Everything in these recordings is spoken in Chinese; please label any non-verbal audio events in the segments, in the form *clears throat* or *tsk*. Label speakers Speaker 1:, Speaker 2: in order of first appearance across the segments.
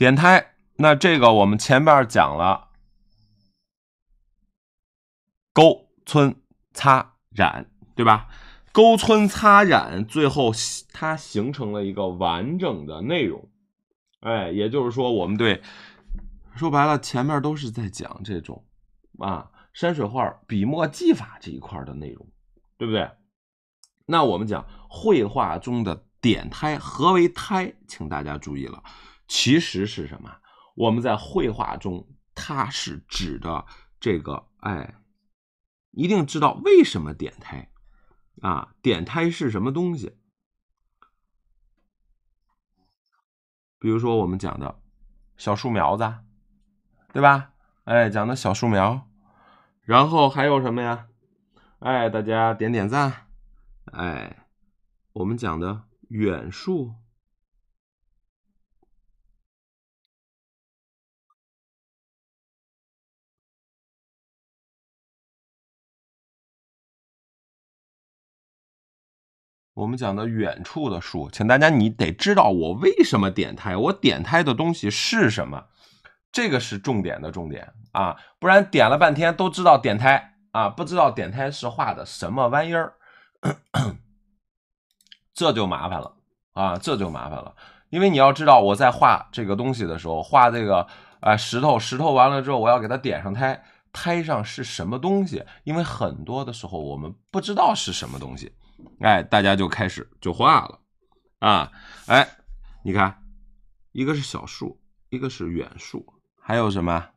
Speaker 1: 点胎，那这个我们前面讲了，勾
Speaker 2: 皴擦染，对吧？勾皴擦染，最后它形成了一个完整的内容。哎，也就是说，我们对说白了，前面都是在讲这种啊，山水画笔墨技法这一块的内容，对不对？那我们讲绘画中的点胎，何为胎？请大家注意了。其实是什么？我们在绘画中，它是指的这个，哎，一定知道为什么点胎啊？点胎是什么东西？比如说我们讲的小树苗子，对吧？哎，讲的小树苗，然后还有什么呀？哎，大家点点赞，哎，我们讲的
Speaker 1: 远树。我们讲的远
Speaker 2: 处的树，请大家你得知道我为什么点胎，我点胎的东西是什么，这个是重点的重点啊，不然点了半天都知道点胎啊，不知道点胎是画的什么玩意儿，*coughs* 这就麻烦了啊，这就麻烦了，因为你要知道我在画这个东西的时候，画这个啊石头，石头完了之后，我要给它点上胎，胎上是什么东西？因为很多的时候我们不知道是什么东西。哎，大家就开始就画了啊！哎，你看，一个是小树，一个是远树，还有什么？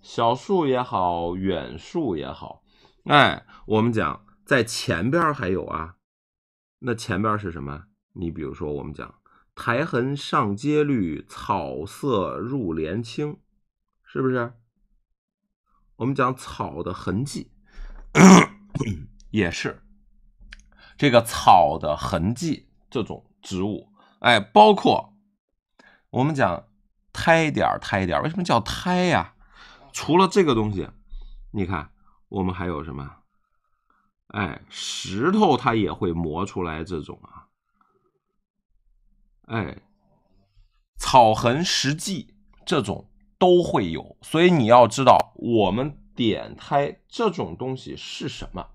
Speaker 2: 小树也好，远树也好，哎，我们讲在前边还有啊。那前边是什么？你比如说，我们讲“苔痕上阶绿，草色入帘青”，是不是？我们讲草的痕迹，*coughs* 也是。这个草的痕迹，这种植物，哎，包括我们讲苔点儿、苔点儿，为什么叫苔呀？除了这个东西，你看我们还有什么？哎，石头它也会磨出来这种啊，哎，草痕石迹这种都会有。所以你要知道，我们点苔这种东西是什么？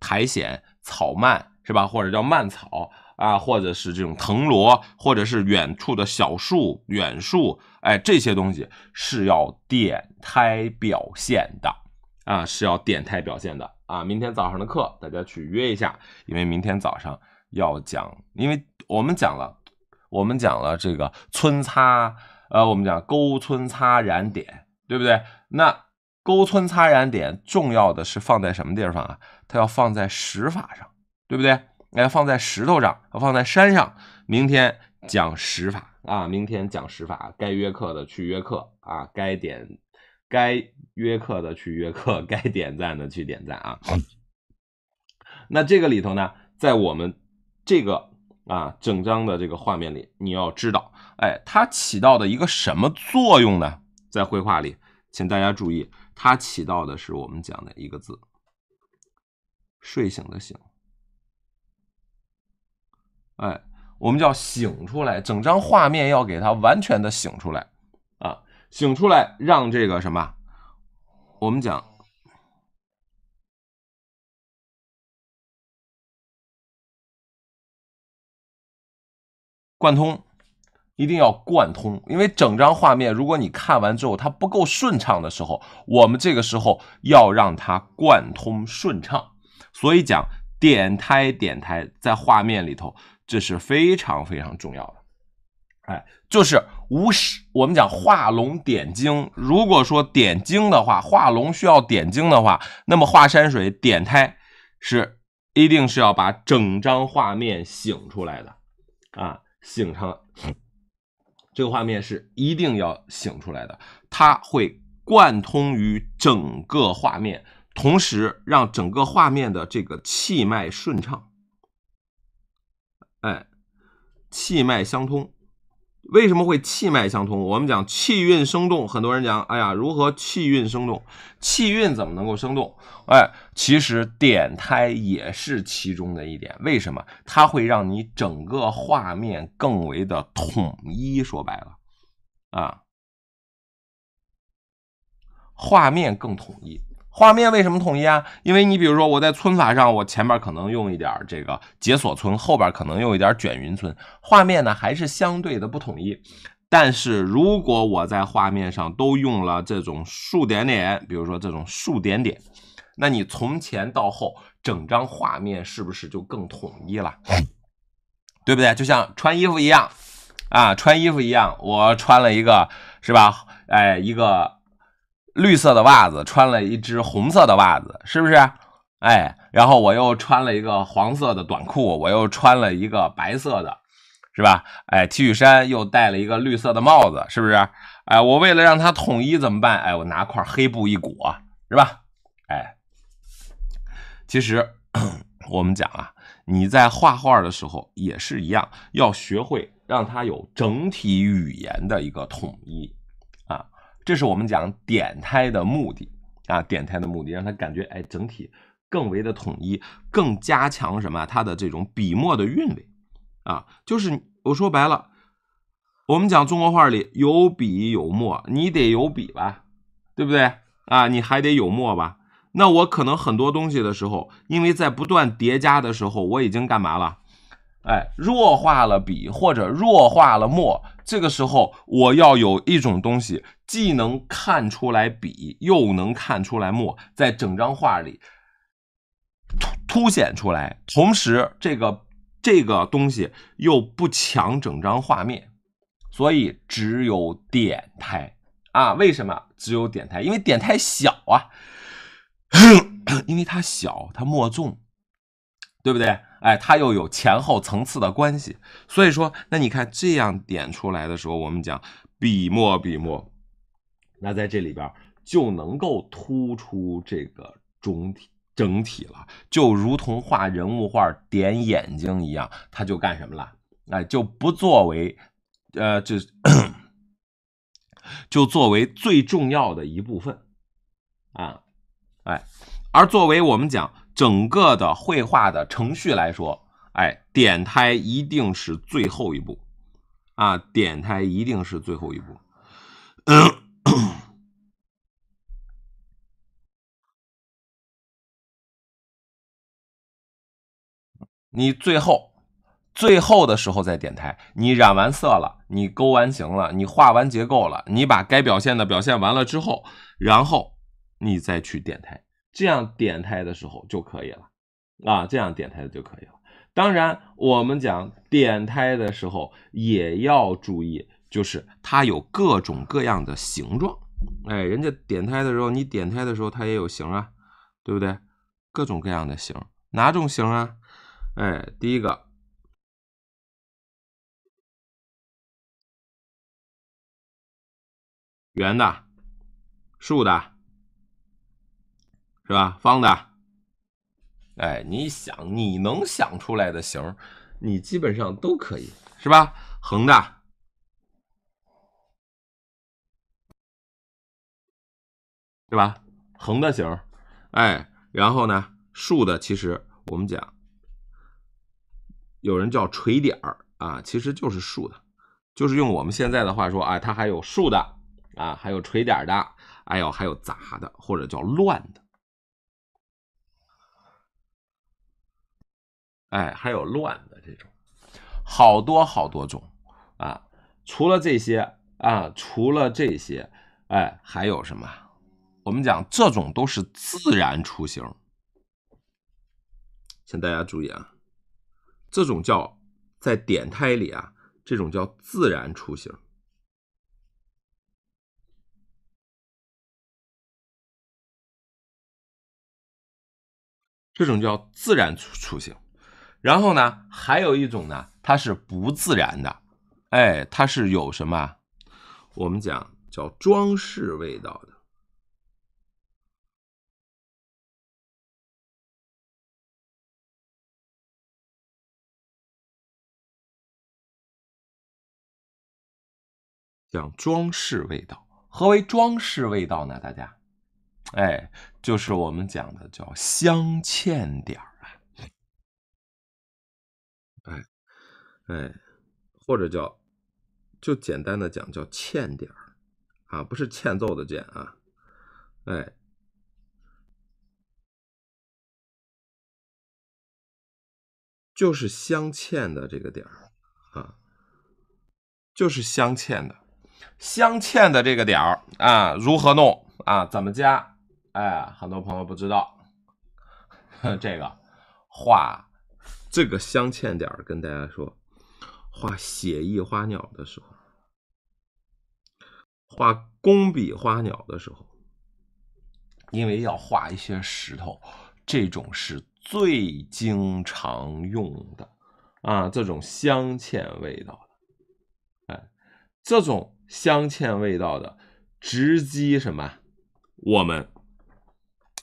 Speaker 2: 苔藓、草蔓。是吧？或者叫蔓草啊，或者是这种藤萝，或者是远处的小树、远树，哎，这些东西是要点胎表现的啊，是要点胎表现的啊。明天早上的课大家去约一下，因为明天早上要讲，因为我们讲了，我们讲了这个皴擦，呃，我们讲勾皴擦染点，对不对？那勾皴擦染点重要的是放在什么地方啊？它要放在石法上。对不对？哎，放在石头上，放在山上。明天讲石法啊，明天讲石法。该约课的去约课啊，该点该约课的去约课，*laughs* 该点赞的去点赞啊。那这个里头呢，在我们这个啊整张的这个画面里，你要知道，哎，它起到的一个什么作用呢？在绘画里，请大家注意，它起到的是我们讲的一个字“睡醒”的“醒”。哎，我们叫醒出来，整张画面要给它完全的醒出来啊，
Speaker 1: 醒出来，让这个什么，我们讲贯通，一定要贯通，因为整张画面，如
Speaker 2: 果你看完之后它不够顺畅的时候，我们这个时候要让它贯通顺畅，所以讲点胎点胎，在画面里头。这是非常非常重要的，哎，就是无使我们讲画龙点睛。如果说点睛的话，画龙需要点睛的话，那么画山水点胎是一定是要把整张画面醒出来的啊，醒上这个画面是一定要醒出来的，它会贯通于整个画面，同时让整个画面的这个气脉顺畅。哎，气脉相通，为什么会气脉相通？我们讲气韵生动，很多人讲，哎呀，如何气韵生动？气韵怎么能够生动？哎，其实点胎也是其中的一点。为什么它会让你整个画面更为的统一？说白了，啊，画面更统一。画面为什么统一啊？因为你比如说我在村法上，我前边可能用一点这个解锁村，后边可能用一点卷云村，画面呢还是相对的不统一。但是如果我在画面上都用了这种竖点点，比如说这种竖点点，那你从前到后整张画面是不是就更统一了？对不对？就像穿衣服一样啊，穿衣服一样，我穿了一个是吧？哎，一个。绿色的袜子，穿了一只红色的袜子，是不是？哎，然后我又穿了一个黄色的短裤，我又穿了一个白色的，是吧？哎，T 恤衫又戴了一个绿色的帽子，是不是？哎，我为了让它统一怎么办？哎，我拿块黑布一裹，是吧？哎，其实 *coughs* 我们讲啊，你在画画的时候也是一样，要学会让它有整体语言的一个统一。这是我们讲点胎的目的啊，点胎的目的让他感觉哎，整体更为的统一，更加强什么？它的这种笔墨的韵味啊，就是我说白了，我们讲中国画里有笔有墨，你得有笔吧，对不对啊？你还得有墨吧？那我可能很多东西的时候，因为在不断叠加的时候，我已经干嘛了？哎，弱化了笔或者弱化了墨，这个时候我要有一种东西，既能看出来笔，又能看出来墨，在整张画里凸凸显出来，同时这个这个东西又不抢整张画面，所以只有点苔啊？为什么只有点苔？因为点苔小啊，*coughs* 因为它小，它墨重，对不对？哎，它又有前后层次的关系，所以说，那你看这样点出来的时候，我们讲笔墨笔墨，那在这里边就能够突出这个总体整体了，就如同画人物画点眼睛一样，它就干什么了？哎，就不作为，呃，就 *clears throat* 就作为最重要的一部分啊，哎，而作为我们讲。整个的绘画的程序来说，哎，点胎一定是最后一步啊！点胎一定是最后一步。
Speaker 1: *coughs* 你最后、最
Speaker 2: 后的时候再点胎。你染完色了，你勾完形了，你画完结构了，你把该表现的表现完了之后，然后你再去点胎。这样点胎的时候就可以了啊，这样点胎的就可以了。当然，我们讲点胎的时候也要注意，就是它有各种各样的形状。哎，人家点胎的时候，你点胎的时候，它也有形啊，对不对？
Speaker 1: 各种各样的形，哪种形啊？哎，第一个，圆的，竖的。是吧？方的，
Speaker 2: 哎，你想你能想出来的形，你基本上
Speaker 1: 都可以，是吧？横的，是吧？横的形，哎，然
Speaker 2: 后呢，竖的，其实我们讲，有人叫垂点儿啊，其实就是竖的，就是用我们现在的话说啊，它还有竖的啊，还有垂点的，哎呦，还有杂的或者叫乱的。哎，还有乱的这种，好多好多种啊！除了这些啊，除了这些，哎，还有什么？我们讲这种都是自然雏形，请大家注意啊！这种叫在
Speaker 1: 点胎里啊，这种叫自然雏形。这种叫自然雏形，然后呢，还有一种呢，
Speaker 2: 它是不自然的，哎，它是有什么？我们讲叫
Speaker 1: 装饰味道的，讲装饰味道，何为装饰味道呢？大家，哎，就是我们讲的叫
Speaker 2: 镶嵌点哎，或者叫，就简单的讲叫欠点儿，
Speaker 1: 啊，不是欠揍的“欠”啊，哎，就是镶嵌的这个点儿，啊，就是镶嵌的，镶嵌的这个
Speaker 2: 点儿啊，如何弄啊？怎么加？哎，很多朋友不知道，*laughs* 这个画这个镶嵌点跟大家说。画写意花鸟的时候，画工笔花鸟的时候，因为要画一些石头，这种是最经常用的啊，这种镶嵌味道的，哎，这种镶嵌味道的直击什么？我们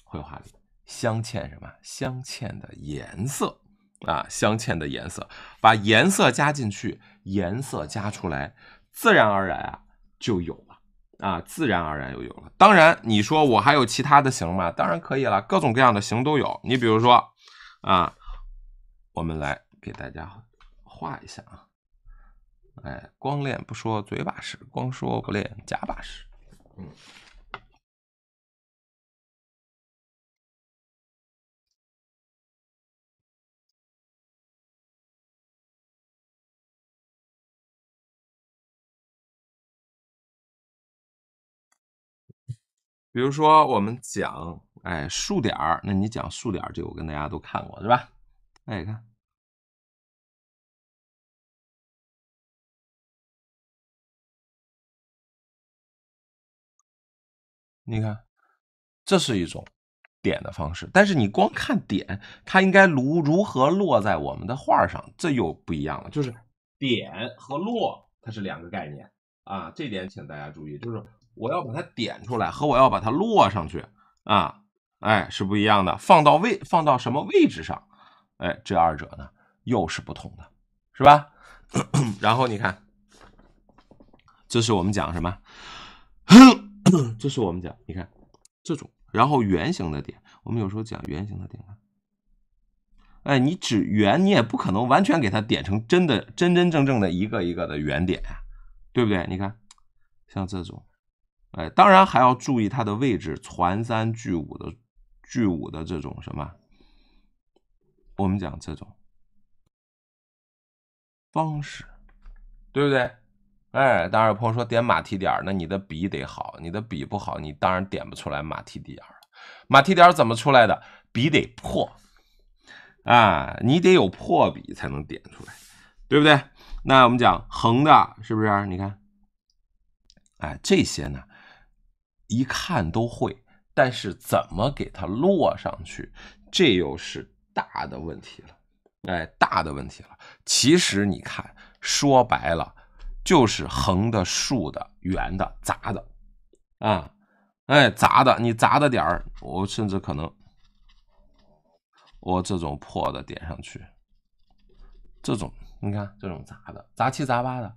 Speaker 2: 绘画里镶嵌什么？镶嵌的颜色。啊，镶嵌的颜色，把颜色加进去，颜色加出来，自然而然啊就有了啊，自然而然又有了。当然，你说我还有其他的形吗？当然可以了，各种各样的形都有。你比如说，啊，我们来给大家画一
Speaker 1: 下啊。哎，光练不说嘴把式，光说不练假把式，嗯。比如说，我们讲，哎，竖点儿，那你讲竖点儿，这我跟大家都看过，是吧？哎，你看，你看，这是一种点的方式，但是你
Speaker 2: 光看点，它应该如如何落在我们的画上，这又不一样了。就是点和落，它是两个概念啊，这点请大家注意，就是。我要把它点出来，和我要把它落上去啊，哎，是不一样的。放到位，放到什么位置上？哎，这二者呢又是不同的，是吧？*coughs* 然后你看，这是我们讲什么？*coughs* 这是我们讲，你看这种，然后圆形的点，我们有时候讲圆形的点。哎，你只圆，你也不可能完全给它点成真的、真真正正的一个一个的圆点啊，对不对？你看，像这种。哎，当然还要注意它的位置，攒三聚五的，聚五的这种什么？我们讲这种方式，对不对？哎，当然，朋友说点马蹄点，那你的笔得好，你的笔不好，你当然点不出来马蹄点了。马蹄点怎么出来的？笔得破啊，你得有破笔才能点出来，对不对？那我们讲横的，是不是？你看，哎，这些呢？一看都会，但是怎么给它落上去，这又是大的问题了。哎，大的问题了。其实你看，说白了就是横的、竖的、圆的、杂的啊，哎，杂的，你杂的点儿，我甚至可能我这种破的点上去，这种你看这种杂的、杂七杂八的，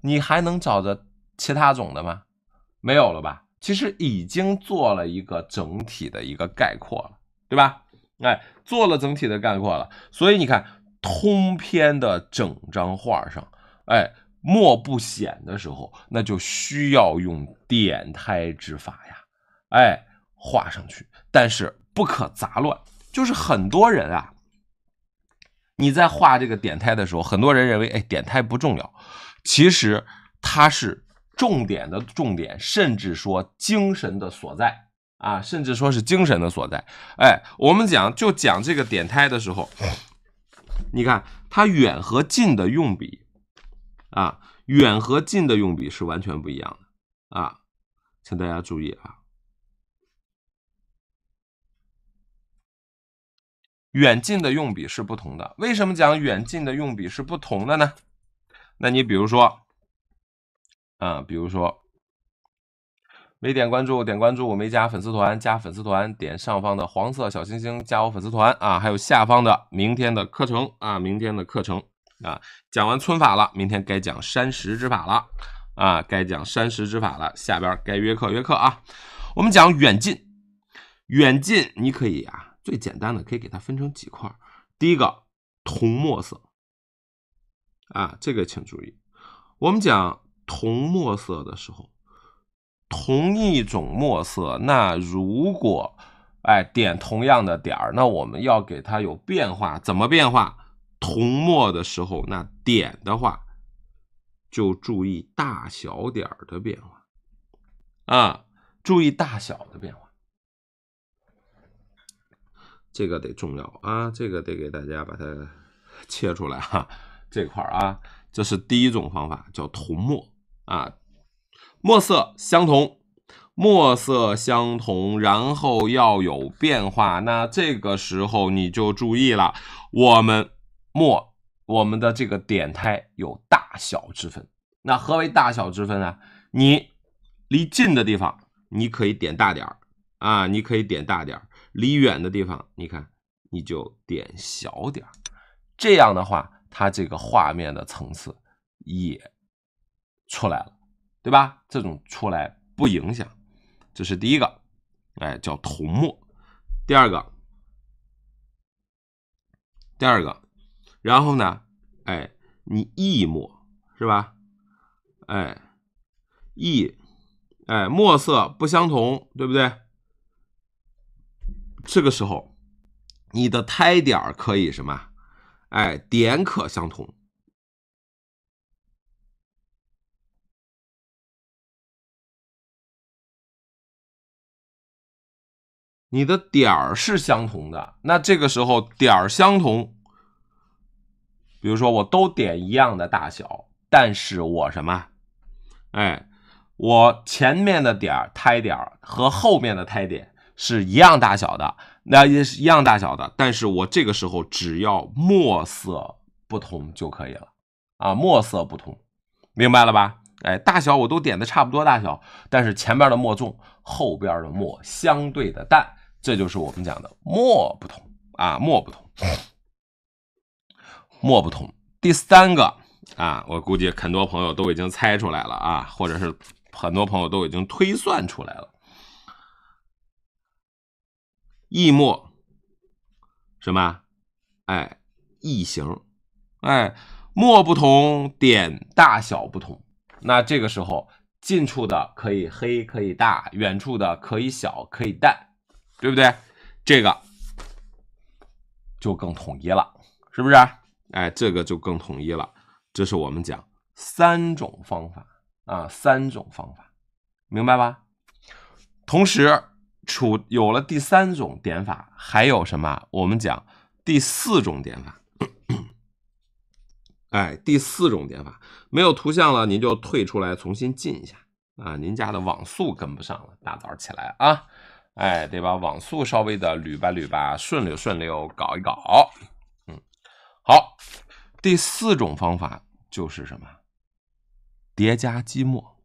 Speaker 2: 你还能找着其他种的吗？没有了吧？其实已经做了一个整体的一个概括了，对吧？哎，做了整体的概括了，所以你看，通篇的整张画上，哎，墨不显的时候，那就需要用点胎之法呀，哎，画上去，但是不可杂乱。就是很多人啊，你在画这个点胎的时候，很多人认为，哎，点胎不重要，其实它是。重点的重点，甚至说精神的所在啊，甚至说是精神的所在。哎，我们讲就讲这个点胎的时候，*laughs* 你看它远和近的用笔啊，远和近的用笔是完全不一样的啊，请大家注意啊，远近的用笔是不同的。为什么讲远近的用笔是不同的呢？那你比如说。啊，比如说没点关注，点关注；没加粉丝团，加粉丝团。点上方的黄色小星星，加我粉丝团啊！还有下方的明天的课程啊，明天的课程啊，讲完村法了，明天该讲山石之法了啊，该讲山石之法了。下边该约课约课啊，我们讲远近，远近你可以啊，最简单的可以给它分成几块。第一个，铜墨色啊，这个请注意，我们讲。同墨色的时候，同一种墨色，那如果，哎，点同样的点儿，那我们要给它有变化，怎么变化？同墨的时候，那点的话，就注意大小点儿的变化，啊，注意大小的变化，这个得重要啊，这个得给大家把它切出来哈，这块儿啊，这是第一种方法，叫同墨。啊，墨色相同，墨色相同，然后要有变化。那这个时候你就注意了，我们墨我们的这个点胎有大小之分。那何为大小之分呢？你离近的地方，你可以点大点儿啊，你可以点大点儿；离远的地方，你看你就点小点儿。这样的话，它这个画面的层次也。出来了，对吧？这种出来不影响，这是第一个，哎，叫同墨。第二个，第二个，然后呢，哎，你异墨是吧？哎，异，哎，墨色不相同，对不对？这个时候，
Speaker 1: 你的胎点可以什么？哎，点可相同。你的点儿是相同的，
Speaker 2: 那这个时候点儿相同。比如说，我都点一样的大小，但是我什么？哎，我前面的点儿胎点和后面的胎点是一样大小的，那也是一样大小的。但是我这个时候只要墨色不同就可以了啊，墨色不同，明白了吧？哎，大小我都点的差不多大小，但是前边的墨重，后边的墨相对的淡。这就是我们讲的墨不同啊，墨不同，墨不同。第三个啊，我估计很多朋友都已经猜出来了啊，或者是很多朋友都已经推算出来了。异墨什么？哎，异形，哎，墨不同，点大小不同。那这个时候，近处的可以黑可以大，远处的可以小可以淡。对不对？这个就更统一了，是不是？哎，这个就更统一了。这是我们讲三种方法啊，三种方法，明白吧？同时，除有了第三种点法，还有什么？我们讲第四种点法。*clears throat* 哎，第四种点法没有图像了，您就退出来重新进一下啊！您家的网速跟不上了，大早起来啊！哎，对吧？网速稍微的捋吧捋吧，顺溜顺溜搞一搞。嗯，好。第四种方法就是什么？叠加积墨。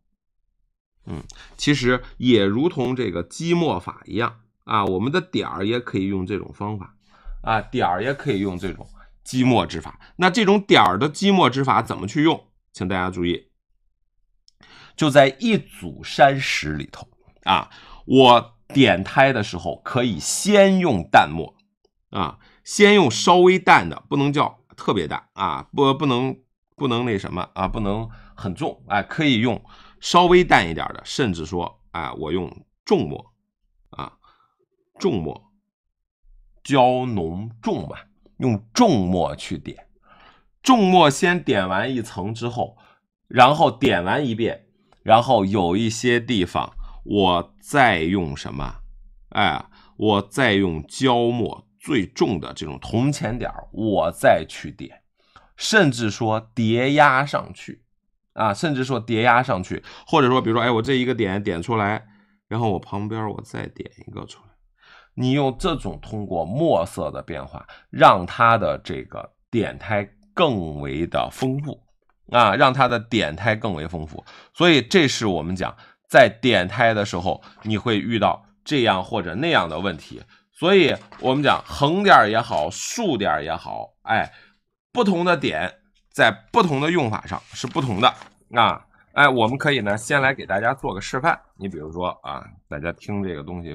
Speaker 2: 嗯，其实也如同这个积墨法一样啊，我们的点儿也可以用这种方法啊，点儿也可以用这种积墨之法。那这种点儿的积墨之法怎么去用？请大家注意，就在一组山石里头啊，我。点胎的时候可以先用淡墨啊，先用稍微淡的，不能叫特别淡啊，不不能不能那什么啊，不能很重哎，可以用稍微淡一点的，甚至说哎，我用重墨啊，重墨胶浓重嘛，用重墨去点，重墨先点完一层之后，然后点完一遍，然后有一些地方。我再用什么？哎，我再用胶墨最重的这种铜钱点，我再去点，甚至说叠压上去啊，甚至说叠压上去，或者说，比如说，哎，我这一个点点出来，然后我旁边我再点一个出来，你用这种通过墨色的变化，让它的这个点胎更为的丰富啊，让它的点胎更为丰富，所以这是我们讲。在点胎的时候，你会遇到这样或者那样的问题，所以我们讲横点也好，竖点也好，哎，不同的点在不同的用法上是不同的啊。哎，我们可以呢，先来给大家做个示范。你比如说啊，大家听这个东西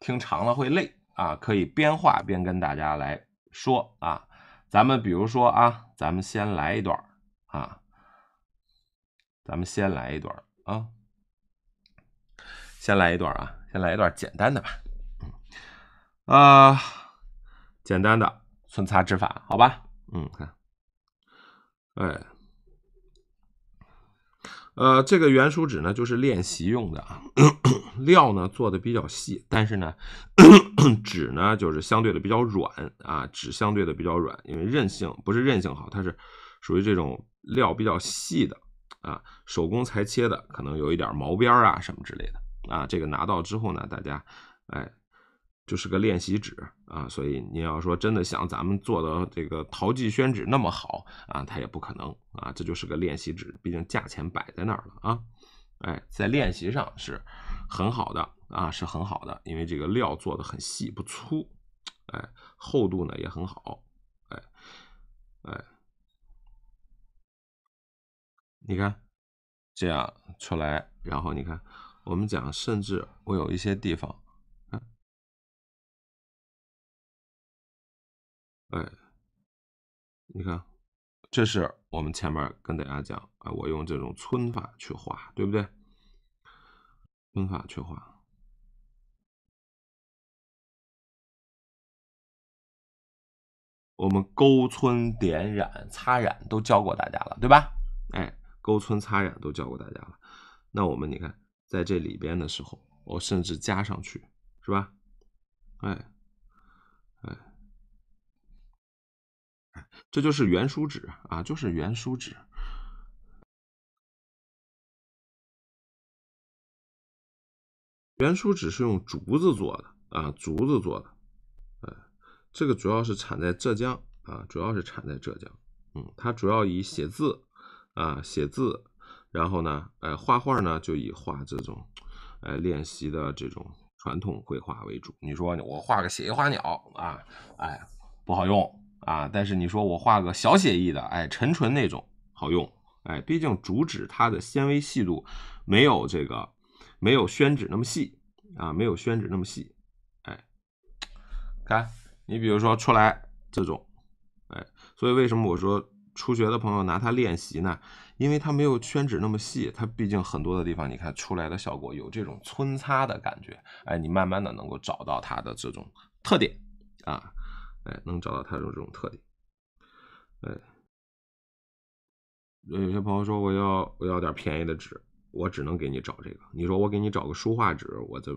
Speaker 2: 听长了会累啊，可以边画边跟大家来说啊。咱们比如说啊，咱们先来一段啊，咱们先来一段啊。先来一段啊，先来一段简单的吧，嗯，啊，简单的寸擦指法，好吧，嗯，看，哎，呃，这个原书纸呢，就是练习用的啊，*clears throat* 料呢做的比较细，但是呢，纸 *clears throat* 呢就是相对的比较软啊，纸相对的比较软，因为韧性不是韧性好，它是属于这种料比较细的啊，手工裁切的，可能有一点毛边啊什么之类的。啊，这个拿到之后呢，大家，哎，就是个练习纸啊。所以你要说真的想咱们做的这个陶记宣纸那么好啊，它也不可能啊。这就是个练习纸，毕竟价钱摆在那儿了啊。哎，在练习上是很好的啊，是很好的，因为这个料做的很细不粗，哎，厚度呢也很好，哎哎，
Speaker 1: 你看这样出来，然后你看。我们讲，甚至会有一些地方，哎，你看，这是我们前面跟大家讲啊，我用这种皴法去画，对不对？皴法去画，我们勾皴、点染、擦染都教过大家了，对
Speaker 2: 吧？哎，勾皴擦染都教过大家了，那我们你看。在这里边的时候，我甚至加上去，是吧？哎，哎，
Speaker 1: 这就是原书纸啊，就是原书纸。原书纸是用竹子做的啊，竹子做的。哎，
Speaker 2: 这个主要是产在浙江啊，主要是产在浙江。嗯，它主要以写字啊，写字。然后呢，呃，画画呢就以画这种，呃，练习的这种传统绘画为主。你说我画个写意花鸟啊，哎，不好用啊。但是你说我画个小写意的，哎，陈纯那种好用。哎，毕竟竹纸它的纤维细度没有这个，没有宣纸那么细啊，没有宣纸那么细。哎，看，你比如说出来这种，哎，所以为什么我说初学的朋友拿它练习呢？因为它没有宣纸那么细，它毕竟很多的地方你看出来的效果有这种皴擦的感觉，哎，你慢慢的能够找到它的这种特点啊，哎，能找到它的这种特点，哎，有些朋友说我要我要点便宜的纸，我只能给你找这个。你说我给你找个书画纸，我就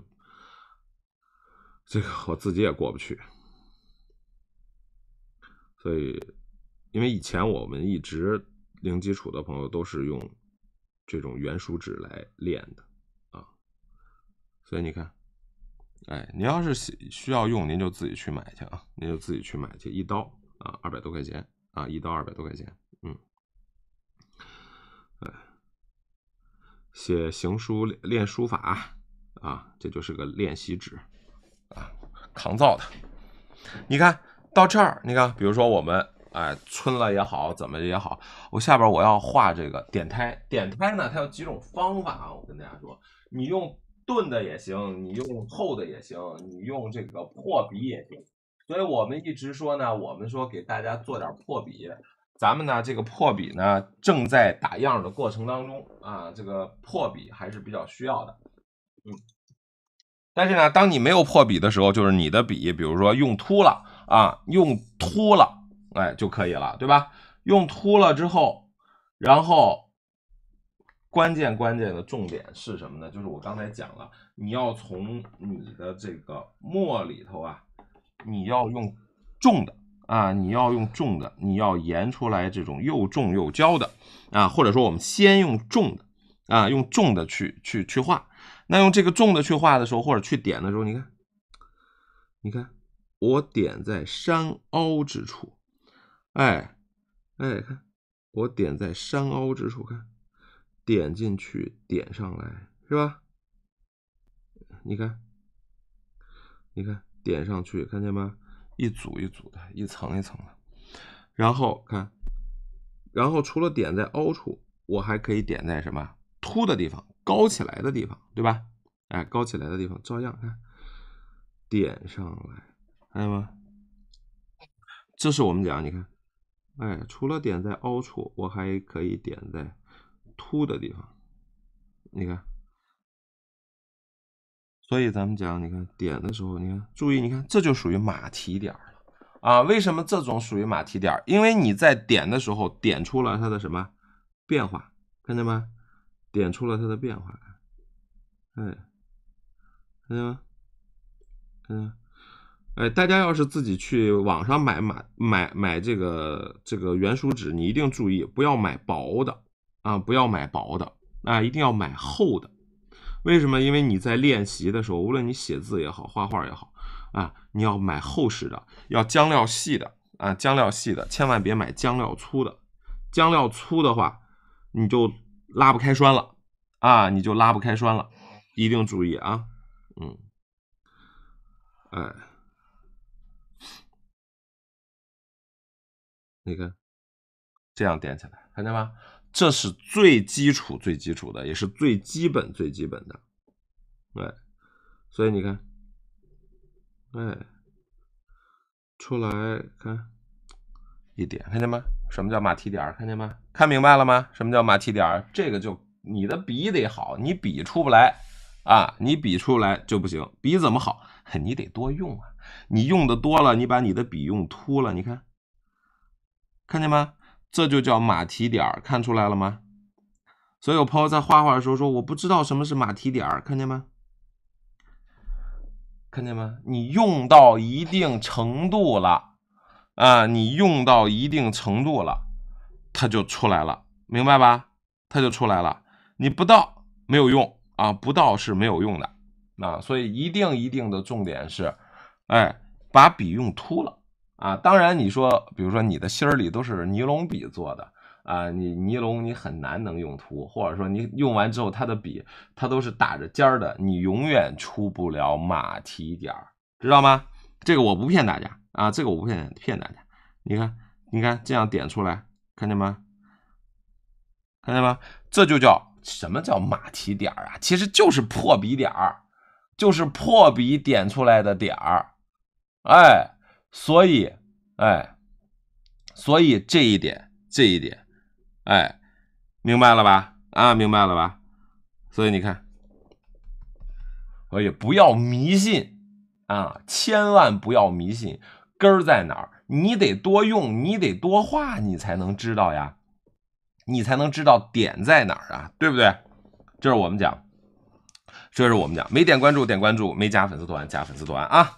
Speaker 2: 这个我自己也过不去，所以因为以前我们一直。零基础的朋友都是用这种原书纸来练的啊，所以你看，哎，你要是需要用，您就自己去买去啊，您就自己去买去，一刀啊，二百多块钱啊，一刀二百多块钱，嗯，写行书练书法啊，这就是个练习纸啊，抗造的，你看到这儿，你看，比如说我们。哎，皴了也好，怎么也好，我下边我要画这个点胎。点胎呢，它有几种方法啊？我跟大家说，你用钝的也行，你用厚的也行，你用这个破笔也行。所以我们一直说呢，我们说给大家做点破笔。咱们呢，这个破笔呢，正在打样的过程当中啊，这个破笔还是比较需要的。嗯，但是呢，当你没有破笔的时候，就是你的笔，比如说用秃了啊，用秃了。哎，就可以了，对吧？用秃了之后，然后关键关键的重点是什么呢？就是我刚才讲了，你要从你的这个墨里头啊，你要用重的啊，你要用重的，你要研出来这种又重又焦的啊，或者说我们先用重的啊，用重的去去去画。那用这个重的去画的时候，或者去点的时候，你看，你看我点在山凹之处。哎，哎，看，我点在山凹之处，看，点进去，点上来，是吧？你看，你看，点上去，看见吗？一组一组的，一层一层的。然后看，然后除了点在凹处，我还可以点在什么？凸的地方，高起来的地方，对吧？哎，高起来的地方照样看，点上来，看见吗？这是我们讲，你看。哎，除了点在凹处，我还可以点在凸的地方。你看，所以咱们讲，你看点的时候，你看，注意，你看，这就属于马蹄点儿了啊。为什么这种属于马蹄点儿？因为你在点的时候，点出了它的什么变化？看见吗？点出了它的变化。哎，
Speaker 1: 看见吗？看见。
Speaker 2: 哎，大家要是自己去网上买买买买这个这个原书纸，你一定注意，不要买薄的啊，不要买薄的啊，一定要买厚的。为什么？因为你在练习的时候，无论你写字也好，画画也好啊，你要买厚实的，要浆料细的啊，浆料细的，千万别买浆料粗的。浆料粗的话，你就拉不开栓了啊，你就拉不开栓了，一定注意
Speaker 1: 啊，嗯，哎。你看，这样点起来，看见吗？
Speaker 2: 这是最基础、最基础的，也是最基本、最基本的。对，所以你看，哎，出来看一点，看见吗？什么叫马蹄点？看见吗？看明白了吗？什么叫马蹄点？这个就你的笔得好，你笔出不来啊，你笔出来就不行。笔怎么好？*laughs* 你得多用啊，你用的多了，你把你的笔用秃了，你看。看见吗？这就叫马蹄点儿，看出来了吗？所以，朋友在画画的时候说：“我不知道什么是马蹄点儿。”看见吗？看见吗？你用到一定程度了啊，你用到一定程度了，它就出来了，明白吧？它就出来了。你不到没有用啊，不到是没有用的。那所以，一定一定的重点是，哎，把笔用秃了。啊，当然你说，比如说你的心里都是尼龙笔做的啊，你尼龙你很难能用秃，或者说你用完之后它的笔它都是打着尖儿的，你永远出不了马蹄点儿，知道吗？这个我不骗大家啊，这个我不骗骗大家。你看，你看这样点出来，看见吗？看见吗？这就叫什么叫马蹄点儿啊？其实就是破笔点儿，就是破笔点出来的点儿，哎。所以，哎，所以这一点，这一点，哎，明白了吧？啊，明白了吧？所以你看，所以不要迷信啊，千万不要迷信，根儿在哪儿？你得多用，你得多画，你才能知道呀，你才能知道点在哪儿啊，对不对？这是我们讲，这是我们讲，没点关注点关注，没加粉丝团加粉丝团啊。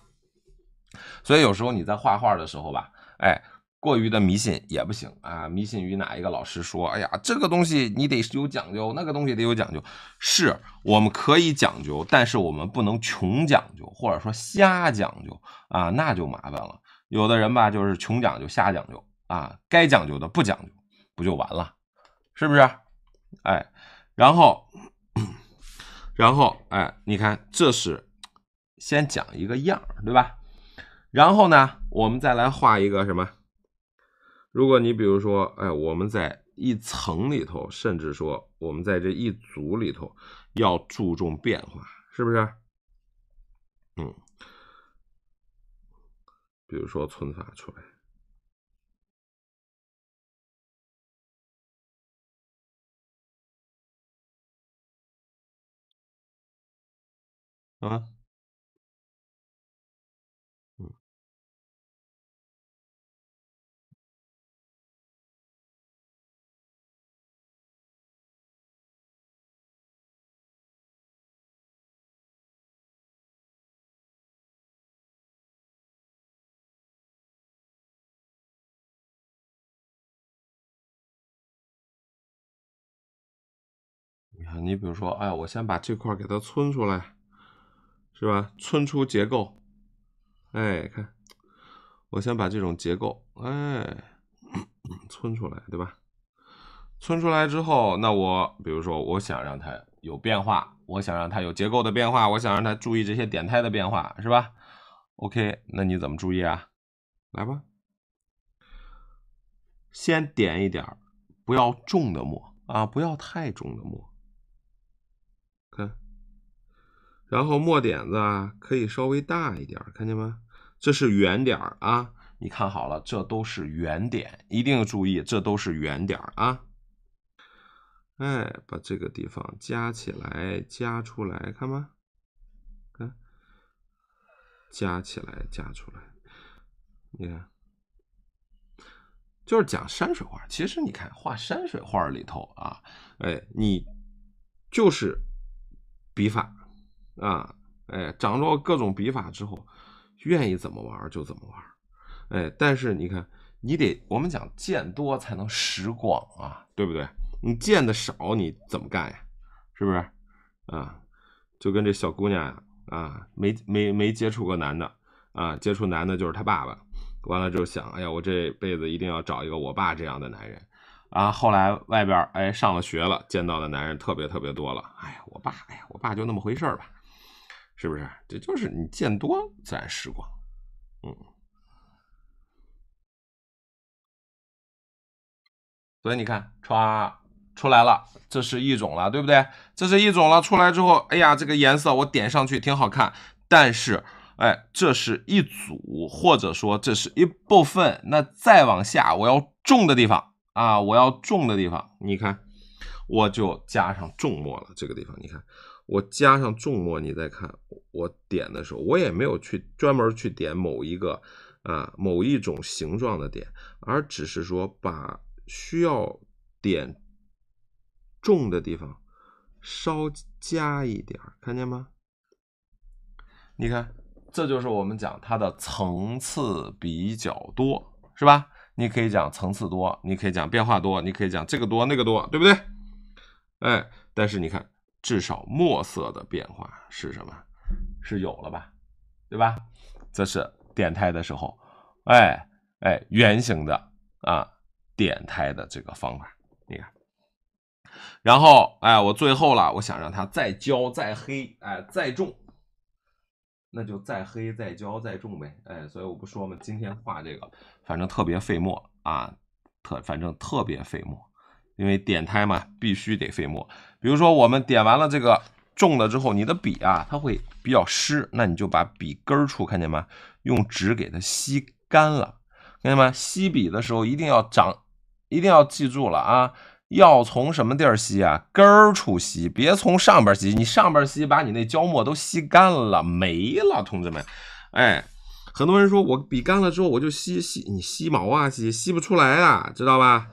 Speaker 2: 所以有时候你在画画的时候吧，哎，过于的迷信也不行啊！迷信于哪一个老师说，哎呀，这个东西你得有讲究，那个东西得有讲究。是我们可以讲究，但是我们不能穷讲究，或者说瞎讲究啊，那就麻烦了。有的人吧，就是穷讲究、瞎讲究啊，该讲究的不讲究，不就完了？是不是？哎，然后，然后，哎，你看，这是先讲一个样，对吧？然后呢，我们再来画一个什么？如果你比如说，哎，我们在一层里头，甚至说我们在这一组里头，要注重变化，是不是？
Speaker 1: 嗯，比如说存法出来，啊，你比如说，哎，我先把这块给它皴出来，
Speaker 2: 是吧？皴出结构，哎，看，我先把这种结构，哎，皴出来，对吧？皴出来之后，那我比如说，我想让它有变化，我想让它有结构的变化，我想让它注意这些点态的变化，是吧？OK，那你怎么注意啊？来吧，先点一点，不要重的墨啊，不要太重的墨。然后墨点子可以稍微大一点，看见吗？这是圆点儿啊！你看好了，这都是圆点，一定注意，这都是圆点儿啊！哎，把这个地方加起来，加出来，看吧，看，加起来，加出来，你看，就是讲山水画。其实你看画山水画里头啊，哎，你就是笔法。啊，哎，掌握各种笔法之后，愿意怎么玩就怎么玩，哎，但是你看，你得我们讲见多才能识广啊，对不对？你见的少，你怎么干呀？是不是？啊，就跟这小姑娘呀，啊，没没没接触过男的，啊，接触男的就是她爸爸，完了之后想，哎呀，我这辈子一定要找一个我爸这样的男人，啊，后来外边哎上了学了，见到的男人特别特别多了，哎呀，我爸，哎呀，我爸就那么回事儿吧。
Speaker 1: 是不是？这就是你见多自然识广，嗯。所以你看，歘，
Speaker 2: 出来了，这是一种了，对不对？这是一种了，出来之后，哎呀，这个颜色我点上去挺好看，但是，哎，这是一组，或者说这是一部分。那再往下，我要重的地方啊，我要重的地方，你看，我就加上重墨了。这个地方，你看。我加上重墨，你再看我点的时候，我也没有去专门去点某一个啊某一种形状的点，而只是说把需要点重的地方稍加一点儿，看见吗？你看，这就是我们讲它的层次比较多，是吧？你可以讲层次多，你可以讲变化多，你可以讲这个多那个多，对不对？哎，但是你看。至少墨色的变化是什么？是有了吧？对吧？这是点胎的时候，哎哎，圆形的啊，点胎的这个方法，你看。然后哎，我最后了，我想让它再焦、再黑、哎，再重，那就再黑、再焦、再重呗，哎，所以我不说嘛，今天画这个，反正特别费墨啊，特反正特别费墨，因为点胎嘛，必须得费墨。比如说，我们点完了这个重的之后，你的笔啊，它会比较湿，那你就把笔根儿处看见吗？用纸给它吸干了，看见吗？吸笔的时候一定要长，一定要记住了啊！要从什么地儿吸啊？根儿处吸，别从上边吸。你上边吸，把你那胶墨都吸干了，没了，同志们。哎，很多人说我笔干了之后我就吸吸，你吸毛啊，吸吸吸不出来啊，知道吧？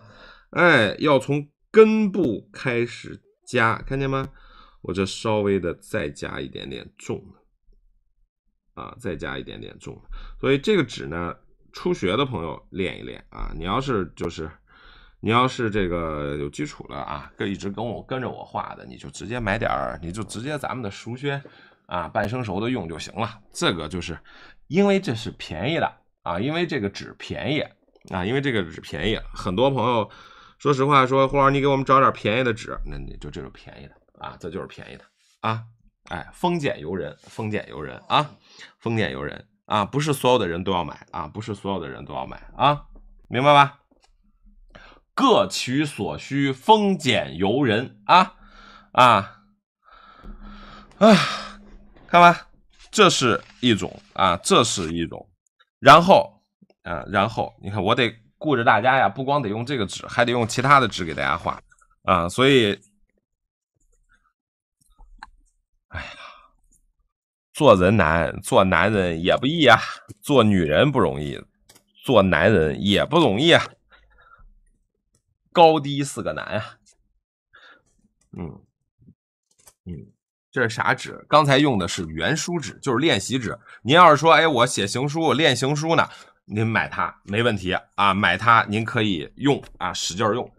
Speaker 2: 哎，要从根部开始。加看见吗？我这稍微的再加一点点重啊，再加一点点重所以这个纸呢，初学的朋友练一练啊。你要是就是，你要是这个有基础了啊，跟一直跟我跟着我画的，你就直接买点儿，你就直接咱们的熟宣啊，半生熟的用就行了。这个就是因为这是便宜的啊，因为这个纸便宜啊，因为这个纸便宜，很多朋友。说实话，说胡师，你给我们找点便宜的纸，那你就这种便宜的啊，这就是便宜的啊，哎，丰俭由人，丰俭由人啊，丰俭由人啊，不是所有的人都要买啊，不是所有的人都要买啊，明白吧？各取所需，丰俭由人啊啊啊，看吧，这是一种啊，这是一种，然后啊，然后你看我得。顾着大家呀，不光得用这个纸，还得用其他的纸给大家画啊。所以，哎呀，做人难，做男人也不易啊，做女人不容易，做男人也不容易啊，高低四个难啊。嗯，嗯，这是啥纸？刚才用的是原书纸，就是练习纸。您要是说，哎，我写行书，练行书呢？您买它没问题啊，买它您可以用啊，使劲用，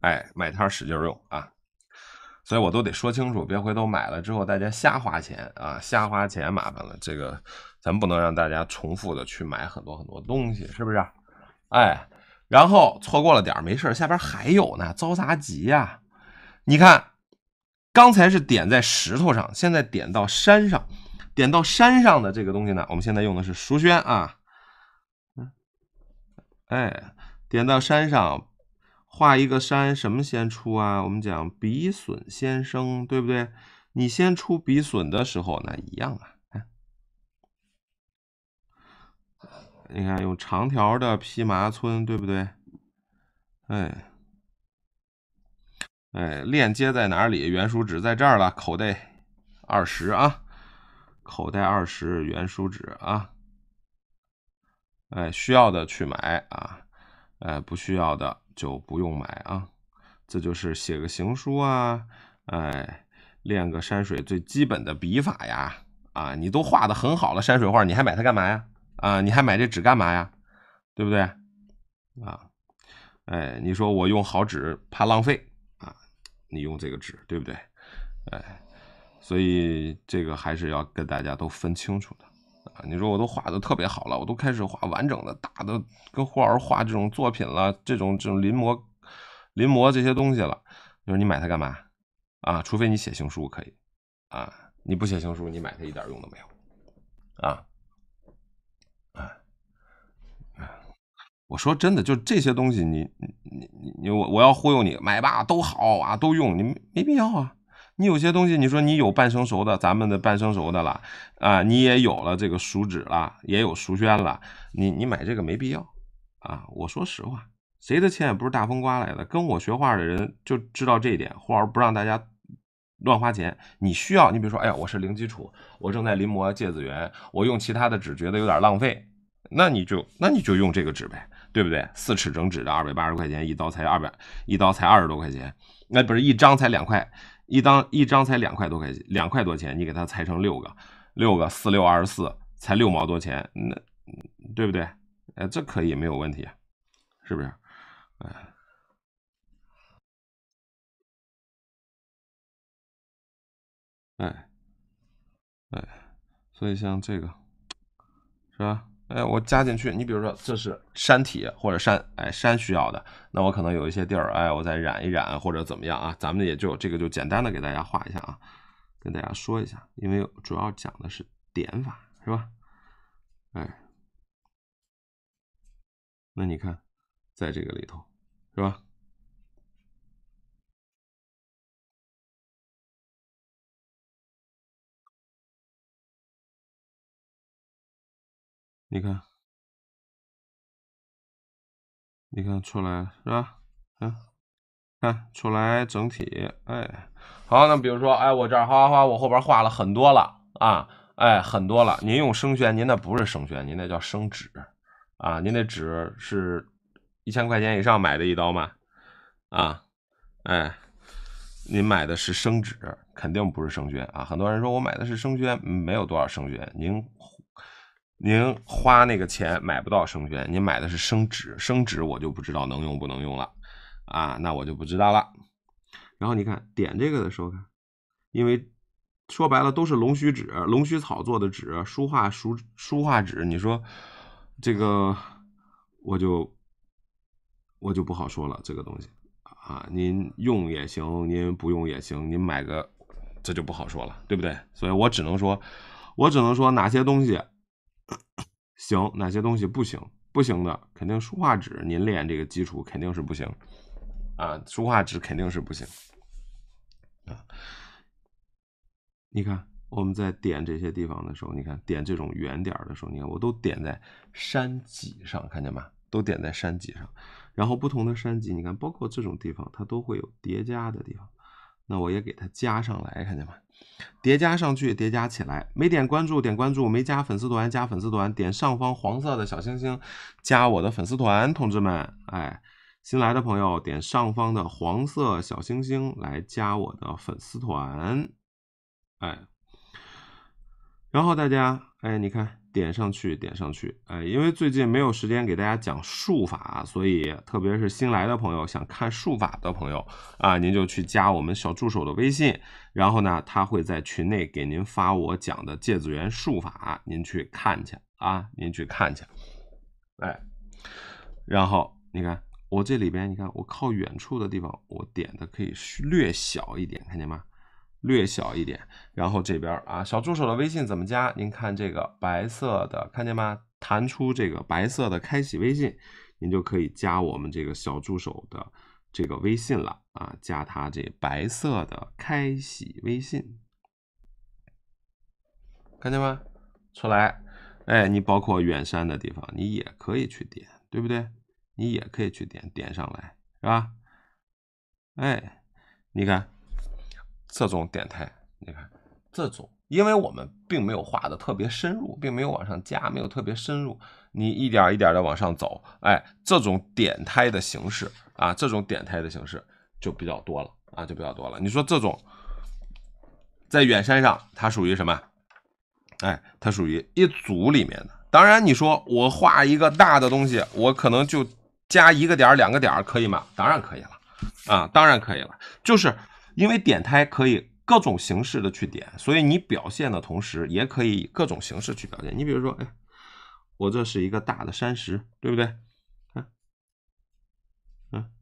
Speaker 2: 哎，买它使劲用啊，所以我都得说清楚，别回头买了之后大家瞎花钱啊，瞎花钱麻烦了，这个咱不能让大家重复的去买很多很多东西，是不是？哎，然后错过了点没事儿，下边还有呢，着啥急呀？你看，刚才是点在石头上，现在点到山上，点到山上的这个东西呢，我们现在用的是熟宣啊。哎，点到山上画一个山，什么先出啊？我们讲笔损先生，对不对？你先出笔损的时候，那一样啊。你看，用长条的披麻皴，对不对？哎，哎，链接在哪里？原书纸在这儿了，口袋二十啊，口袋二十原书纸啊。哎，需要的去买啊，哎，不需要的就不用买啊，这就是写个行书啊，哎，练个山水最基本的笔法呀，啊，你都画的很好了，山水画，你还买它干嘛呀？啊，你还买这纸干嘛呀？对不对？啊，哎，你说我用好纸怕浪费啊，你用这个纸对不对？哎，所以这个还是要跟大家都分清楚的。啊，你说我都画的特别好了，我都开始画完整的大的，跟胡老师画这种作品了，这种这种临摹，临摹这些东西了。你说你买它干嘛？啊，除非你写行书可以，啊，你不写行书，你买它一点用都没有。啊，我说真的，就这些东西，你你你你我我要忽悠你买吧，都好啊，都用，你没必要啊。你有些东西，你说你有半生熟的，咱们的半生熟的了，啊，你也有了这个熟纸了，也有熟宣了，你你买这个没必要，啊，我说实话，谁的钱也不是大风刮来的，跟我学画的人就知道这一点，画儿不让大家乱花钱。你需要，你比如说，哎呀，我是零基础，我正在临摹芥子园，我用其他的纸觉得有点浪费，那你就那你就用这个纸呗，对不对？四尺整纸的二百八十块钱，一刀才二百，一刀才二十多块钱，那不是一张才两块。一张一张才两块多块钱，两块多钱，你给它裁成六个，六个四六二十四，才六毛多钱，那对不对？哎，这可以没
Speaker 1: 有问题，是不是？哎，哎，所以像这个，是吧？哎，我加进去。你比如说，这是
Speaker 2: 山体或者山，哎，山需要的，那我可能有一些地儿，哎，我再染一染或者怎么样啊？咱们也就这个就简单的给大家画一下啊，跟大家说一下，因为主要讲的
Speaker 1: 是点法是吧？哎，那你看，在这个里头是吧？你看，你看出来是吧？嗯，看出来整
Speaker 2: 体。哎，好，那比如说，哎，我这儿哗哗哗，我后边画了很多了啊！哎，很多了。您用生宣，您那不是生宣，您那叫生纸啊！您那纸是一千块钱以上买的一刀吗？啊，哎，您买的是生纸，肯定不是生宣啊！很多人说我买的是生宣，没有多少生宣，您。您花那个钱买不到生宣，您买的是生纸，生纸我就不知道能用不能用了啊，那我就不知道了。然后你看点这个的时候看，因为说白了都是龙须纸、龙须草做的纸，书画书书画纸，你说这个我就 *laughs* 我就不好说了，这个东西啊，您用也行，您不用也行，您买个这就不好说了，对不对？所以我只能说，我只能说哪些东西。行哪些东西不行？不行的，肯定书画纸。您练这个基础肯定是不行啊，书画纸肯定是不行啊。你看我们在点这些地方的时候，你看点这种圆点的时候，你看我都点在山脊上，看见吗？都点在山脊上。然后不同的山脊，你看包括这种地方，它都会有叠加的地方。那我也给它加上来，看见吗？叠加上去，叠加起来。没点关注，点关注；没加粉丝团，加粉丝团。点上方黄色的小星星，加我的粉丝团，同志们！哎，新来的朋友，点上方的黄色小星星来加我的粉丝团。哎，然后大家，哎，你看。点上去，点上去，呃，因为最近没有时间给大家讲术法，所以特别是新来的朋友，想看术法的朋友啊，您就去加我们小助手的微信，然后呢，他会在群内给您发我讲的芥子园术法，您去看去啊，您去看去。哎，然后你看我这里边，你看我靠远处的地方，我点的可以略小一点，看见吗？略小一点，然后这边啊，小助手的微信怎么加？您看这个白色的，看见吗？弹出这个白色的开启微信，您就可以加我们这个小助手的这个微信了啊，加他这白色的开启微信，看见吗？出来，哎，你包括远山的地方，你也可以去点，对不对？你也可以去点，点上来是吧？哎，你看。这种点胎，你看这种，因为我们并没有画的特别深入，并没有往上加，没有特别深入，你一点一点的往上走，哎，这种点胎的形式啊，这种点胎的形式就比较多了啊，就比较多了。你说这种在远山上，它属于什么？哎，它属于一组里面的。当然，你说我画一个大的东西，我可能就加一个点、两个点，可以吗？当然可以了啊，当然可以了，就是。因为点胎可以各种形式的去点，所以你表现的同时，也可以以各种形式去表现。你比如说，哎，我这是一个大的山石，对不对？看。嗯，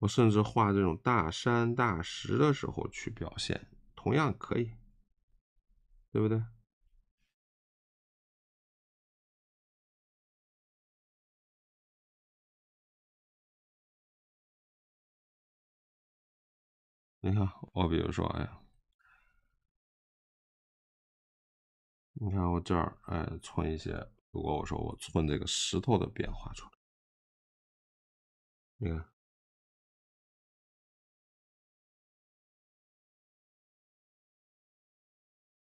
Speaker 2: 我甚至画这种大山大石的时候去
Speaker 1: 表现，同样可以，对不对？你看，我比如说，哎呀，你看我这儿，哎，存一些。如果我说我存这个石头的变化出来，你看，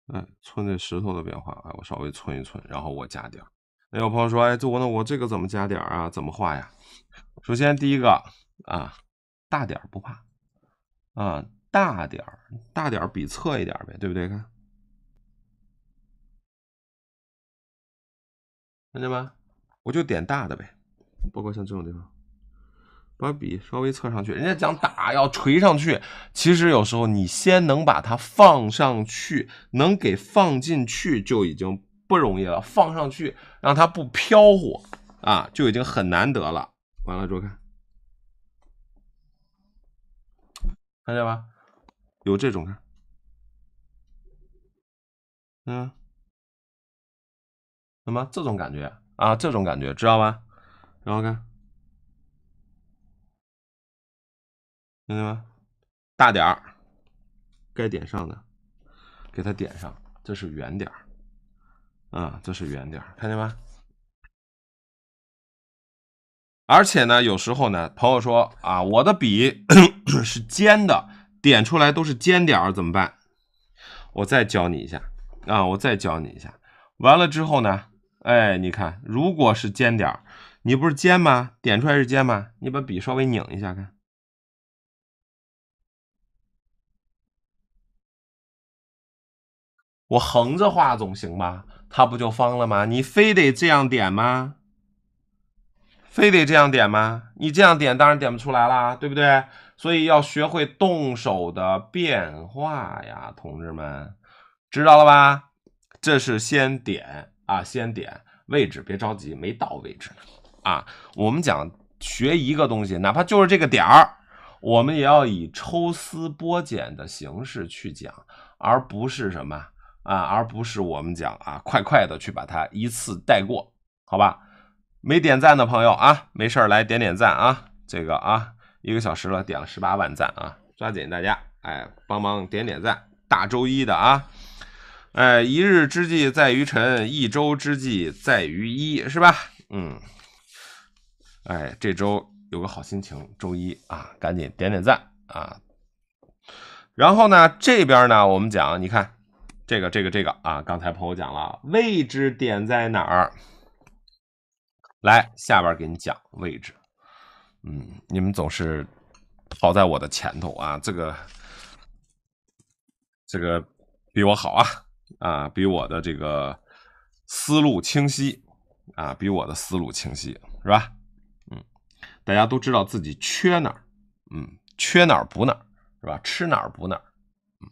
Speaker 1: 哎，存这石头的变化，哎，我稍微存
Speaker 2: 一存，然后我加点儿。那有朋友说，哎，这我那我这个怎么加点儿啊？怎么画呀？首先第一个啊，大点儿不怕。啊，大点儿，大点儿，笔侧一点呗，对不对？看，看见吧？我就点大的呗，包括像这种地方，把笔稍微侧上去。人家讲打要垂上去，其实有时候你先能把它放上去，能给放进去就已经不容易了。放上去让它不飘忽啊，就已经很难得了。完了之后
Speaker 1: 看。看见吧，有这种的，嗯，那么这种感觉啊，这种感觉知道吧？然后看，看见吗？大点儿，该点上的，给它点上，这是圆点儿，啊，
Speaker 2: 这是圆点儿，看见吗？而且呢，有时候呢，朋友说啊，我的笔。是尖的，点出来都是尖点儿，怎么办？我再教你一下啊！我再教你一下。完了之后呢？哎，你看，如果是尖点儿，你不是尖吗？点出来是尖吗？
Speaker 1: 你把笔稍微拧一下看。我横着画总行吧？它不就
Speaker 2: 方了吗？你非得这样点吗？非得这样点吗？你这样点当然点不出来啦，对不对？所以要学会动手的变化呀，同志们，知道了吧？这是先点啊，先点位置，别着急，没到位置呢啊。我们讲学一个东西，哪怕就是这个点儿，我们也要以抽丝剥茧的形式去讲，而不是什么啊，而不是我们讲啊快快的去把它一次带过，好吧？没点赞的朋友啊，没事儿来点点赞啊，这个啊。一个小时了，点了十八万赞啊！抓紧大家，哎，帮忙点点赞。大周一的啊，哎，一日之计在于晨，一周之计在于一是吧？嗯，哎，这周有个好心情，周一啊，赶紧点点赞啊。然后呢，这边呢，我们讲，你看这个这个这个啊，刚才朋友讲了位置点在哪儿？来，下边给你讲位置。嗯，你们总是跑在我的前头啊，这个这个比我好啊啊，比我的这个思路清晰啊，比我的思路清晰是吧？嗯，大家都知道自己缺哪儿，嗯，缺哪儿补哪儿是吧？吃哪儿补哪儿，嗯，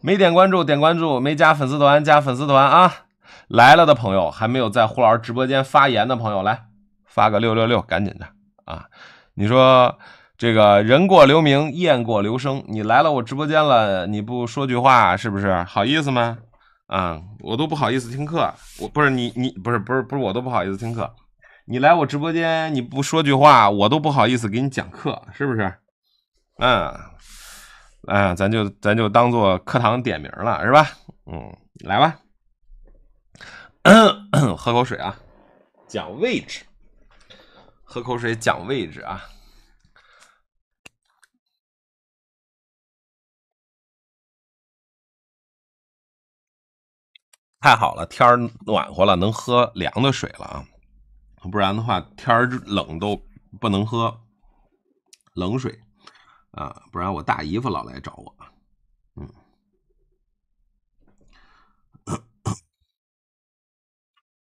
Speaker 2: 没点关注点关注，没加粉丝团加粉丝团啊！来了的朋友，还没有在胡老师直播间发言的朋友，来发个六六六，赶紧的啊！你说，这个人过留名，雁过留声。你来了我直播间了，你不说句话，是不是好意思吗？啊，我都不好意思听课。我不是你，你不是不是不是，我都不好意思听课。你来我直播间，你不说句话，我都不好意思给你讲课，是不是？嗯，啊，咱就咱就当做课堂点名了，是吧？嗯，来吧，*coughs* 喝口水啊，讲位置。喝口水，讲位置
Speaker 1: 啊！太好了，天儿暖和了，能喝凉的水了啊！不然的话，天儿冷都不能
Speaker 2: 喝冷水啊！不然我大姨夫老来找我。嗯，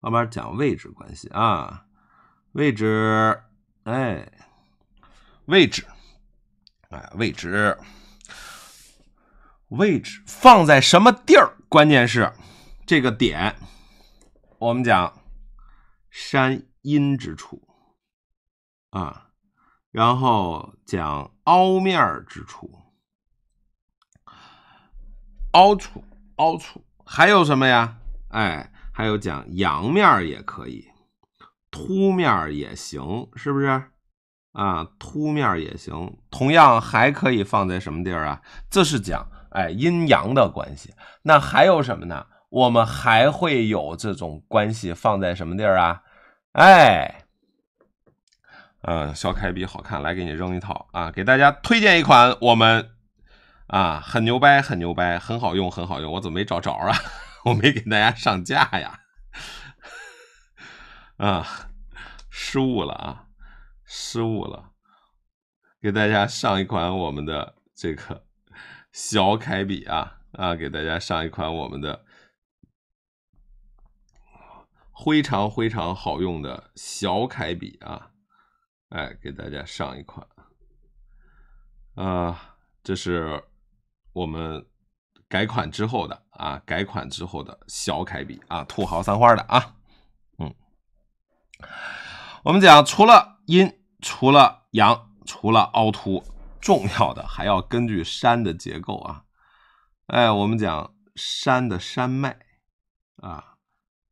Speaker 2: *coughs* 慢慢讲位置关系啊。位置，哎，位置，哎，位置，位置放在什么地儿？关键是这个点。我们讲山阴之处啊，然后讲凹面之处，凹处，凹处，还有什么呀？哎，还有讲阳面也可以。凸面儿也行，是不是啊？凸面儿也行，同样还可以放在什么地儿啊？这是讲哎阴阳的关系。那还有什么呢？我们还会有这种关系放在什么地儿啊？哎，嗯，小凯比好看，来给你扔一套啊！给大家推荐一款，我们啊很牛掰，很牛掰，很好用，很好用。我怎么没找着啊？*laughs* 我没给大家上架呀。*laughs* 啊，失误了啊，失误了！给大家上一款我们的这个小凯笔啊啊，给大家上一款我们的非常非常好用的小凯笔啊，哎，给大家上一款啊，这是我们改款之后的啊，改款之后的小凯笔啊，土豪三花的啊。我们讲除了阴，除了阳，除了凹凸，重要的还要根据山的结构啊。哎，我们讲山的山脉啊，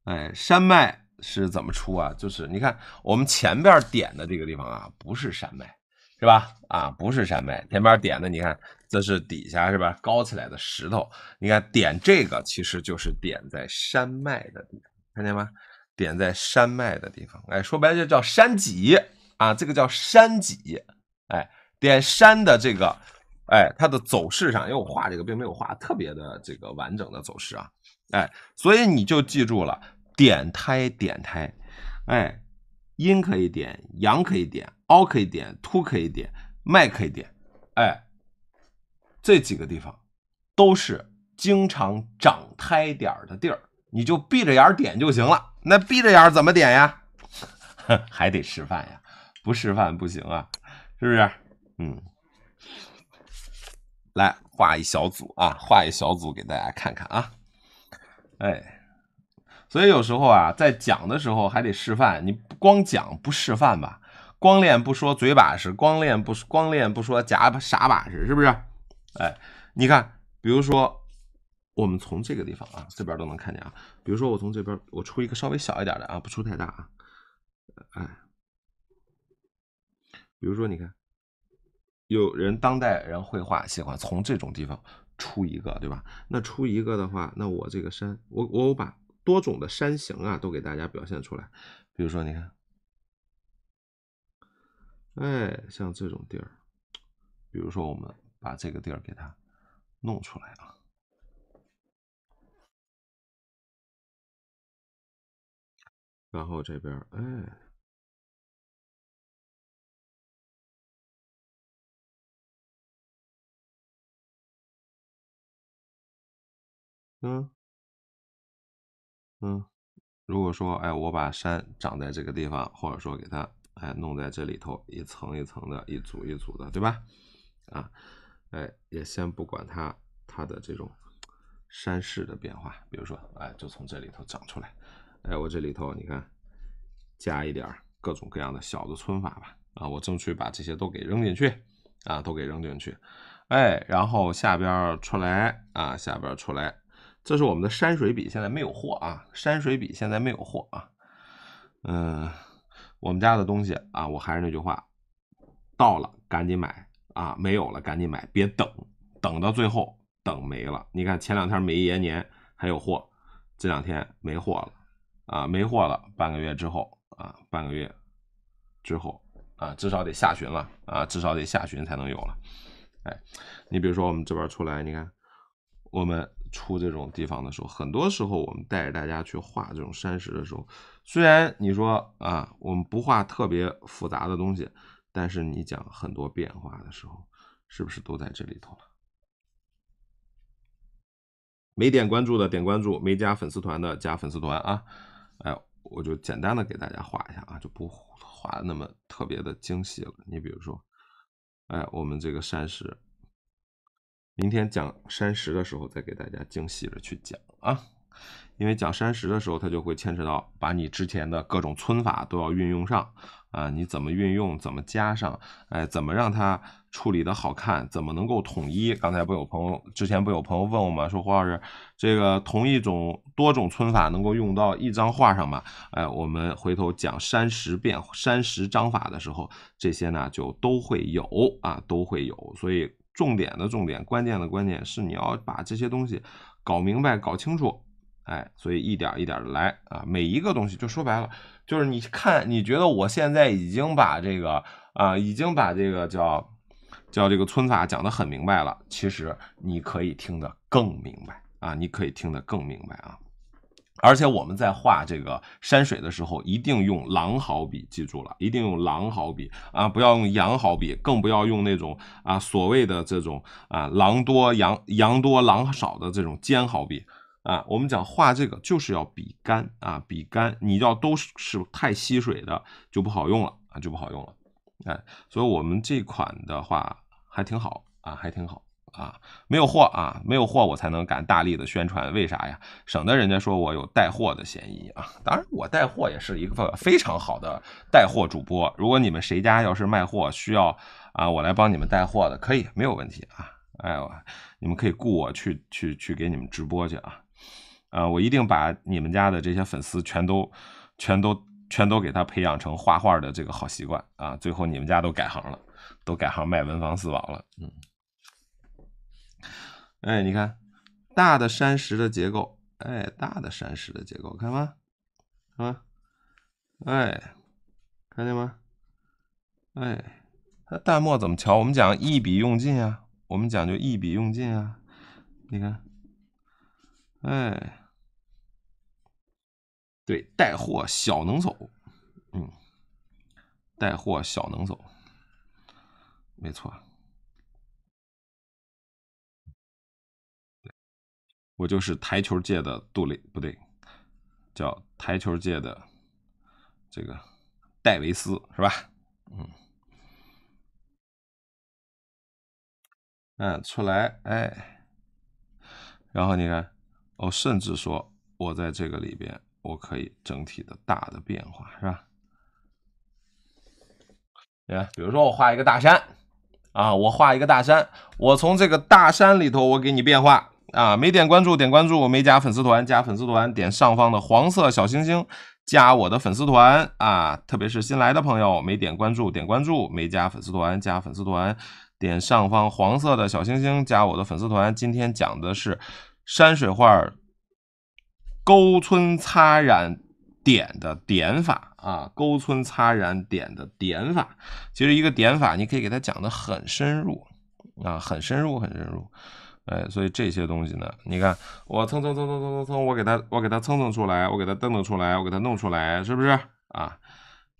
Speaker 2: 哎，山脉是怎么出啊？就是你看我们前边点的这个地方啊，不是山脉，是吧？啊，不是山脉，前边点的，你看这是底下是吧？高起来的石头，你看点这个，其实就是点在山脉的地方，看见吗？点在山脉的地方，哎，说白了就叫山脊啊，这个叫山脊，哎，点山的这个，哎，它的走势上，因为我画这个并没有画特别的这个完整的走势啊，哎，所以你就记住了，点胎点胎，哎，阴可以点，阳可以点，凹可以点，凸可以点，脉可以点，哎，这几个地方都是经常长胎点的地儿。你就闭着眼点就行了。那闭着眼怎么点呀？*laughs* 还得示范呀，不示范不行啊，是不是？嗯，来画一小组啊，画一小组给大家看看啊。哎，所以有时候啊，在讲的时候还得示范，你不光讲不示范吧？光练不说嘴把式，光练不光练不说夹傻把式，是不是？哎，你看，比如说。我们从这个地方啊，这边都能看见啊。比如说，我从这边我出一个稍微小一点的啊，不出太大啊。哎，比如说，你看，有人当代人绘画喜欢从这种地方出一个，对吧？那出一个的话，那我这个山，我我把多种的山形啊都给大家表现出来。比如说，你看，哎，
Speaker 1: 像这种地儿，比如说我们把这个地儿给它弄出来啊。然后这边，哎，嗯，嗯，如果说，哎，我把山长在这个地方，或者说给它，哎，弄在这里头，一层
Speaker 2: 一层的，一组一组的，对吧？啊，哎，也先不管它它的这种山势的变化，比如说，哎，就从这里头长出来。哎，我这里头你看，加一点各种各样的小的皴法吧。啊，我争取把这些都给扔进去，啊，都给扔进去。哎，然后下边出来，啊，下边出来。这是我们的山水笔，现在没有货啊。山水笔现在没有货啊。嗯，我们家的东西啊，我还是那句话，到了赶紧买啊，没有了赶紧买，别等，等到最后等没了。你看前两天没延年还有货，这两天没货了。啊，没货了。半个月之后啊，半个月之后啊，至少得下旬了啊，至少得下旬才能有了。哎，你比如说我们这边出来，你看我们出这种地方的时候，很多时候我们带着大家去画这种山石的时候，虽然你说啊，我们不画特别复杂的东西，但是你讲很多变化的时候，是不是都在这里头了？没点关注的点关注，没加粉丝团的加粉丝团啊！哎，我就简单的给大家画一下啊，就不画的那么特别的精细了。你比如说，哎，我们这个山石，明天讲山石的时候再给大家精细的去讲啊，因为讲山石的时候，它就会牵扯到把你之前的各种皴法都要运用上。啊，你怎么运用？怎么加上？哎，怎么让它处理的好看？怎么能够统一？刚才不有朋友，之前不有朋友问我吗？说，胡老师，这个同一种多种皴法能够用到一张画上吗？哎，我们回头讲山石变山石章法的时候，这些呢就都会有啊，都会有。所以重点的重点，关键的关键是你要把这些东西搞明白、搞清楚。哎，所以一点一点的来啊，每一个东西就说白了，就是你看，你觉得我现在已经把这个啊，已经把这个叫叫这个皴法讲得很明白了。其实你可以听得更明白啊，你可以听得更明白啊。而且我们在画这个山水的时候，一定用狼毫笔，记住了一定用狼毫笔啊，不要用羊毫笔，更不要用那种啊所谓的这种啊狼多羊羊多狼少的这种尖毫笔。啊，我们讲画这个就是要笔干啊，笔干，你要都是是太吸水的就不好用了啊，就不好用了，哎，所以我们这款的话还挺好啊，还挺好啊，没有货啊，没有货我才能敢大力的宣传，为啥呀？省得人家说我有带货的嫌疑啊，当然我带货也是一个非常好的带货主播，如果你们谁家要是卖货需要啊，我来帮你们带货的可以没有问题啊，哎，你们可以雇我去去去给你们直播去啊。啊，我一定把你们家的这些粉丝全都、全都、全都给他培养成画画的这个好习惯啊！最后你们家都改行了，都改行卖文房四宝了。嗯，哎，你看大的山石的结构，哎，大的山石的结构，看见吗？看吗？哎，看见吗？哎，那淡墨怎么瞧？我们讲一笔用尽啊，我们讲究一笔用尽啊。你看，哎。对，
Speaker 1: 带货小能手，嗯，带货小能手，没错，我就是台球界的杜雷，不对，叫台球界的这个戴维斯是吧？嗯，嗯，出来，哎，
Speaker 2: 然后你看，我甚至说我在这个里边。我可以整体的大的变化是吧？你看，比如说我画一个大山啊，我画一个大山，我从这个大山里头我给你变化啊。没点关注点关注，没加粉丝团加粉丝团，点上方的黄色小星星加我的粉丝团啊。特别是新来的朋友，没点关注点关注，没加粉丝团加粉丝团，点上方黄色的小星星加我的粉丝团。今天讲的是山水画。勾皴擦染点的点法啊，勾皴擦染点的点法，其实一个点法，你可以给它讲的很深入啊，很深入，很深入。哎，所以这些东西呢，你看我蹭蹭蹭蹭蹭蹭蹭，我给它我给它蹭蹭出来，我给它蹬蹬出来，我给它弄出来，是不是啊？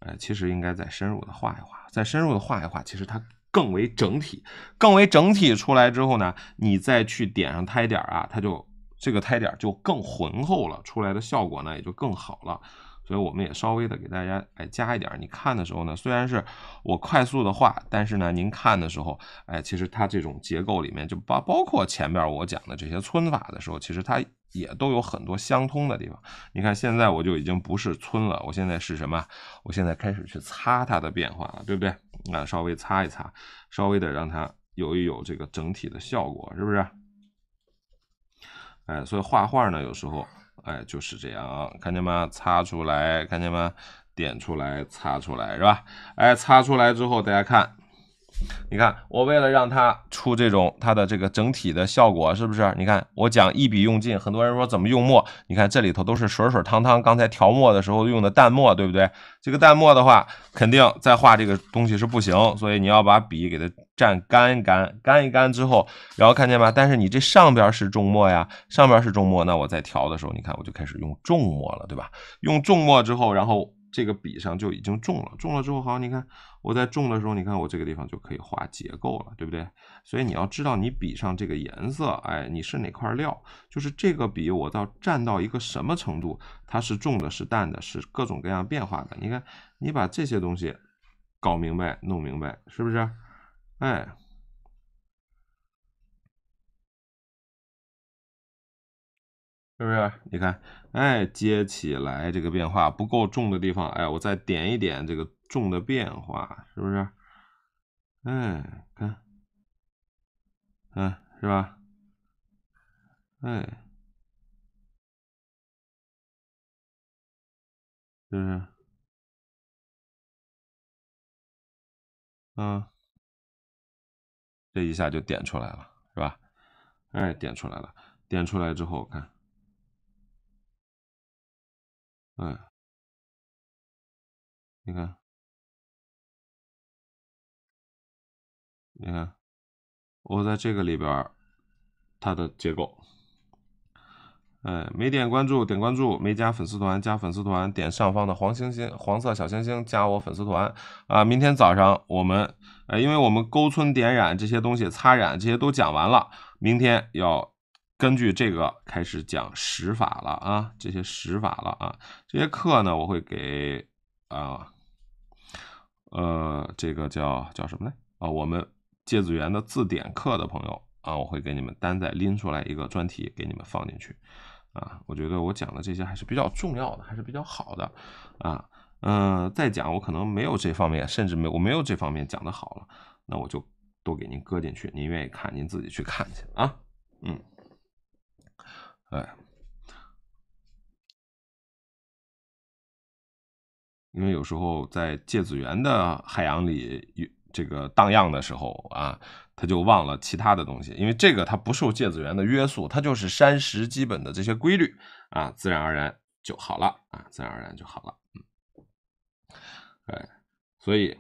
Speaker 2: 哎，其实应该再深入的画一画，再深入的画一画，其实它更为整体，更为整体出来之后呢，你再去点上苔点啊，它就。这个胎点就更浑厚了，出来的效果呢也就更好了，所以我们也稍微的给大家哎加一点。你看的时候呢，虽然是我快速的画，但是呢，您看的时候，哎，其实它这种结构里面就包包括前面我讲的这些皴法的时候，其实它也都有很多相通的地方。你看现在我就已经不是皴了，我现在是什么？我现在开始去擦它的变化了，对不对？那稍微擦一擦，稍微的让它有一有这个整体的效果，是不是？哎，所以画画呢，有时候，哎，就是这样啊，看见吗？擦出来，看见吗？点出来，擦出来，是吧？哎，擦出来之后，大家看，你看，我为了让它出这种它的这个整体的效果，是不是？你看，我讲一笔用尽，很多人说怎么用墨？你看这里头都是水水汤汤，刚才调墨的时候用的淡墨，对不对？这个淡墨的话，肯定在画这个东西是不行，所以你要把笔给它。蘸干一干，干一干之后，然后看见吧？但是你这上边是重墨呀，上边是重墨，那我在调的时候，你看我就开始用重墨了，对吧？用重墨之后，然后这个笔上就已经重了，重了之后，好，你看我在重的时候，你看我这个地方就可以画结构了，对不对？所以你要知道，你笔上这个颜色，哎，你是哪块料？就是这个笔，我到蘸到一个什么程度，它是重的，是淡的，是各种各样变化的。你看，你把这些东西搞明白、弄明白，是
Speaker 1: 不是？哎，是不是？你看，哎，接起来这个变
Speaker 2: 化不够重的地方，哎，我再点一点这个重的变化，是不是？
Speaker 1: 哎，看，嗯，是吧？哎，是不是？啊？这一下就点出来了，是吧？哎，点出来了，点出来之后，看，嗯，你看，你看，我在这个里边，它的结
Speaker 2: 构。嗯，没点关注，点关注；没加粉丝团，加粉丝团。点上方的黄星星，黄色小星星，加我粉丝团啊！明天早上我们，呃，因为我们勾村点染这些东西、擦染这些都讲完了，明天要根据这个开始讲实法了啊，这些实法了啊，这些课呢，我会给啊，呃，这个叫叫什么嘞？啊，我们芥子园的字典课的朋友啊，我会给你们单再拎出来一个专题，给你们放进去。啊，我觉得我讲的这些还是比较重要的，还是比较好的，啊，嗯，再讲我可能没有这方面，甚至没我没有这方面讲的好了，那我就都给您搁进去，您愿意看，您自己去看去啊，
Speaker 1: 嗯，哎，因为有时候在芥子园的海洋里这个
Speaker 2: 荡漾的时候啊。他就忘了其他的东西，因为这个它不受芥子园的约束，它就是山石基本的这些规律啊，自然而然就好了啊，自然而然就好了。嗯，哎，所以，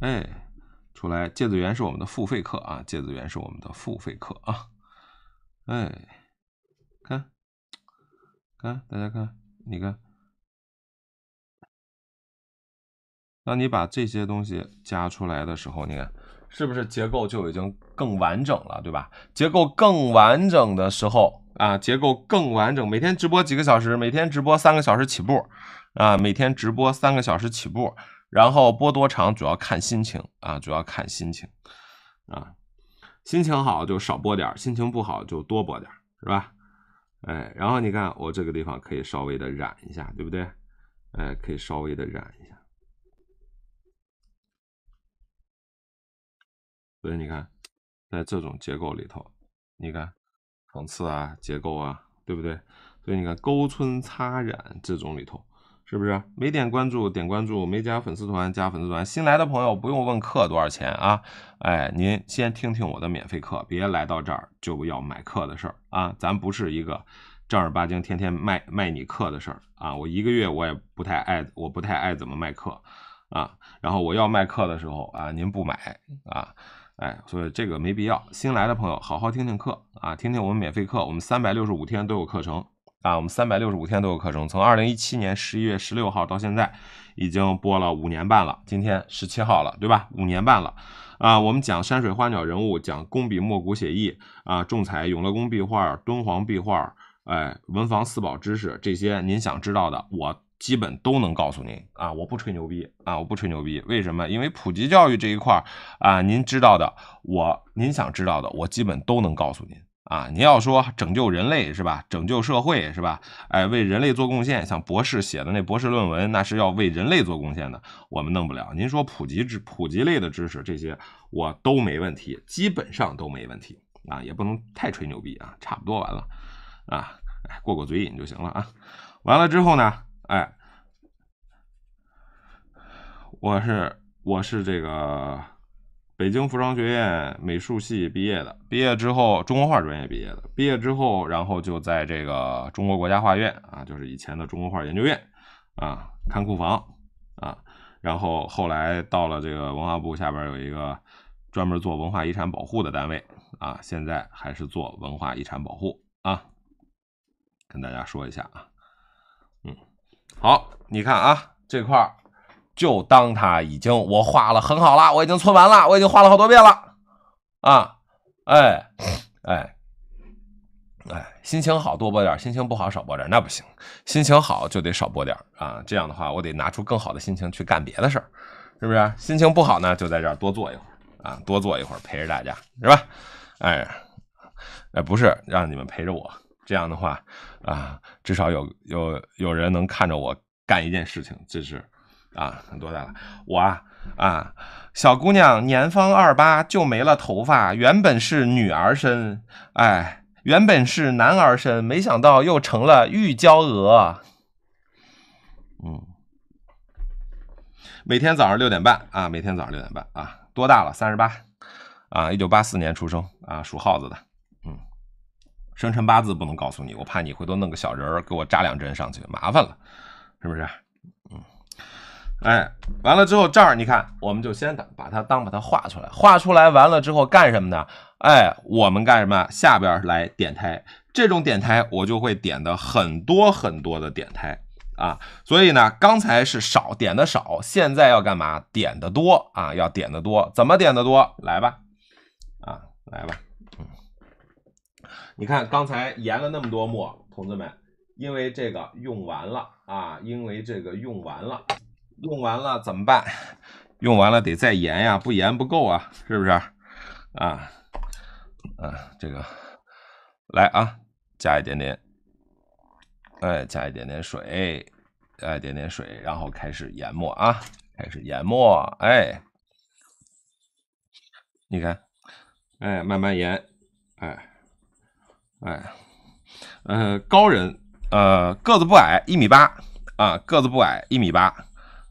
Speaker 2: 哎，出来，芥子园是我们的付费课啊，芥子园是我们的付费课啊。哎，
Speaker 1: 看看大家看，你看，
Speaker 2: 当你把这些东西加出来的时候，你看。是不是结构就已经更完整了，对吧？结构更完整的时候啊，结构更完整。每天直播几个小时，每天直播三个小时起步啊，每天直播三个小时起步，然后播多长主要看心情啊，主要看心情啊，心情好就少播点，心情不好就多播点，是吧？哎，然后你看我这个地方可以稍微的染一下，对不对？
Speaker 1: 哎，可以稍微的染一下。所以你看，在这种结构里头，你看
Speaker 2: 层次啊，结构啊，对不对？所以你看勾村擦染这种里头，是不是？没点关注，点关注；没加粉丝团，加粉丝团。新来的朋友不用问课多少钱啊？哎，您先听听我的免费课，别来到这儿就要买课的事儿啊！咱不是一个正儿八经天天卖卖你课的事儿啊！我一个月我也不太爱，我不太爱怎么卖课啊。然后我要卖课的时候啊，您不买啊。哎，所以这个没必要。新来的朋友，好好听听课啊，听听我们免费课，我们三百六十五天都有课程啊，我们三百六十五天都有课程。从二零一七年十一月十六号到现在，已经播了五年半了，今天十七号了，对吧？五年半了啊，我们讲山水花鸟人物，讲工笔墨骨写意啊，重彩永乐宫壁画、敦煌壁画，哎，文房四宝知识，这些您想知道的，我。基本都能告诉您啊！我不吹牛逼啊！我不吹牛逼，为什么？因为普及教育这一块儿啊，您知道的，我您想知道的，我基本都能告诉您啊！您要说拯救人类是吧？拯救社会是吧？哎，为人类做贡献，像博士写的那博士论文，那是要为人类做贡献的，我们弄不了。您说普及知、普及类的知识这些，我都没问题，基本上都没问题啊！也不能太吹牛逼啊，差不多完了啊！过过嘴瘾就行了啊！完了之后呢？哎，我是我是这个北京服装学院美术系毕业的，毕业之后中国画专业毕业的，毕业之后然后就在这个中国国家画院啊，就是以前的中国画研究院啊，看库房啊，然后后来到了这个文化部下边有一个专门做文化遗产保护的单位啊，现在还是做文化遗产保护啊，跟大家说一下啊。好，你看啊，这块儿就当它已经我画了很好了，我已经存完了，我已经画了好多遍了啊，哎，哎，哎，心情好多播点，心情不好少播点，那不行，心情好就得少播点啊，这样的话我得拿出更好的心情去干别的事儿，是不是？心情不好呢，就在这儿多坐一会儿啊，多坐一会儿陪着大家，是吧？哎，哎，不是让你们陪着我。这样的话，啊，至少有有有人能看着我干一件事情，这是，啊，多大了？我啊，啊，小姑娘年方二八就没了头发，原本是女儿身，哎，原本是男儿身，没想到又成了玉娇娥。嗯，每天早上六点半啊，每天早上六点半啊，多大了？三十八，啊，一九八四年出生，啊，属耗子的。生辰八字不能告诉你，我怕你回头弄个小人儿给我扎两针上去，麻烦了，是不是？嗯，哎，完了之后这儿你看，我们就先把它当把它画出来，画出来完了之后干什么呢？哎，我们干什么？下边来点胎，这种点胎我就会点的很多很多的点胎啊，所以呢，刚才是少点的少，现在要干嘛？点的多啊，要点的多，怎么点的多？来吧，啊，来吧。你看，刚才研了那么多墨，同志们，因为这个用完了啊，因为这个用完了，用完了怎么办？用完了得再研呀，不研不够啊，是不是？啊，嗯，这个来啊，加一点点，哎，加一点点水，哎，点点水，然后开始研墨啊，开始研墨，哎，你看，哎，慢慢研，哎。哎，呃，高人，呃，个子不矮，一米八啊，个子不矮，一米八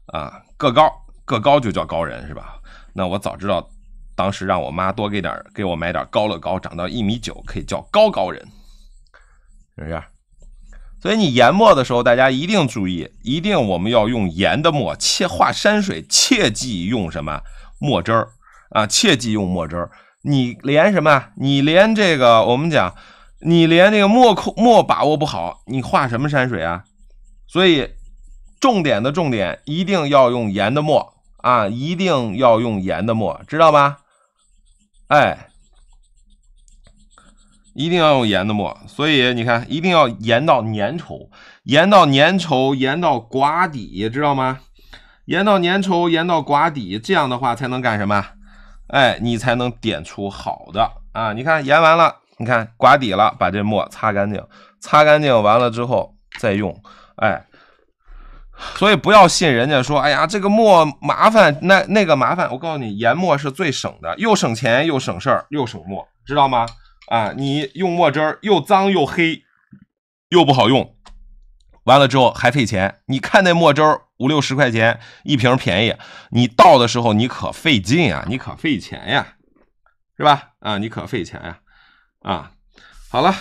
Speaker 2: 啊，个高，个高就叫高人是吧？那我早知道，当时让我妈多给点，给我买点高乐高，长到一米九可以叫高高人，是不是？所以你研墨的时候，大家一定注意，一定我们要用研的墨，切画山水，切忌用什么墨汁儿啊，切忌用墨汁儿。你连什么？你连这个，我们讲。你连那个墨控墨把握不好，你画什么山水啊？所以重点的重点一定要用盐的墨啊，一定要用盐的墨，知道吗？哎，一定要用盐的墨。所以你看，一定要盐到粘稠，盐到粘稠，盐到刮底，知道吗？盐到粘稠，盐到刮底，这样的话才能干什么？哎，你才能点出好的啊！你看，盐完了。你看，刮底了，把这墨擦干净，擦干净完了之后再用，哎，所以不要信人家说，哎呀，这个墨麻烦，那那个麻烦。我告诉你，研墨是最省的，又省钱又省事儿又省墨，知道吗？啊，你用墨汁儿又脏又黑，又不好用，完了之后还费钱。你看那墨汁儿五六十块钱一瓶，便宜，你倒的时候你可费劲啊，你可费钱呀，是吧？啊，你可费钱呀。啊，好了，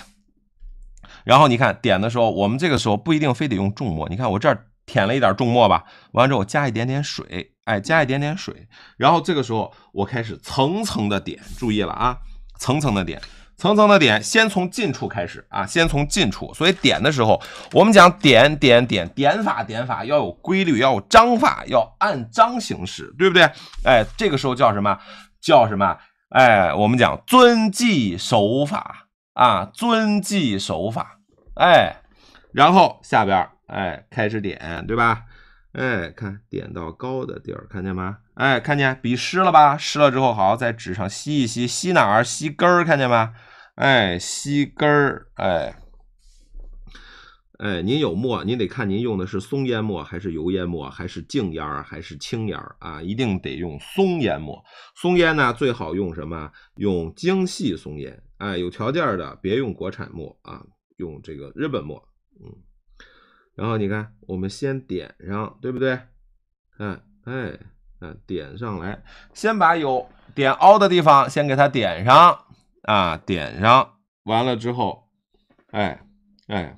Speaker 2: 然后你看点的时候，我们这个时候不一定非得用重墨。你看我这儿舔了一点重墨吧，完之后加一点点水，哎，加一点点水，然后这个时候我开始层层的点，注意了啊，层层的点，层层的点，先从近处开始啊，先从近处。所以点的时候，我们讲点点点点法，点法要有规律，要有章法，要按章行事，对不对？哎，这个时候叫什么？叫什么？哎，我们讲遵纪守法啊，遵纪守法。哎，然后下边儿，哎，开始点，对吧？哎，看点到高的地儿，看见吗？哎，看见，笔湿了吧？湿了之后，好在纸上吸一吸，吸哪儿？吸根儿，看见吗？哎，吸根儿，哎。哎，您有墨，您得看您用的是松烟墨还是油烟墨，还是净烟儿还是清烟儿啊？一定得用松烟墨。松烟呢，最好用什么？用精细松烟。哎，有条件的别用国产墨啊，用这个日本墨。嗯。然后你看，我们先点上，对不对？看，哎，嗯，点上来，先把有点凹的地方先给它点上啊，点上完了之后，哎，哎。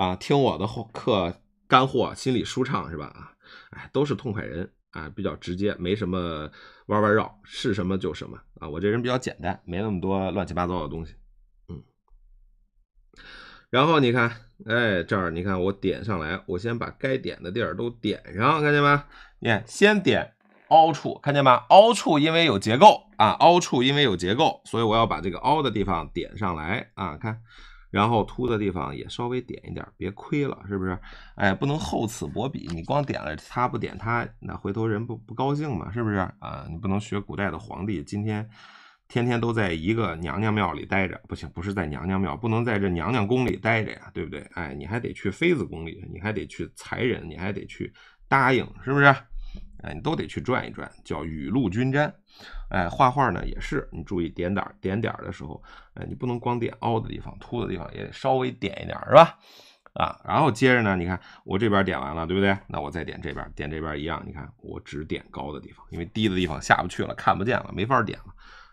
Speaker 2: 啊，听我的课，干货，心里舒畅，是吧？啊，哎，都是痛快人啊，比较直接，没什么弯弯绕，是什么就什么啊。我这人比较简单，没那么多乱七八糟的东西。嗯，然后你看，哎，这儿你看，我点上来，我先把该点的地儿都点上，看见吗？你看，先点凹处，看见吗？凹处因为有结构啊，凹处因为有结构，所以我要把这个凹的地方点上来啊，看。然后凸的地方也稍微点一点儿，别亏了，是不是？哎，不能厚此薄彼，你光点了他不点他，那回头人不不高兴嘛，是不是？啊，你不能学古代的皇帝，今天天天都在一个娘娘庙里待着，不行，不是在娘娘庙，不能在这娘娘宫里待着呀，对不对？哎，你还得去妃子宫里，你还得去才人，你还得去答应，是不是？哎，你都得去转一转，叫雨露均沾。哎，画画呢也是，你注意点点儿点点儿的时候，哎，你不能光点凹的地方，凸的地方也稍微点一点，是吧？啊，然后接着呢，你看我这边点完了，对不对？那我再点这边，点这边一样，你看我只点高的地方，因为低的地方下不去了，看不见了，没法点了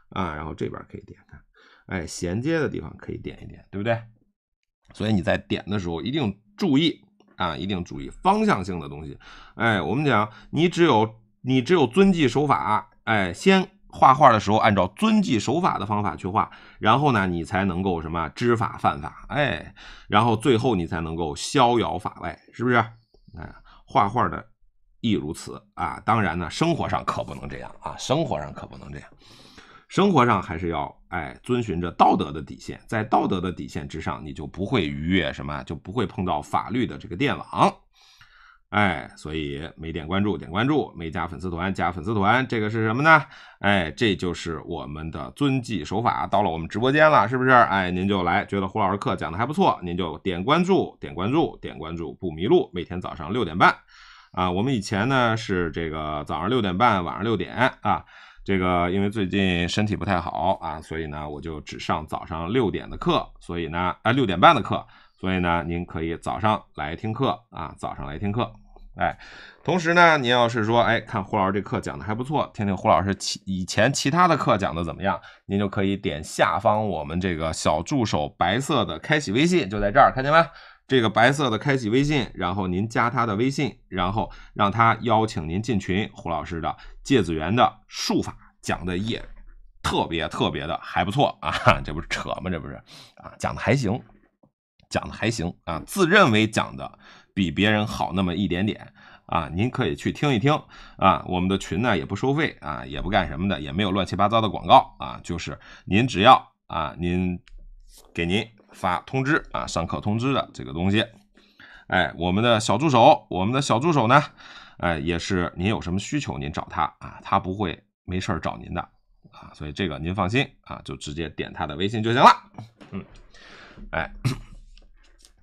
Speaker 2: 啊。然后这边可以点，看，哎，衔接的地方可以点一点，对不对？所以你在点的时候一定注意啊，一定注意方向性的东西。哎，我们讲你只有你只有遵纪守法，哎，先。画画的时候，按照遵纪守法的方法去画，然后呢，你才能够什么知法犯法，哎，然后最后你才能够逍遥法外，是不是？哎，画画的亦如此啊。当然呢，生活上可不能这样啊，生活上可不能这样，生活上还是要哎遵循着道德的底线，在道德的底线之上，你就不会逾越什么，就不会碰到法律的这个电网。哎，所以没点关注，点关注；没加粉丝团，加粉丝团。这个是什么呢？哎，这就是我们的遵纪守法到了我们直播间了，是不是？哎，您就来，觉得胡老师课讲的还不错，您就点关注，点关注，点关注，不迷路。每天早上六点半啊，我们以前呢是这个早上六点半，晚上六点啊。这个因为最近身体不太好啊，所以呢我就只上早上六点的课，所以呢啊六点半的课。所以呢，您可以早上来听课啊，早上来听课。哎，同时呢，您要是说，哎，看胡老师这课讲的还不错，听听胡老师其以前其他的课讲的怎么样，您就可以点下方我们这个小助手白色的开启微信，就在这儿看见没？这个白色的开启微信，然后您加他的微信，然后让他邀请您进群。胡老师的芥子园的术法讲的也特别特别的还不错啊，这不是扯吗？这不是啊，讲的还行。讲的还行啊，自认为讲的比别人好那么一点点啊，您可以去听一听啊。我们的群呢也不收费啊，也不干什么的，也没有乱七八糟的广告啊，就是您只要啊，您给您发通知啊，上课通知的这个东西，哎，我们的小助手，我们的小助手呢，哎，也是您有什么需求您找他啊，他不会没事儿找您的啊，所以这个您放心啊，就直接点他的微信就行了，嗯，哎。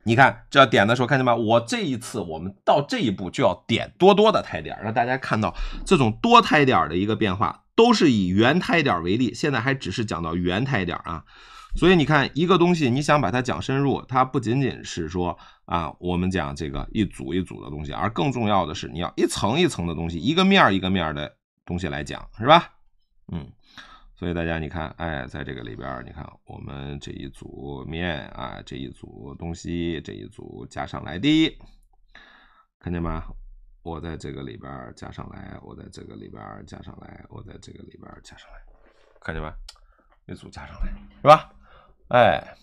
Speaker 2: 你看，这点的时候看见没？我这一次我们到这一步就要点多多的胎点，让大家看到这种多胎点的一个变化，都是以圆胎点为例。现在还只是讲到圆胎点啊，所以你看一个东西，你想把它讲深入，它不仅仅是说啊，我们讲这个一组一组的东西，而更重要的是你要一层一层的东西，一个面儿一个面儿的东西来讲，是吧？嗯。所以大家你看，哎，在这个里边你看我们这一组面啊，这一组东西，这一组加上来的，看见吗？我在这个里边加上来，我在这个里边加上来，我在这个里边加上来，看见没？一组加上来，是吧？哎，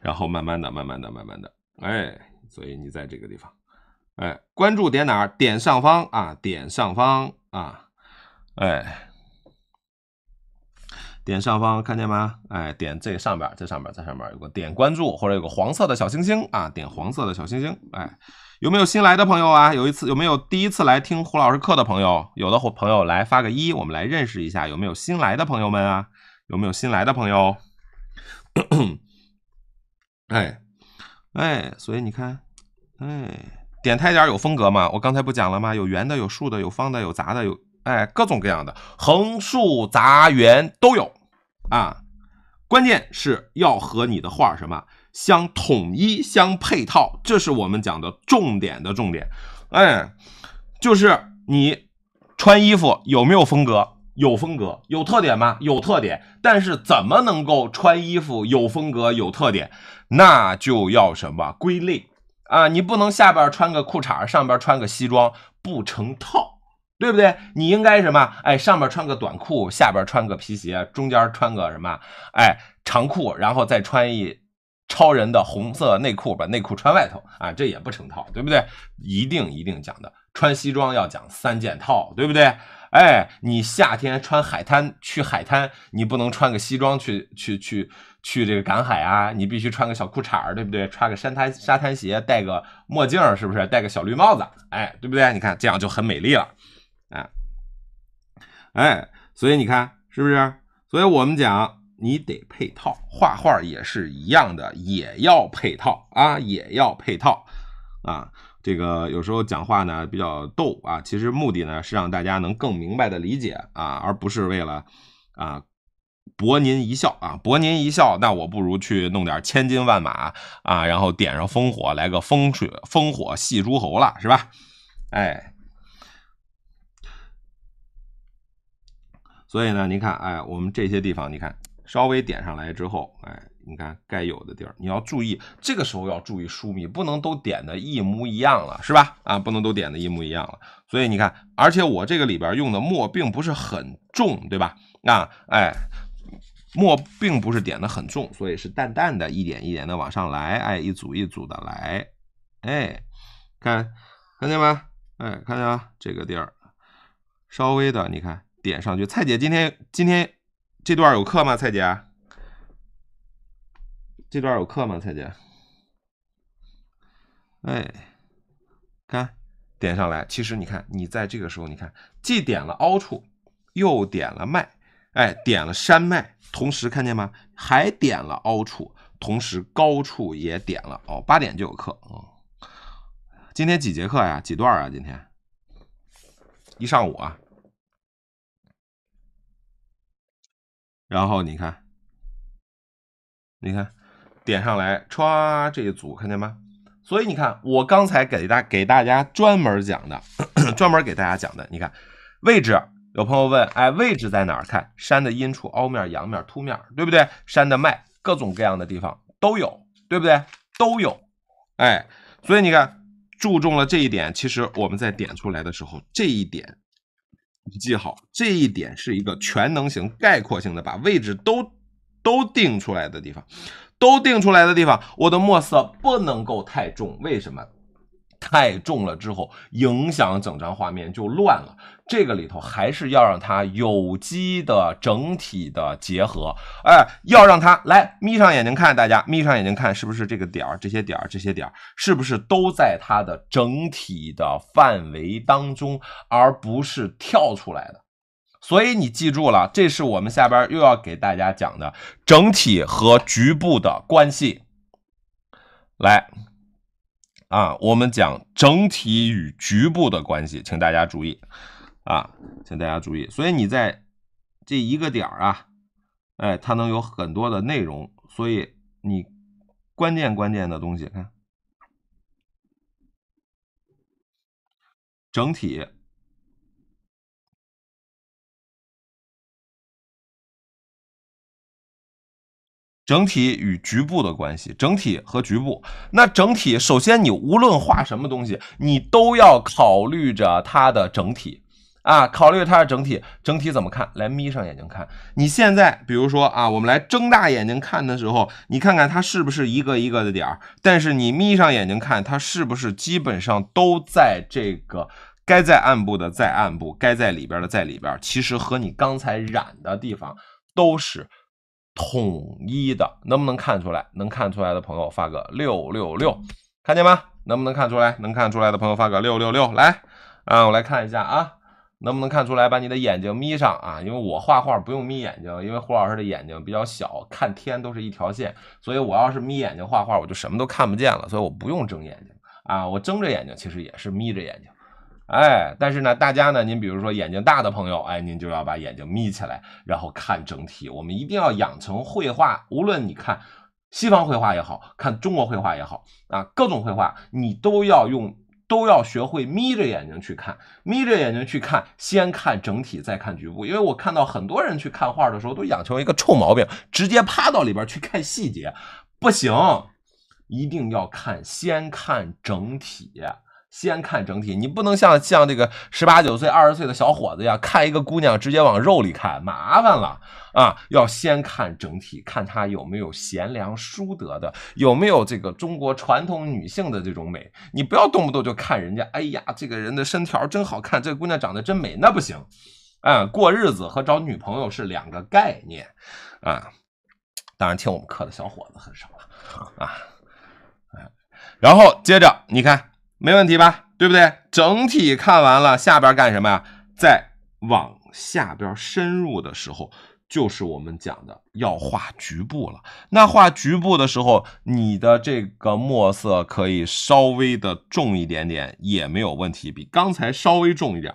Speaker 2: 然后慢慢的，慢慢的，慢慢的，哎，所以你在这个地方，哎，关注点哪儿？点上方啊，点上方啊，哎。点上方看见吗？哎，点这上边儿，这上边儿，这上边儿有个点关注，或者有个黄色的小星星啊，点黄色的小星星。哎，有没有新来的朋友啊？有一次有没有第一次来听胡老师课的朋友？有的朋友来发个一，我们来认识一下有没有新来的朋友们啊？有没有新来的朋友？*coughs* 哎哎，所以你看，哎，点太点有风格吗？我刚才不讲了吗？有圆的，有竖的，有方的，有杂的，有。哎，各种各样的横竖杂圆都有啊，关键是要和你的画什么相统一、相配套，这是我们讲的重点的重点。哎，就是你穿衣服有没有风格？有风格，有特点吗？有特点。但是怎么能够穿衣服有风格、有特点？那就要什么归类啊？你不能下边穿个裤衩，上边穿个西装，不成套。对不对？你应该什么？哎，上边穿个短裤，下边穿个皮鞋，中间穿个什么？哎，长裤，然后再穿一超人的红色内裤把内裤穿外头啊，这也不成套，对不对？一定一定讲的，穿西装要讲三件套，对不对？哎，你夏天穿海滩去海滩，你不能穿个西装去去去去这个赶海啊，你必须穿个小裤衩儿，对不对？穿个沙滩沙滩鞋，戴个墨镜，是不是？戴个小绿帽子，哎，对不对？你看这样就很美丽了。哎，哎，所以你看是不是？所以我们讲，你得配套。画画也是一样的，也要配套啊，也要配套啊。这个有时候讲话呢比较逗啊，其实目的呢是让大家能更明白的理解啊，而不是为了啊博您一笑啊博您一笑，那我不如去弄点千军万马啊，然后点上烽火，来个风水烽火戏诸侯了，是吧？哎。所以呢，你看，哎，我们这些地方，你看稍微点上来之后，哎，你看该有的地儿，你要注意，这个时候要注意疏密，不能都点的一模一样了，是吧？啊，不能都点的一模一样了。所以你看，而且我这个里边用的墨并不是很重，对吧？那，哎，墨并不是点的很重，所以是淡淡的一点一点的往上来，哎，一组一组的来，哎，看看见没？哎，看见啊，这个地儿，稍微的，你看。点上去，蔡姐，今天今天这段有课吗？蔡姐，这段有课吗？蔡姐，哎，看，点上来。其实你看，你在这个时候，你看，既点了凹处，又点了脉，哎，点了山脉，同时看见吗？还点了凹处，同时高处也点了。哦，八点就有课啊。今天
Speaker 1: 几节课呀？几段啊？今天一上午啊。然后你看，你
Speaker 2: 看点上来歘，这一组看见吗？所以你看我刚才给大给大家专门讲的，*coughs* 专门给大家讲的，你看位置有朋友问，哎位置在哪儿？看山的阴处、凹面、阳面、凸面，对不对？山的脉，各种各样的地方都有，对不对？都有，哎，所以你看注重了这一点，其实我们在点出来的时候，这一点。记好这一点是一个全能型概括性的，把位置都都定出来的地方，都定出来的地方，我的墨色不能够太重，为什么？太重了之后，影响整张画面就乱了。这个里头还是要让它有机的整体的结合，哎，要让它来眯上眼睛看，大家眯上眼睛看，是不是这个点儿、这些点儿、这些点儿，是不是都在它的整体的范围当中，而不是跳出来的？所以你记住了，这是我们下边又要给大家讲的整体和局部的关系。来。啊，我们讲整体与局部的关系，请大家注意啊，请大家注意。所以你在这一个点儿啊，哎，它能有很多的内容。所以
Speaker 1: 你关键关键的东西，看整体。整体与局部的关系，整体和局部。那整体，首先你无论画什么东西，
Speaker 2: 你都要考虑着它的整体，啊，考虑它的整体。整体怎么看？来，眯上眼睛看。你现在，比如说啊，我们来睁大眼睛看的时候，你看看它是不是一个一个的点儿？但是你眯上眼睛看，它是不是基本上都在这个该在暗部的在暗部，该在里边的在里边？其实和你刚才染的地方都是。统一的，能不能看出来？能看出来的朋友发个六六六，看见吗？能不能看出来？能看出来的朋友发个六六六来啊！我来看一下啊，能不能看出来？把你的眼睛眯上啊，因为我画画不用眯眼睛，因为胡老师的眼睛比较小，看天都是一条线，所以我要是眯眼睛画画，我就什么都看不见了，所以我不用睁眼睛啊，我睁着眼睛其实也是眯着眼睛。哎，但是呢，大家呢，您比如说眼睛大的朋友，哎，您就要把眼睛眯起来，然后看整体。我们一定要养成绘画，无论你看西方绘画也好看，中国绘画也好啊，各种绘画，你都要用，都要学会眯着眼睛去看，眯着眼睛去看，先看整体，再看局部。因为我看到很多人去看画的时候，都养成一个臭毛病，直接趴到里边去看细节，不行，一定要看，先看整体。先看整体，你不能像像这个十八九岁、二十岁的小伙子一样，看一个姑娘直接往肉里看，麻烦了啊！要先看整体，看她有没有贤良淑德的，有没有这个中国传统女性的这种美。你不要动不动就看人家，哎呀，这个人的身条真好看，这姑娘长得真美，那不行啊！过日子和找女朋友是两个概念啊！当然，听我们课的小伙子很少了啊。然后接着你看。没问题吧？对不对？整体看完了，下边干什么呀？再往下边深入的时候，就是我们讲的要画局部了。那画局部的时候，你的这个墨色可以稍微的重一点点，也没有问题，比刚才稍微重一点。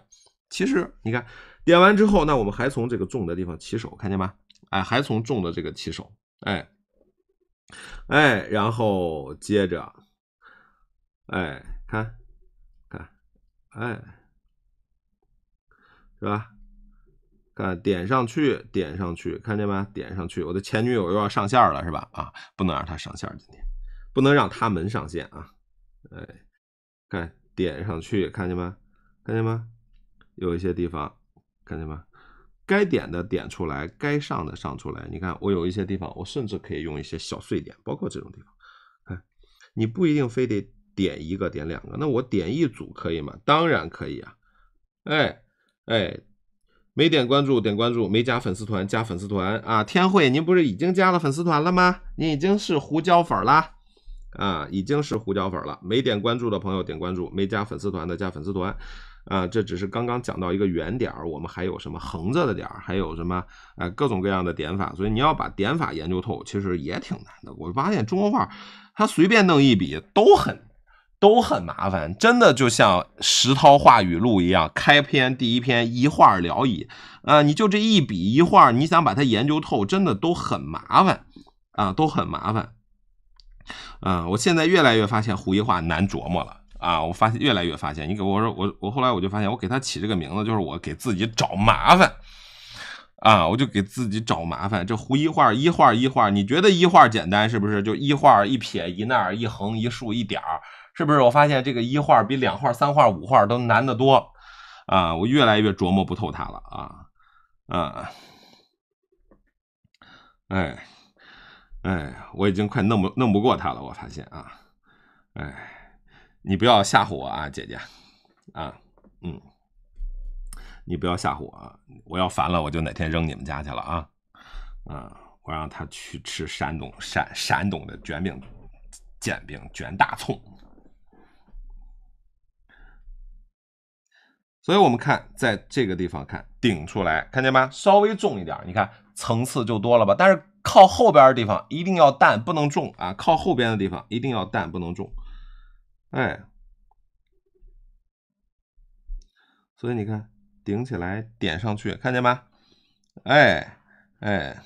Speaker 2: 其实你看点完之后，那我们还从这个重的地方起手，看见吗？哎，还从重的这个起手，哎，哎，然后接着，哎。看，看，哎，是吧？看点上去，点上去，看见吗？点上去，我的前女友又要上线了，是吧？啊，不能让她上线，今天不能让他们上线啊！哎，看点上去，看见吗？看见吗？有一些地方，看见吗？该点的点出来，该上的上出来。你看，我有一些地方，我甚至可以用一些小碎点，包括这种地方。看，你不一定非得。点一个，点两个，那我点一组可以吗？当然可以啊！哎哎，没点关注，点关注；没加粉丝团，加粉丝团啊！天惠，您不是已经加了粉丝团了吗？你已经是胡椒粉儿啊，已经是胡椒粉儿了。没点关注的朋友点关注，没加粉丝团的加粉丝团啊！这只是刚刚讲到一个圆点儿，我们还有什么横着的点儿，还有什么啊？各种各样的点法，所以你要把点法研究透，其实也挺难的。我发现中国画，他随便弄一笔都很。都很麻烦，真的就像石涛话语录一样，开篇第一篇一画了矣，啊，你就这一笔一画，你想把它研究透，真的都很麻烦，啊，都很麻烦，嗯，我现在越来越发现胡一画难琢磨了，啊，我发现越来越发现，你给我说我我后来我就发现，我给他起这个名字就是我给自己找麻烦，啊，我就给自己找麻烦，这胡一画一画一画，你觉得一画简单是不是？就一画一撇一捺一横一竖一点儿。是不是我发现这个一画比两画、三画、五画都难得多啊？我越来越琢磨不透它了啊！啊，哎哎，我已经快弄不弄不过它了。我发现啊，哎，你不要吓唬我啊，姐姐啊，嗯，你不要吓唬我，我要烦了我就哪天扔你们家去了啊！啊，我让他去吃山东山山东的卷饼煎饼卷大葱。所以，我们看，在这个地方看顶出来，看见吗？稍微重一点，你看层次就多了吧。但是靠后边的地方一定要淡，不能重啊！靠后边的地方一定要淡，不能重。哎，所以你看顶起来，点上去，看见吗？
Speaker 1: 哎哎，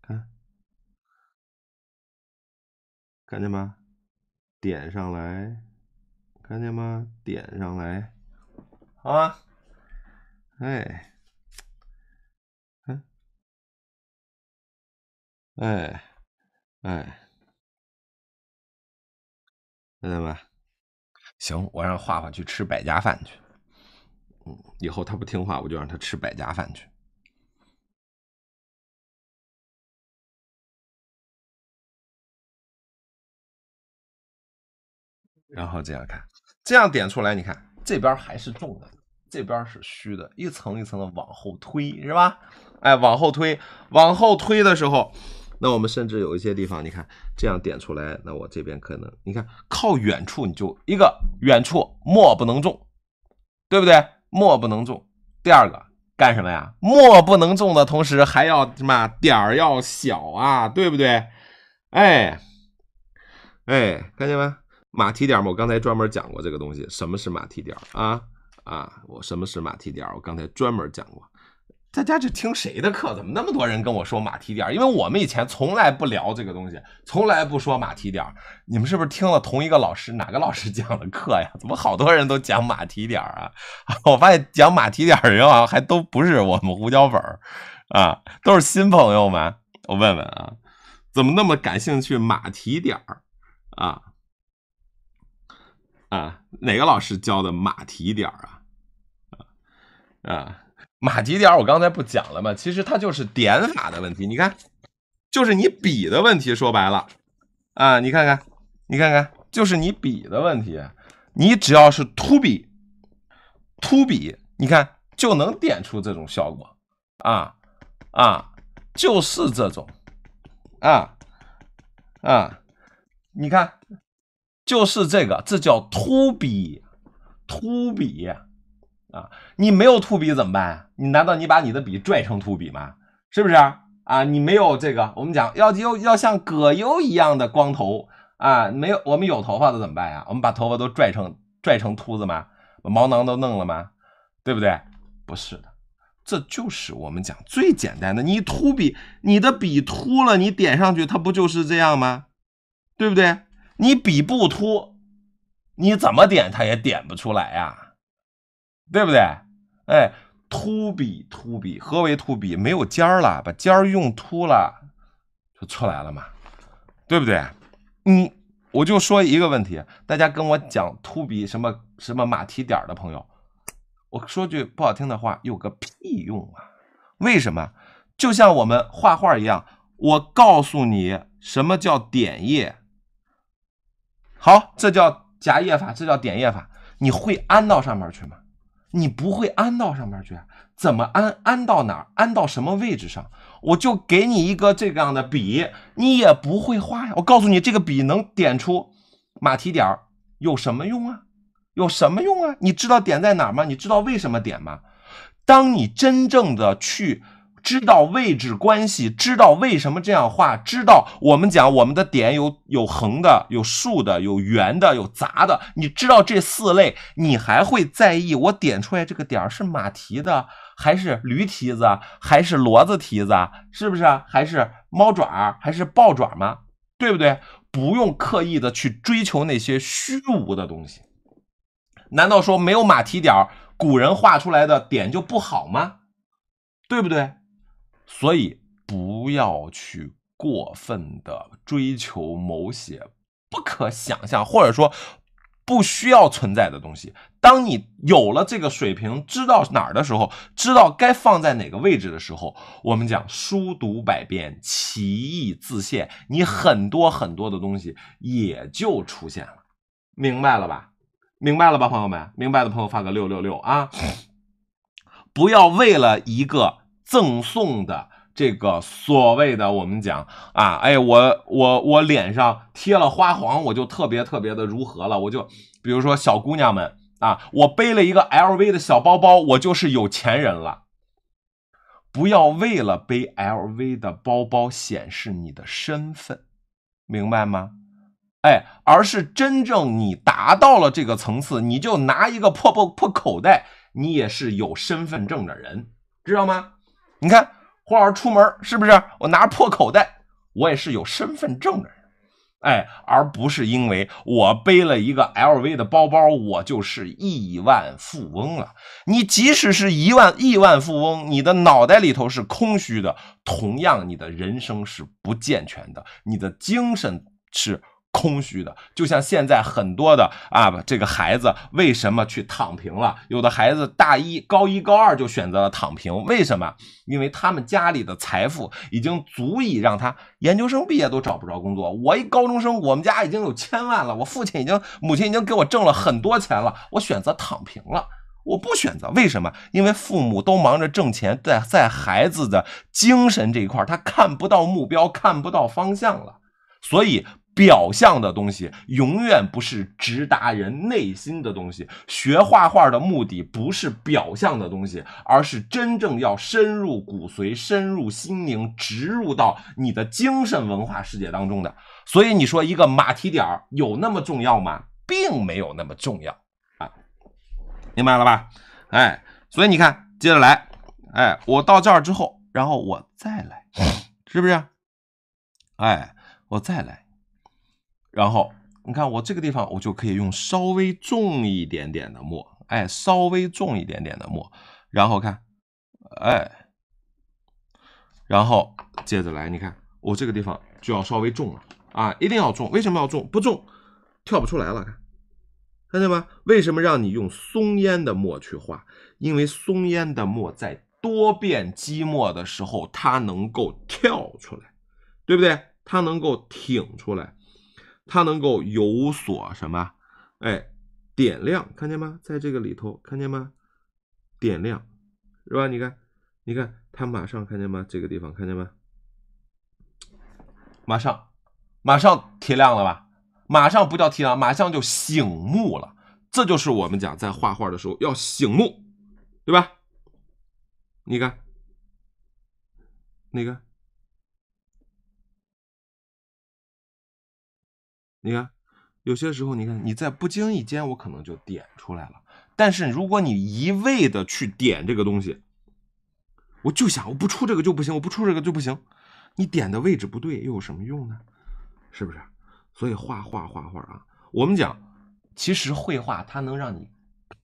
Speaker 1: 看，看见吗？点上来。看见吗？点上来，好啊！哎，看，哎，哎，看见没？行，我让画画去吃百家饭去。嗯，以后他不听话，我就让他吃百家饭去。然后这样看。这样点出来，你看这边还是重的，这边是虚的，一
Speaker 2: 层一层的往后推，是吧？哎，往后推，往后推的时候，那我们甚至有一些地方，你看这样点出来，那我这边可能，你看靠远处你就一个远处墨不能重，对不对？墨不能重。第二个干什么呀？墨不能重的同时还要什么？点要小啊，对不对？哎，哎，看见吗？马蹄点儿，我刚才专门讲过这个东西。什么是马蹄点儿啊？啊，我什么是马蹄点儿？我刚才专门讲过。大家这听谁的课？怎么那么多人跟我说马蹄点儿？因为我们以前从来不聊这个东西，从来不说马蹄点儿。你们是不是听了同一个老师？哪个老师讲的课呀？怎么好多人都讲马蹄点儿啊？*laughs* 我发现讲马蹄点儿人好像还都不是我们胡椒粉儿啊，都是新朋友们。我问问啊，怎么那么感兴趣马蹄点儿啊？啊，哪个老师教的马蹄点儿啊？啊，马蹄点儿我刚才不讲了吗？其实它就是点法的问题，你看，就是你笔的问题。说白了，啊，你看看，你看看，就是你笔的问题。你只要是凸笔，凸笔，你看就能点出这种效果。啊啊，就是这种。啊啊，你看。就是这个，这叫秃笔，秃笔啊！你没有秃笔怎么办你难道你把你的笔拽成秃笔吗？是不是啊？你没有这个，我们讲要要要像葛优一样的光头啊！没有，我们有头发的怎么办呀？我们把头发都拽成拽成秃子吗？把毛囊都弄了吗？对不对？不是的，这就是我们讲最简单的，你秃笔，你的笔秃了，你点上去，它不就是这样吗？对不对？你笔不凸，你怎么点它也点不出来呀，对不对？哎，凸笔凸笔，何为凸笔？没有尖儿了，把尖儿用凸了，就出来了嘛，对不对？嗯，我就说一个问题，大家跟我讲凸笔什么什么马蹄点的朋友，我说句不好听的话，有个屁用啊！为什么？就像我们画画一样，我告诉你什么叫点叶。好，这叫夹叶法，这叫点叶法。你会安到上面去吗？你不会安到上面去，怎么安？安到哪儿？安到什么位置上？我就给你一个这个样的笔，你也不会画呀。我告诉你，这个笔能点出马蹄点儿，有什么用啊？有什么用啊？你知道点在哪儿吗？你知道为什么点吗？当你真正的去。知道位置关系，知道为什么这样画，知道我们讲我们的点有有横的、有竖的、有圆的、有杂的。你知道这四类，你还会在意我点出来这个点儿是马蹄的，还是驴蹄子，还是骡子蹄子，是不是啊？还是猫爪，还是豹爪吗？对不对？不用刻意的去追求那些虚无的东西。难道说没有马蹄点古人画出来的点就不好吗？对不对？所以不要去过分的追求某些不可想象或者说不需要存在的东西。当你有了这个水平，知道哪儿的时候，知道该放在哪个位置的时候，我们讲书读百遍，其义自现。你很多很多的东西也就出现了，明白了吧？明白了吧，朋友们？明白的朋友发个六六六啊！*coughs* 不要为了一个。赠送的这个所谓的，我们讲啊，哎，我我我脸上贴了花黄，我就特别特别的如何了？我就比如说小姑娘们啊，我背了一个 LV 的小包包，我就是有钱人了。不要为了背 LV 的包包显示你的身份，明白吗？哎，而是真正你达到了这个层次，你就拿一个破破破口袋，你也是有身份证的人，知道吗？你看，老师出门是不是？我拿破口袋，我也是有身份证的人，哎，而不是因为我背了一个 LV 的包包，我就是亿万富翁了。你即使是一万亿万富翁，你的脑袋里头是空虚的，同样你的人生是不健全的，你的精神是。空虚的，就像现在很多的啊，这个孩子为什么去躺平了？有的孩子大一、高一、高二就选择了躺平，为什么？因为他们家里的财富已经足以让他研究生毕业都找不着工作。我一高中生，我们家已经有千万了，我父亲已经、母亲已经给我挣了很多钱了，我选择躺平了，我不选择。为什么？因为父母都忙着挣钱，在在孩子的精神这一块，他看不到目标，看不到方向了，所以。表象的东西永远不是直达人内心的东西。学画画的目的不是表象的东西，而是真正要深入骨髓、深入心灵、植入到你的精神文化世界当中的。所以你说一个马蹄点有那么重要吗？并没有那么重要啊！明白了吧？哎，所以你看，接着来，哎，我到这儿之后，然后我再来，是不是？哎，我再来。然后你看我这个地方，我就可以用稍微重一点点的墨，哎，稍微重一点点的墨。然后看，哎，然后接着来，你看我这个地方就要稍微重了啊，一定要重。为什么要重？不重跳不出来了，看，看见吗？为什么让你用松烟的墨去画？因为松烟的墨在多变积墨的时候，它能够跳出来，对不对？它能够挺出来。它能够有所什么？哎，点亮，看见吗？在这个里头，看见吗？点亮，是吧？你看，你看，它马上看见吗？这个地方看见吗？马上，马上提亮了吧？马上不叫提亮，马上就醒目了。这就是我们讲在画画的时候要醒目，对吧？
Speaker 1: 你看，哪个？你看，有些时候，你看你在不经意
Speaker 2: 间，我可能就点出来了。但是如果你一味的去点这个东西，我就想，我不出这个就不行，我不出这个就不行。你点的位置不对，又有什么用呢？是不是？所以画画画画啊，我们讲，其实绘画它能让你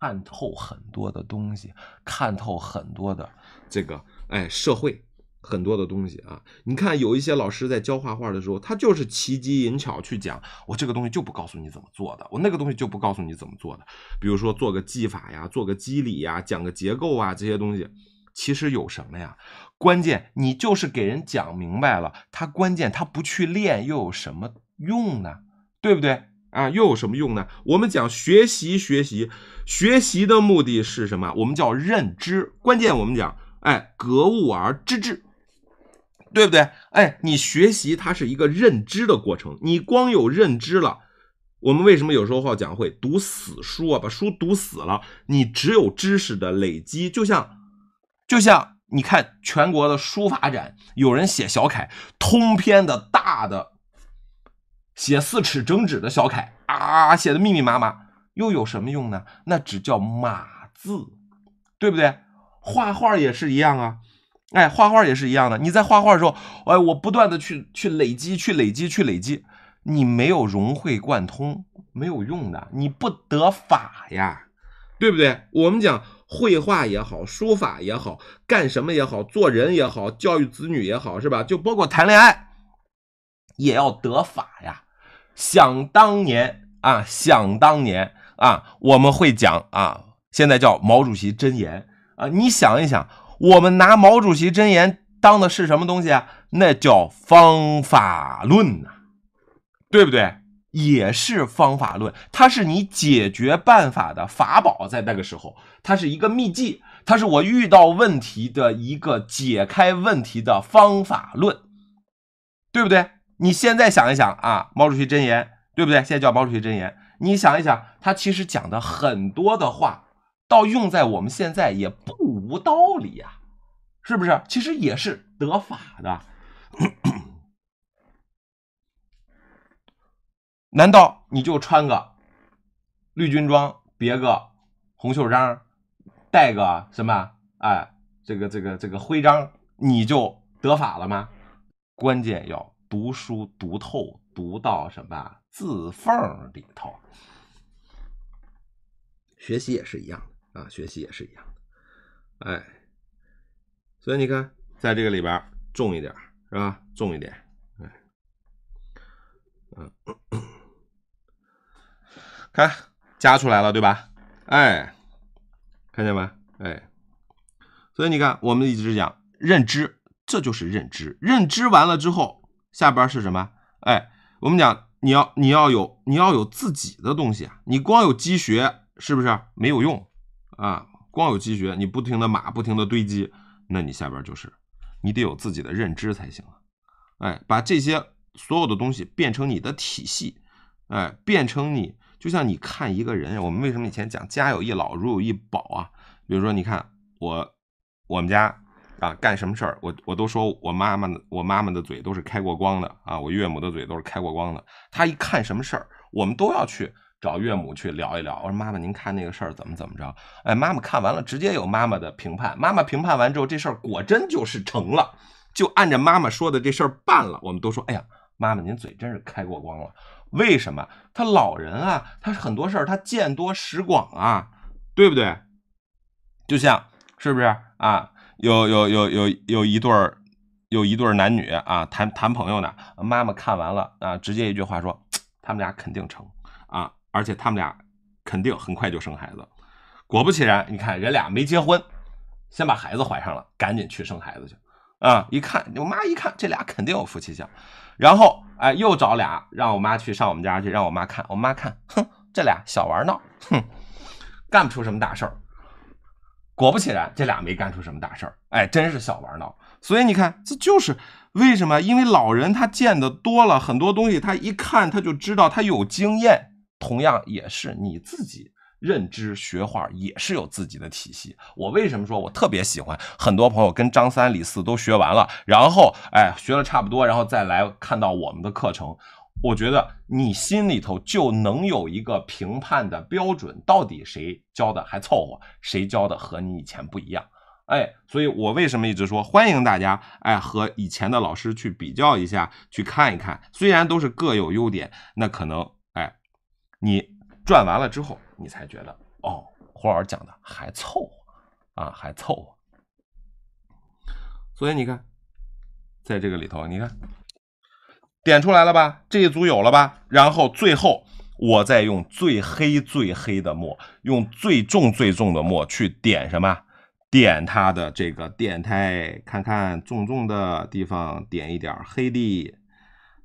Speaker 2: 看透很多的东西，看透很多的这个，哎，社会。很多的东西啊，你看有一些老师在教画画的时候，他就是奇技淫巧去讲，我这个东西就不告诉你怎么做的，我那个东西就不告诉你怎么做的。比如说做个技法呀，做个机理呀，讲个结构啊，这些东西其实有什么呀？关键你就是给人讲明白了，他关键他不去练又有什么用呢？对不对啊？又有什么用呢？我们讲学习，学习，学习的目的是什么？我们叫认知。关键我们讲，哎，格物而知至。对不对？哎，你学习它是一个认知的过程。你光有认知了，我们为什么有时候会讲会读死书啊？把书读死了，你只有知识的累积。就像，就像你看全国的书法展，有人写小楷，通篇的大的，写四尺整纸的小楷啊，写的密密麻麻，又有什么用呢？那只叫码字，对不对？画画也是一样啊。哎，画画也是一样的。你在画画的时候，哎，我不断的去去累积，去累积，去累积。你没有融会贯通，没有用的，你不得法呀，对不对？我们讲绘画也好，书法也好，干什么也好，做人也好，教育子女也好，是吧？就包括谈恋爱，也要得法呀。想当年啊，想当年啊，我们会讲啊，现在叫毛主席真言啊。你想一想。我们拿毛主席真言当的是什么东西啊？那叫方法论呐，对不对？也是方法论，它是你解决办法的法宝，在那个时候，它是一个秘籍，它是我遇到问题的一个解开问题的方法论，对不对？你现在想一想啊，毛主席真言，对不对？现在叫毛主席真言，你想一想，他其实讲的很多的话，到用在我们现在也不。无道理呀，是不是？其实也是得法的。难道你就穿个绿军装，别个红袖章，戴个什么？哎，这个这个这个徽章，你就得法了吗？关键要读书读透，读到什么字缝里头。学习也是一样的啊，学习也是一样。哎，所以你看，在这个里边重一点是吧？重一点，哎，嗯，看加出来了对吧？哎，看见没？哎，所以你看，我们一直讲认知，这就是认知。认知完了之后，下边是什么？哎，我们讲你要你要有你要有自己的东西啊！你光有积学是不是没有用啊？光有积学，你不停的码，不停的堆积，那你下边就是，你得有自己的认知才行啊。哎，把这些所有的东西变成你的体系，哎，变成你就像你看一个人，我们为什么以前讲“家有一老，如有一宝”啊？比如说，你看我我们家啊，干什么事儿，我我都说我妈妈，的，我妈妈的嘴都是开过光的啊，我岳母的嘴都是开过光的，她一看什么事儿，我们都要去。找岳母去聊一聊。我说：“妈妈，您看那个事儿怎么怎么着？”哎，妈妈看完了，直接有妈妈的评判。妈妈评判完之后，这事儿果真就是成了，就按照妈妈说的这事儿办了。我们都说：“哎呀，妈妈您嘴真是开过光了。”为什么？他老人啊，他很多事儿他见多识广啊，对不对？就像是不是啊？有有有有有一对儿有一对男女啊，谈谈朋友呢。妈妈看完了啊，直接一句话说：“ *tsk* 他们俩肯定成啊。”而且他们俩肯定很快就生孩子，果不其然，你看人俩没结婚，先把孩子怀上了，赶紧去生孩子去，啊，一看我妈一看这俩肯定有夫妻相，然后哎又找俩让我妈去上我们家去让我妈看，我妈看，哼，这俩小玩闹，哼，干不出什么大事儿，果不其然，这俩没干出什么大事儿，哎，真是小玩闹，所以你看这就是为什么，因为老人他见的多了，很多东西他一看他就知道，他有经验。同样也是你自己认知学画也是有自己的体系。我为什么说我特别喜欢？很多朋友跟张三李四都学完了，然后哎学了差不多，然后再来看到我们的课程，我觉得你心里头就能有一个评判的标准，到底谁教的还凑合，谁教的和你以前不一样。哎，所以我为什么一直说欢迎大家哎和以前的老师去比较一下，去看一看，虽然都是各有优点，那可能。你转完了之后，你才觉得哦，胡老师讲的还凑合啊，还凑合。所以你看，在这个里头，你看点出来了吧？这一组有了吧？然后最后我再用最黑最黑的墨，用最重最重的墨去点什么？点它的这个点太看看重重的地方，点一点黑的，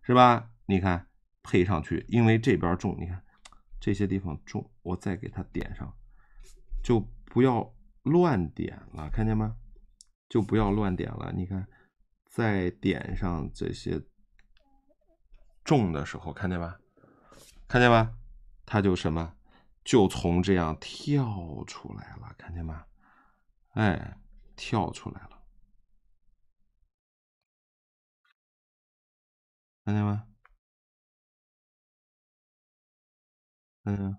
Speaker 2: 是吧？你看配上去，因为这边重，你看。这些地方重，我再给它点上，就不要乱点了，看见吗？就不要乱点了。你看，再点上这些重的时候，看见吗？看见吗？它就什么，就
Speaker 1: 从这样跳出来了，看见吗？哎，跳出来了，看见吗？嗯，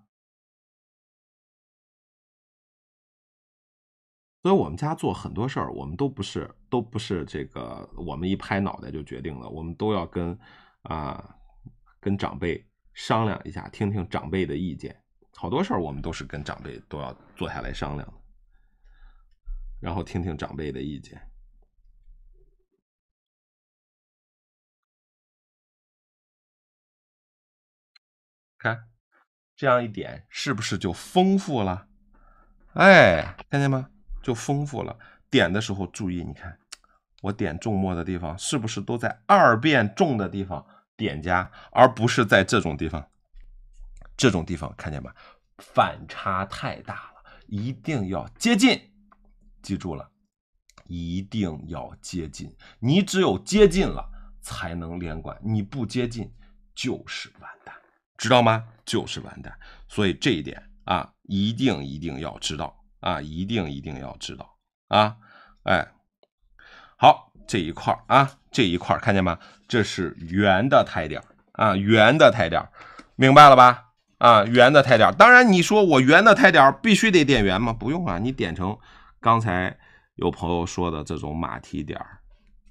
Speaker 1: 所以，我们家做很多事儿，
Speaker 2: 我们都不是，都不是这个，我们一拍脑袋就决定了，我们都要跟啊，跟长辈商量一下，听听长辈的意见。好多事儿，
Speaker 1: 我们都是跟长辈都要坐下来商量的，然后听听长辈的意见。看。这样一点是不是
Speaker 2: 就丰富了？哎，看见吗？就丰富了。点的时候注意，你看我点重墨的地方，是不是都在二变重的地方点加，而不是在这种地方、这种地方？看见吗？反差太大了，一定要接近，记住了，一定要接近。你只有接近了，才能连贯；你不接近，就是完。知道吗？就是完蛋，所以这一点啊，一定一定要知道啊，一定一定要知道啊！哎，好，这一块儿啊，这一块儿看见吗？这是圆的胎点啊，圆的胎点，明白了吧？啊，圆的胎点。当然你说我圆的胎点必须得点圆吗？不用啊，你点成刚才有朋友说的这种马蹄点儿。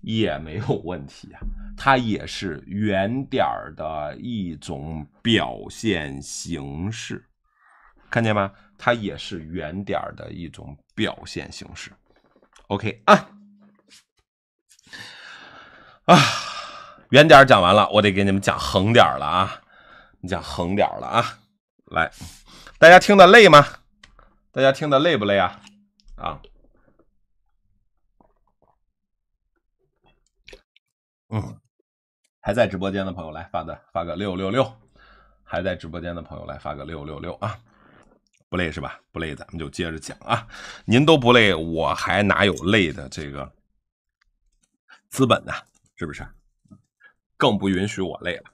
Speaker 2: 也没有问题啊，它也是圆点儿的一种表现形式，看见吗？它也是圆点儿的一种表现形式。OK 啊啊，圆点儿讲完了，我得给你们讲横点儿了啊，你讲横点儿了啊，来，大家听的累吗？大家听的累不累啊？啊。嗯，还在直播间的朋友来发个发个六六六，还在直播间的朋友来发个六六六啊，不累是吧？不累，咱们就接着讲啊。您都不累，我还哪有累的这个资本呢？是不是？更不允许我累了，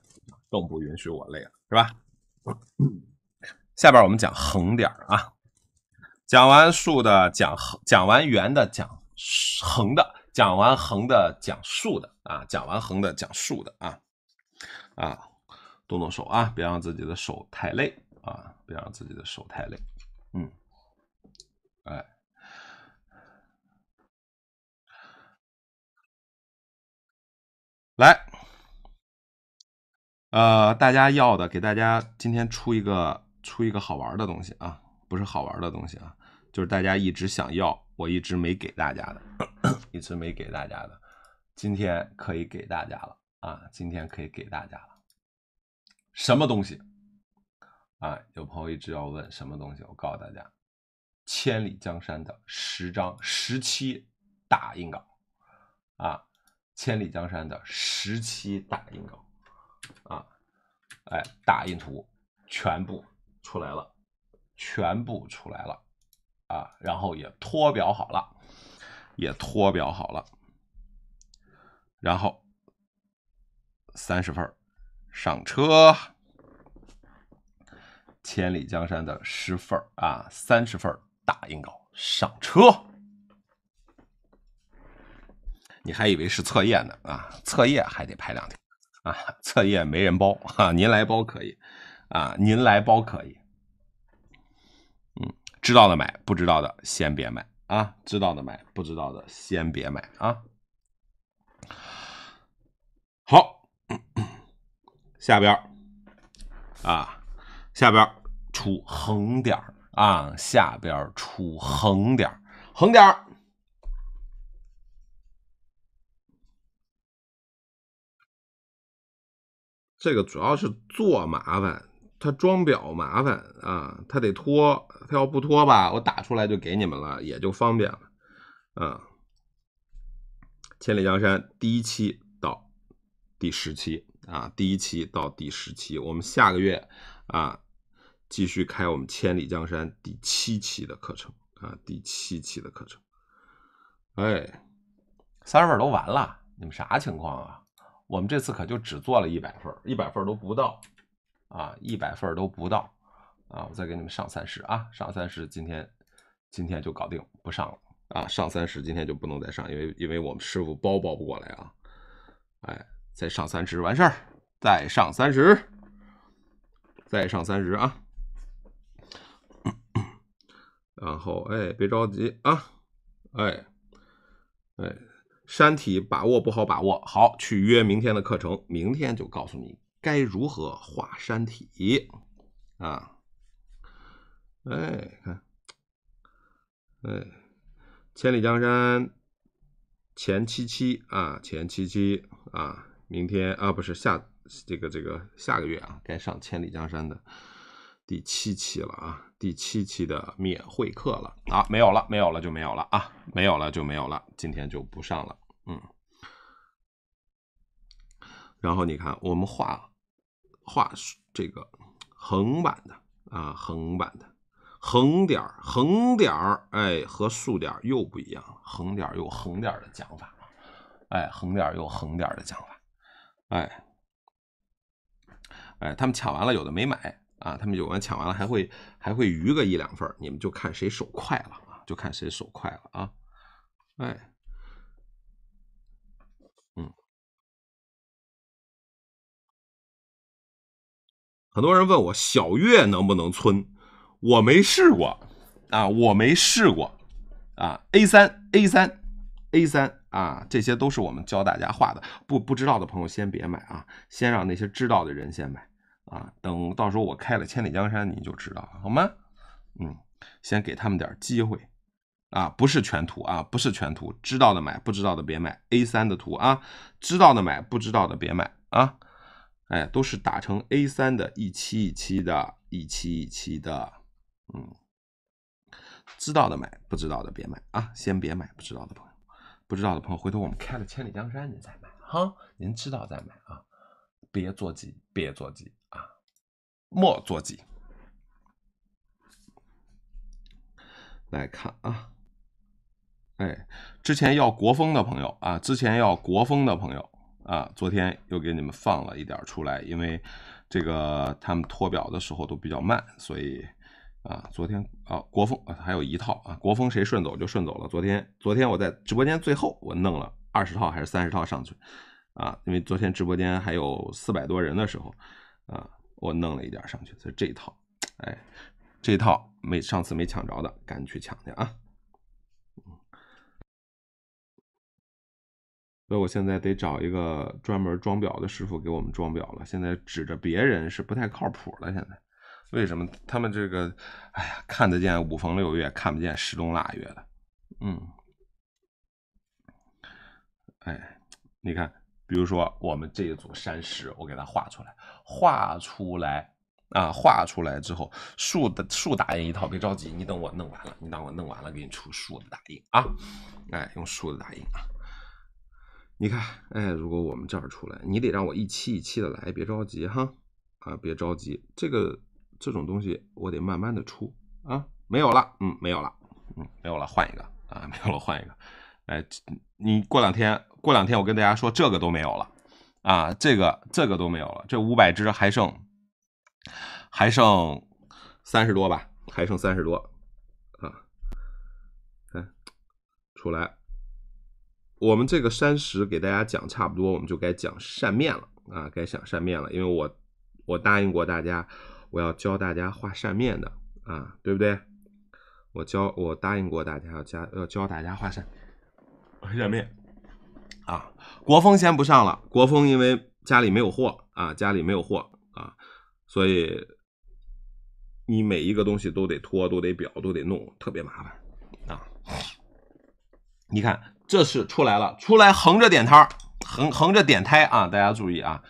Speaker 2: 更不允许我累了，是吧？下边我们讲横点啊，讲完竖的，讲横；讲完圆的，讲横的。讲完横的，讲竖的啊！讲完横的，讲竖的啊！啊，动动手啊，别让自己的手太累啊，别让自己的手太
Speaker 1: 累。嗯，哎，来，呃，大家要的，给大家今天出一个出一个好玩的东西
Speaker 2: 啊，不是好玩的东西啊，就是大家一直想要。我一直没给大家的，一直没给大家的，今天可以给大家了啊！今天可以给大家了，什么东西？啊，有朋友一直要问什么东西，我告诉大家，千里江山的十张十七大印稿啊，千里江山的十七大印稿啊，哎，打印图全部出来了，全部出来了。啊，然后也脱表好了，也脱表好了。然后三十份上车，千里江山的十份啊，三十份打印稿上车。你还以为是测验呢啊？测验还得拍两天啊？测验没人包啊，您来包可以啊？您来包可以。知道的买，不知道的先别买啊！知道的买，不知道的先别买啊！好，*coughs* 下边啊，下边出横点
Speaker 1: 啊，下边出横点横点
Speaker 2: 这个主要是做麻烦。他装裱麻烦啊，他得拖，他要不拖吧，我打出来就给你们了，也就方便了。啊，千里江山第一期到第十期啊，第一期到第十期，我们下个月啊继续开我们千里江山第七期的课程啊，第七期的课程。哎，三十份都完了，你们啥情况啊？我们这次可就只做了一百份，一百份都不到。啊，一百份都不到，啊，我再给你们上三十啊，上三十，今天今天就搞定，不上了啊，上三十，今天就不能再上，因为因为我们师傅包包不过来啊，哎，再上三十，完事儿，再上三十，再上三十啊，然后哎，别着急啊，哎哎，山体把握不好把握好，去约明天的课程，明天就告诉你。该如何画山体啊？哎，看，哎，千里江山前七期啊，前七期啊，明天啊，不是下这个这个下个月啊，该上千里江山的第七期了啊，第七期的免会课了啊，没有了，没有了就没有了啊，没有了就没有了，今天就不上了，嗯。然后你看，我们画。画这个横版的啊，横版的横点横点哎，和竖点又不一样横点有横点的讲法，哎，横点有横点的讲法，哎，哎，他们抢完了有的没买啊，他们有人抢完了还会还会余
Speaker 1: 个一两份你们就看谁手快了啊，就看谁手快了啊，哎。很多人问我小月能不能存，我
Speaker 2: 没试过啊，我没试过啊。A 三 A 三 A 三啊，这些都是我们教大家画的，不不知道的朋友先别买啊，先让那些知道的人先买啊，等到时候我开了千里江山你就知道了，好吗？嗯，先给他们点机会啊，不是全图啊，不是全图，知道的买，不知道的别买。A 三的图啊，知道的买，不知道的别买啊。哎，都是打成 A 三的，一期一期的，一期一期的。嗯，知道的买，不知道的别买啊，先别买，不知道的朋友，不知道的朋友，回头我们开了千里江山您再买哈，您知道再买啊，别着急，别着急啊，莫着急。来看啊，哎，之前要国风的朋友啊，之前要国风的朋友。啊，昨天又给你们放了一点出来，因为这个他们脱表的时候都比较慢，所以啊，昨天啊国风啊还有一套啊国风谁顺走就顺走了。昨天昨天我在直播间最后我弄了二十套还是三十套上去啊，因为昨天直播间还有四百多人的时候啊，我弄了一点上去，所以这一套哎这一套没上次没抢着的赶紧去抢去啊。那我现在得找一个专门装表的师傅给我们装表了。现在指着别人是不太靠谱了。现在，为什么他们这个？哎呀，看得见五逢六月，看不见十冬腊月的。嗯，哎，你看，比如说我们这一组山石，我给它画出来，画出来啊，画出来之后，竖的竖打印一套，别着急，你等我弄完了，你等我弄完了给你出竖的打印啊。哎，用竖的打印啊。你看，哎，如果我们这儿出来，你得让我一期一期的来，别着急哈，啊，别着急，这个这种东西我得慢慢的出啊，没有了，嗯，没有了，嗯，没有了，换一个啊，没有了，换一个，哎，你过两天，过两天我跟大家说，这个都没有了，啊，这个这个都没有了，这五百只还剩，还剩三十多吧，还剩三十多，啊，看出来。我们这个山石给大家讲差不多，我们就该讲扇面了啊，该讲扇面了。因为我我答应过大家，我要教大家画扇面的啊，对不对？我教我答应过大家要教要教大家画扇扇面啊。国风先不上了，国风因为家里没有货啊，家里没有货啊，所以你每一个东西都得拖，都得裱，都得弄，特别麻烦啊。你看。这是出来了，出来横着点儿，横横着点胎啊！大家注意啊！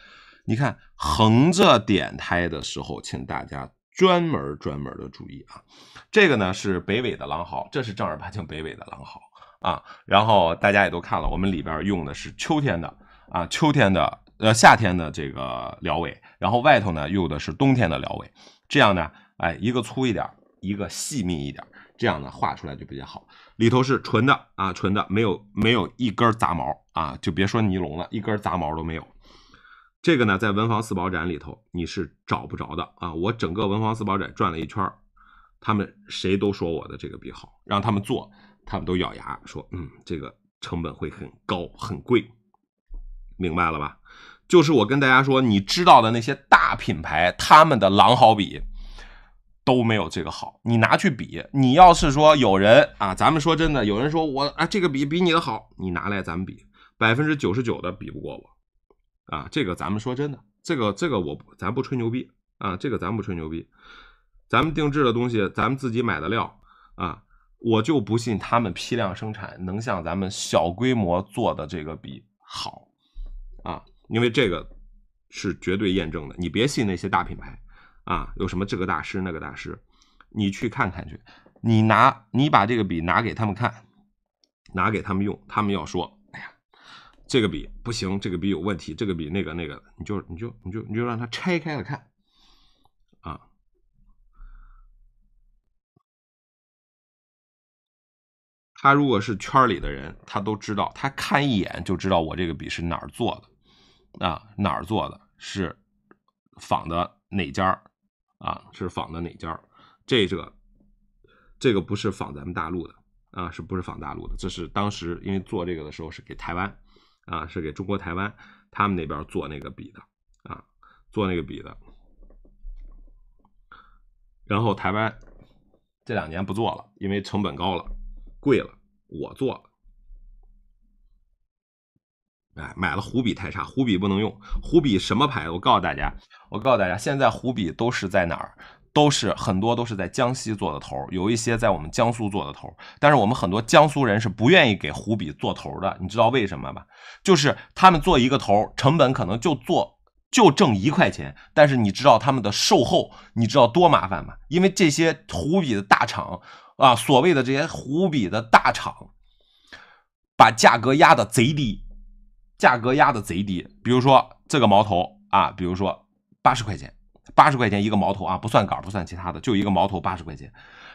Speaker 2: 你看横着点胎的时候，请大家专门专门的注意啊！这个呢是北纬的狼毫，这是正儿八经北纬的狼毫啊！然后大家也都看了，我们里边用的是秋天的啊，秋天的呃夏天的这个辽尾，然后外头呢用的是冬天的辽尾，这样呢，哎，一个粗一点，一个细密一点。这样呢，画出来就比较好。里头是纯的啊，纯的，没有没有一根杂毛啊，就别说尼龙了，一根杂毛都没有。这个呢，在文房四宝展里头你是找不着的啊。我整个文房四宝展转了一圈，他们谁都说我的这个笔好，让他们做，他们都咬牙说，嗯，这个成本会很高，很贵，明白了吧？就是我跟大家说，你知道的那些大品牌，他们的狼毫笔。都没有这个好，你拿去比。你要是说有人啊，咱们说真的，有人说我啊，这个笔比你的好，你拿来咱们比，百分之九十九的比不过我。啊，这个咱们说真的，这个这个我咱不吹牛逼啊，这个咱不吹牛逼。咱们定制的东西，咱们自己买的料啊，我就不信他们批量生产能像咱们小规模做的这个笔好啊，因为这个是绝对验证的，你别信那些大品牌。啊，有什么这个大师那个大师，你去看看去，你拿你把这个笔拿给他们看，拿给他们用，他们要说，哎呀，这个笔不行，这个笔有问题，这个笔那个那个，你就你就你就
Speaker 1: 你就让他拆开了看，啊，他如果是圈里的人，他都知
Speaker 2: 道，他看一眼就知道我这个笔是哪儿做的，啊，哪儿做的，是仿的哪家啊，是仿的哪家？这个，这个不是仿咱们大陆的啊，是不是仿大陆的？这是当时因为做这个的时候是给台湾啊，是给中国台湾他们那边做那个笔的啊，做那个笔的。然后台湾这两年不做了，因为成本高了，贵了，我做了。哎，买了湖笔太差，湖笔不能用。湖笔什么牌？我告诉大家，我告诉大家，现在湖笔都是在哪儿？都是很多都是在江西做的头，有一些在我们江苏做的头。但是我们很多江苏人是不愿意给湖笔做头的，你知道为什么吗？就是他们做一个头成本可能就做就挣一块钱，但是你知道他们的售后，你知道多麻烦吗？因为这些湖笔的大厂啊，所谓的这些湖笔的大厂，把价格压得贼低。价格压的贼低，比如说这个矛头啊，比如说八十块钱，八十块钱一个矛头啊，不算杆，不算其他的，就一个矛头八十块钱。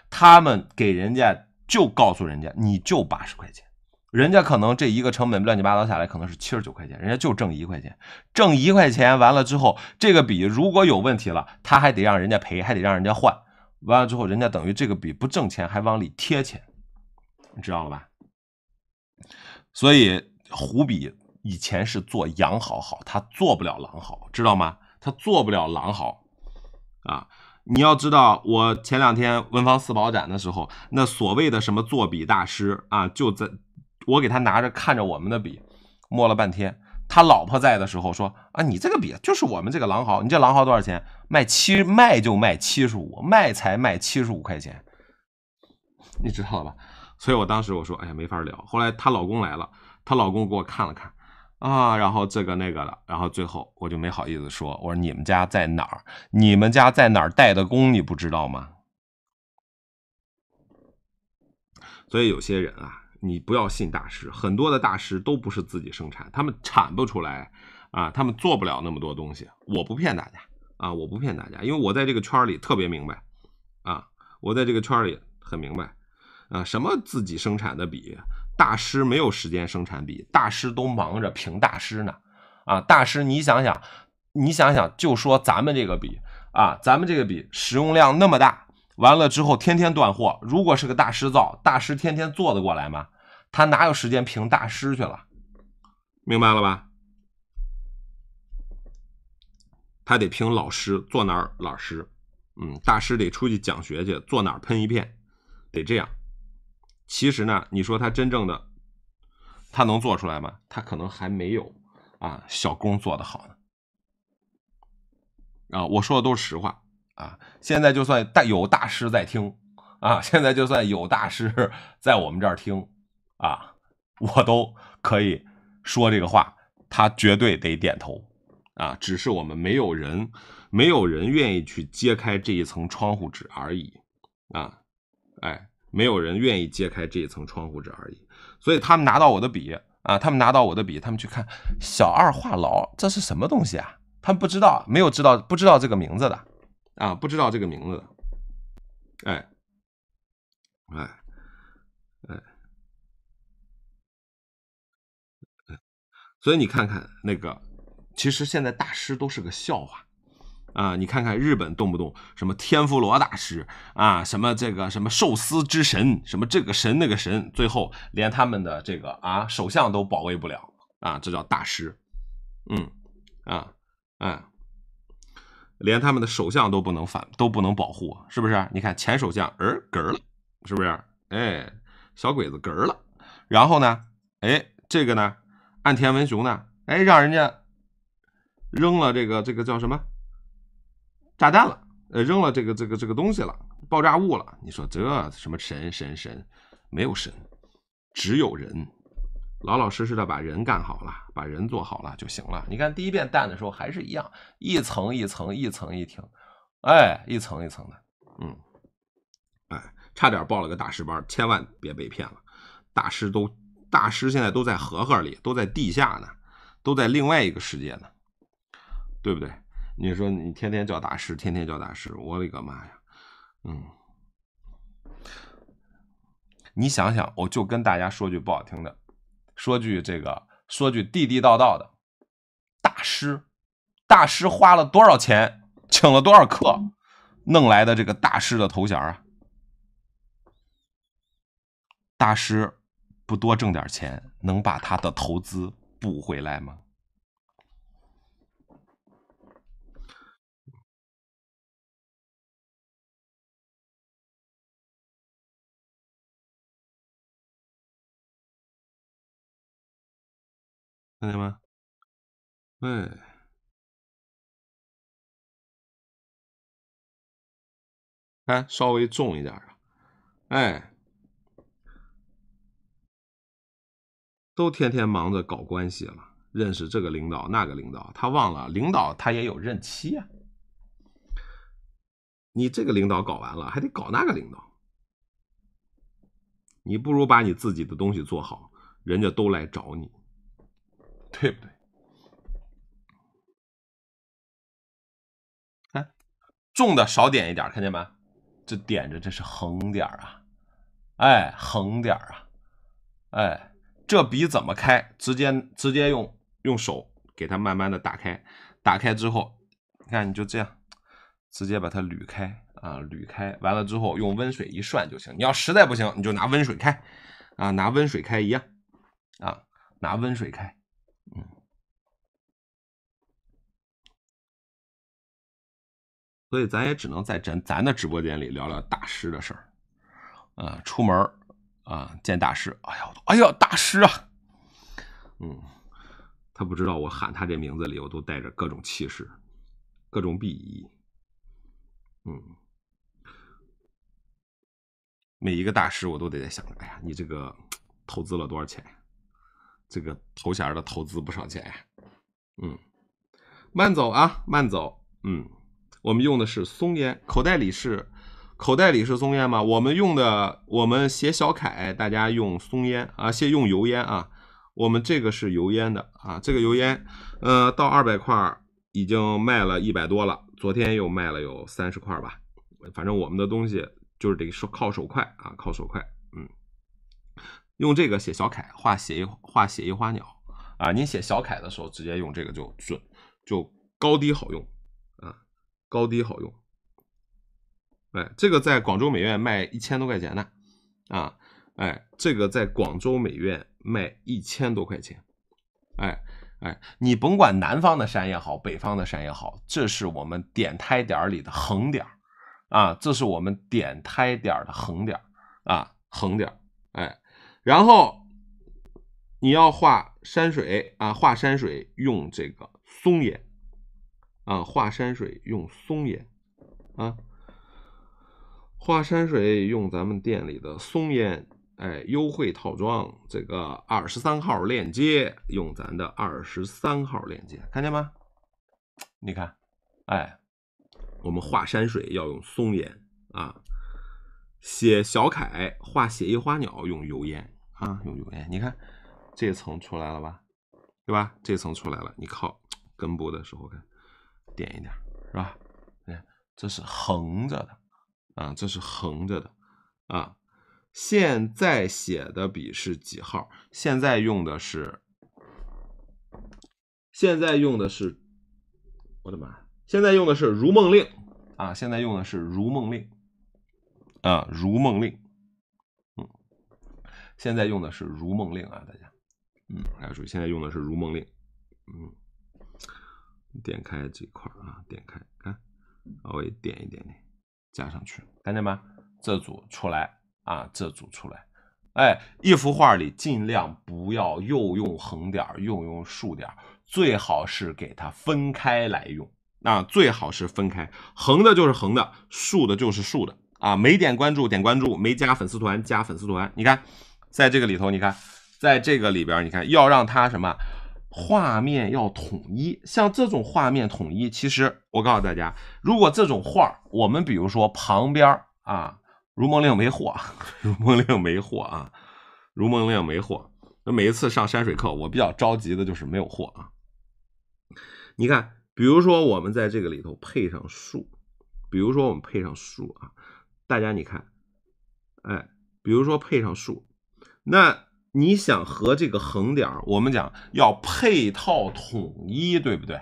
Speaker 2: 他们给人家就告诉人家，你就八十块钱。人家可能这一个成本乱七八糟下来可能是七十九块钱，人家就挣一块钱，挣一块钱完了之后，这个笔如果有问题了，他还得让人家赔，还得让人家换。完了之后，人家等于这个笔不挣钱还往里贴钱，你知道了吧？所以湖笔。以前是做羊好好，他做不了狼好，知道吗？他做不了狼好，啊！你要知道，我前两天文房四宝展的时候，那所谓的什么作笔大师啊，就在我给他拿着看着我们的笔，摸了半天。他老婆在的时候说：“啊，你这个笔就是我们这个狼毫，你这狼毫多少钱？卖七卖就卖七十五，卖才卖七十五块钱，你知道了吧？”所以我当时我说：“哎呀，没法聊。”后来她老公来了，她老公给我看了看。啊，然后这个那个了，然后最后我就没好意思说，我说你们家在哪儿？你们家在哪儿带的工？你不知道吗？所以有些人啊，你不要信大师，很多的大师都不是自己生产，他们产不出来啊，他们做不了那么多东西。我不骗大家啊，我不骗大家，因为我在这个圈里特别明白啊，我在这个圈里很明白啊，什么自己生产的笔。大师没有时间生产笔，大师都忙着评大师呢。啊，大师，你想想，你想想，就说咱们这个笔啊，咱们这个笔使用量那么大，完了之后天天断货。如果是个大师造，大师天天做得过来吗？他哪有时间评大师去了？明白了吧？他得评老师，坐哪儿老师？嗯，大师得出去讲学去，坐哪儿喷一片，得这样。其实呢，你说他真正的，他能做出来吗？他可能还没有啊，小工做的好呢。啊，我说的都是实话啊。现在就算大有大师在听啊，现在就算有大师 *laughs* 在我们这儿听啊，我都可以说这个话，他绝对得点头啊。只是我们没有人，没有人愿意去揭开这一层窗户纸而已啊，哎。没有人愿意揭开这一层窗户纸而已，所以他们拿到我的笔啊，他们拿到我的笔，他们去看小二话痨，这是什么东西啊？他们不知道，没有知道，不知道这个名字的啊，不知道这个名字，哎，
Speaker 1: 哎，哎，所以你看看那个，其实现在大师都是个笑
Speaker 2: 话。啊，你看看日本动不动什么天妇罗大师啊，什么这个什么寿司之神，什么这个神那个神，最后连他们的这个啊首相都保卫不了啊，这叫大师，嗯，啊，哎，连他们的首相都不能反都不能保护，是不是？你看前首相儿嗝儿了，是不是？哎，小鬼子嗝儿了，然后呢，哎，这个呢，岸田文雄呢，哎，让人家扔了这个这个叫什么？炸弹了，呃，扔了这个这个这个东西了，爆炸物了。你说这什么神神神？没有神，只有人。老老实实的把人干好了，把人做好了就行了。你看第一遍弹的时候还是一样，一层一层一层一层，哎，一层一层的，嗯，哎，差点报了个大师班，千万别被骗了。大师都，大师现在都在盒盒里，都在地下呢，都在另外一个世界呢，对不对？你说你天天叫大师，天天叫大师，我勒个妈呀！嗯，你想想，我就跟大家说句不好听的，说句这个，说句地地道道的，大师，大师花了多少钱，请了多少课，弄来的这个大师的头衔啊？大师不多挣点钱，能把他
Speaker 1: 的投资补回来吗？看见吗？哎，哎，稍微重一点啊！哎，都天
Speaker 2: 天忙着搞关系了，认识这个领导那个领导，他忘了领导他也有任期呀。你这个领导搞完了，还得搞那个领导。你不如把你自己的东西做好，人家都来找你。对不对？看重的少点一点，看见没？这点着，这是横点啊！哎，横点啊！哎，这笔怎么开？直接直接用用手给它慢慢的打开。打开之后，你看你就这样，直接把它捋开啊，捋开。完了之后，用温水一涮就行。你要实在不行，你就拿温水开啊，拿温水开一样啊，
Speaker 1: 拿温水开。嗯，所以咱也只能在咱咱的直播间里聊聊大师的事儿。
Speaker 2: 啊，出门啊见大师，哎呀，哎呀，大师啊，嗯，他不知道我喊他这名字里，我都带着各种气势，各种鄙夷。嗯，每一个大师，我都得在想，哎呀，你这个投资了多少钱呀？这个头衔的投资不少钱呀，嗯，慢走啊，慢走，嗯，我们用的是松烟，口袋里是口袋里是松烟吗？我们用的我们写小楷，大家用松烟啊，先用油烟啊，我们这个是油烟的啊，这个油烟，呃，到二百块已经卖了一百多了，昨天又卖了有三十块吧，反正我们的东西就是得手靠手快啊，靠手快。用这个写小楷，画写一画写一花鸟，啊，你写小楷的时候直接用这个就准，就高低好用，啊，高低好用。哎，这个在广州美院卖一千多块钱呢，啊，哎，这个在广州美院卖一千多块钱。哎，哎，你甭管南方的山也好，北方的山也好，这是我们点胎点里的横点，啊，这是我们点胎点的横点，啊，横点，哎。然后你要画山水啊，画山水用这个松烟啊，画山水用松烟啊，画山水用咱们店里的松烟，哎，优惠套装这个二十三号链接，用咱的二十三号链接，看见吗？你看，哎，我们画山水要用松烟啊，写小楷画写意花鸟用油烟。啊，用圆你看，这层出来了吧，对吧？这层出来了，你靠根部的时候看，点一点是吧？哎，这是横着的啊，这是横着的啊。现在写的笔是几号？现在用的是现在用的是，我的妈！现在用的是《如梦令》啊，现在用的是《如梦令》啊，《如梦令》。现在用的是《如梦令》啊，大家，嗯，大家注意，现在用的是《如梦令》，嗯，点开这块儿啊，点开，看，稍微点一点点，加上去，看见吗？这组出来啊，这组出来，哎，一幅画里尽量不要又用横点，又用竖点，最好是给它分开来用，那最好是分开，横的就是横的，竖的就是竖的，啊，没点关注点关注，没加粉丝团加粉丝团，你看。在这个里头，你看，在这个里边，你看，要让它什么画面要统一。像这种画面统一，其实我告诉大家，如果这种画，我们比如说旁边儿啊，《如梦令》*laughs* 没货，《如梦令》没货啊，《如梦令》没货。那每一次上山水课，我比较着急的就是没有货啊。你看，比如说我们在这个里头配上树，比如说我们配上树啊，大家你看，哎，比如说配上树。那你想和这个横点儿，我们讲要配套统一，对不对？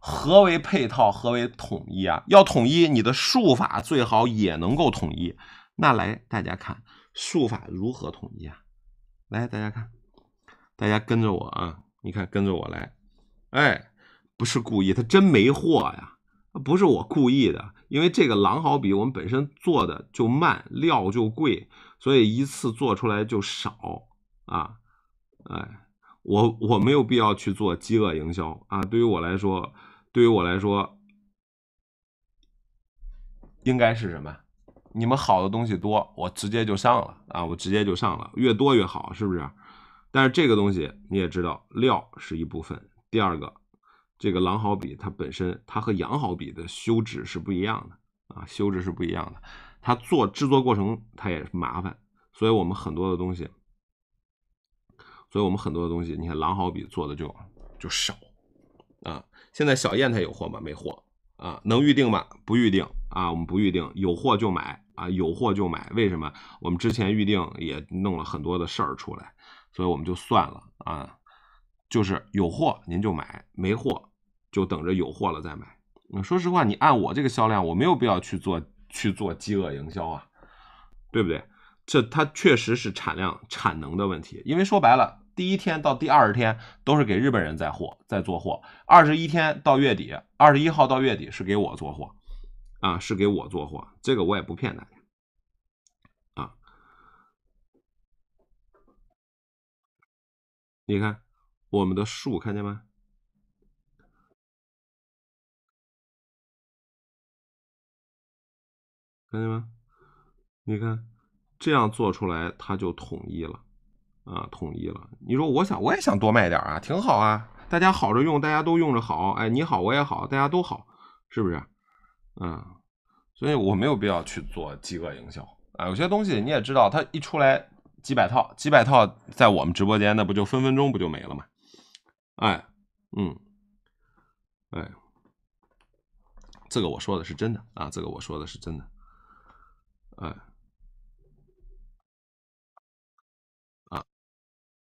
Speaker 2: 何为配套？何为统一啊？要统一，你的术法最好也能够统一。那来，大家看术法如何统一啊？来，大家看，大家跟着我啊！你看，跟着我来。哎，不是故意，他真没货呀，不是我故意的，因为这个狼毫笔我们本身做的就慢，料就贵。所以一次做出来就少啊，哎，我我没有必要去做饥饿营销啊。对于我来说，对于我来说，应该是什么？你们好的东西多，我直接就上了啊，我直接就上了，越多越好，是不是？但是这个东西你也知道，料是一部分。第二个，这个狼毫笔它本身，它和羊毫笔的修止是不一样的啊，修止是不一样的。它做制作过程它也麻烦，所以我们很多的东西，所以我们很多的东西，你看狼毫笔做的就就少啊。现在小燕她有货吗？没货啊，能预定吗？不预定啊，我们不预定，有货就买啊，有货就买。为什么？我们之前预定也弄了很多的事儿出来，所以我们就算了啊，就是有货您就买，没货就等着有货了再买。说实话，你按我这个销量，我没有必要去做。去做饥饿营销啊，对不对？这它确实是产量、产能的问题，因为说白了，第一天到第二十天都是给日本人在货，在做货；二十一天到月底，二十一号到月底是给我做货，啊，是给我做货，这个我也不骗大家，啊，
Speaker 1: 你看我们的树看见吗？看见吗？你看这样做出来，它就统一了啊，统一了。你说我想
Speaker 2: 我也想多卖点啊，挺好啊，大家好着用，大家都用着好，哎，你好我也好，大家都好，是不是？嗯，所以我没有必要去做饥饿营销啊。有些东西你也知道，它一出来几百套，几百套在我们直播间，那不就分分钟不就没了吗？哎，嗯，哎，
Speaker 1: 这个我说的是真的啊，这个我说的是真的。嗯，啊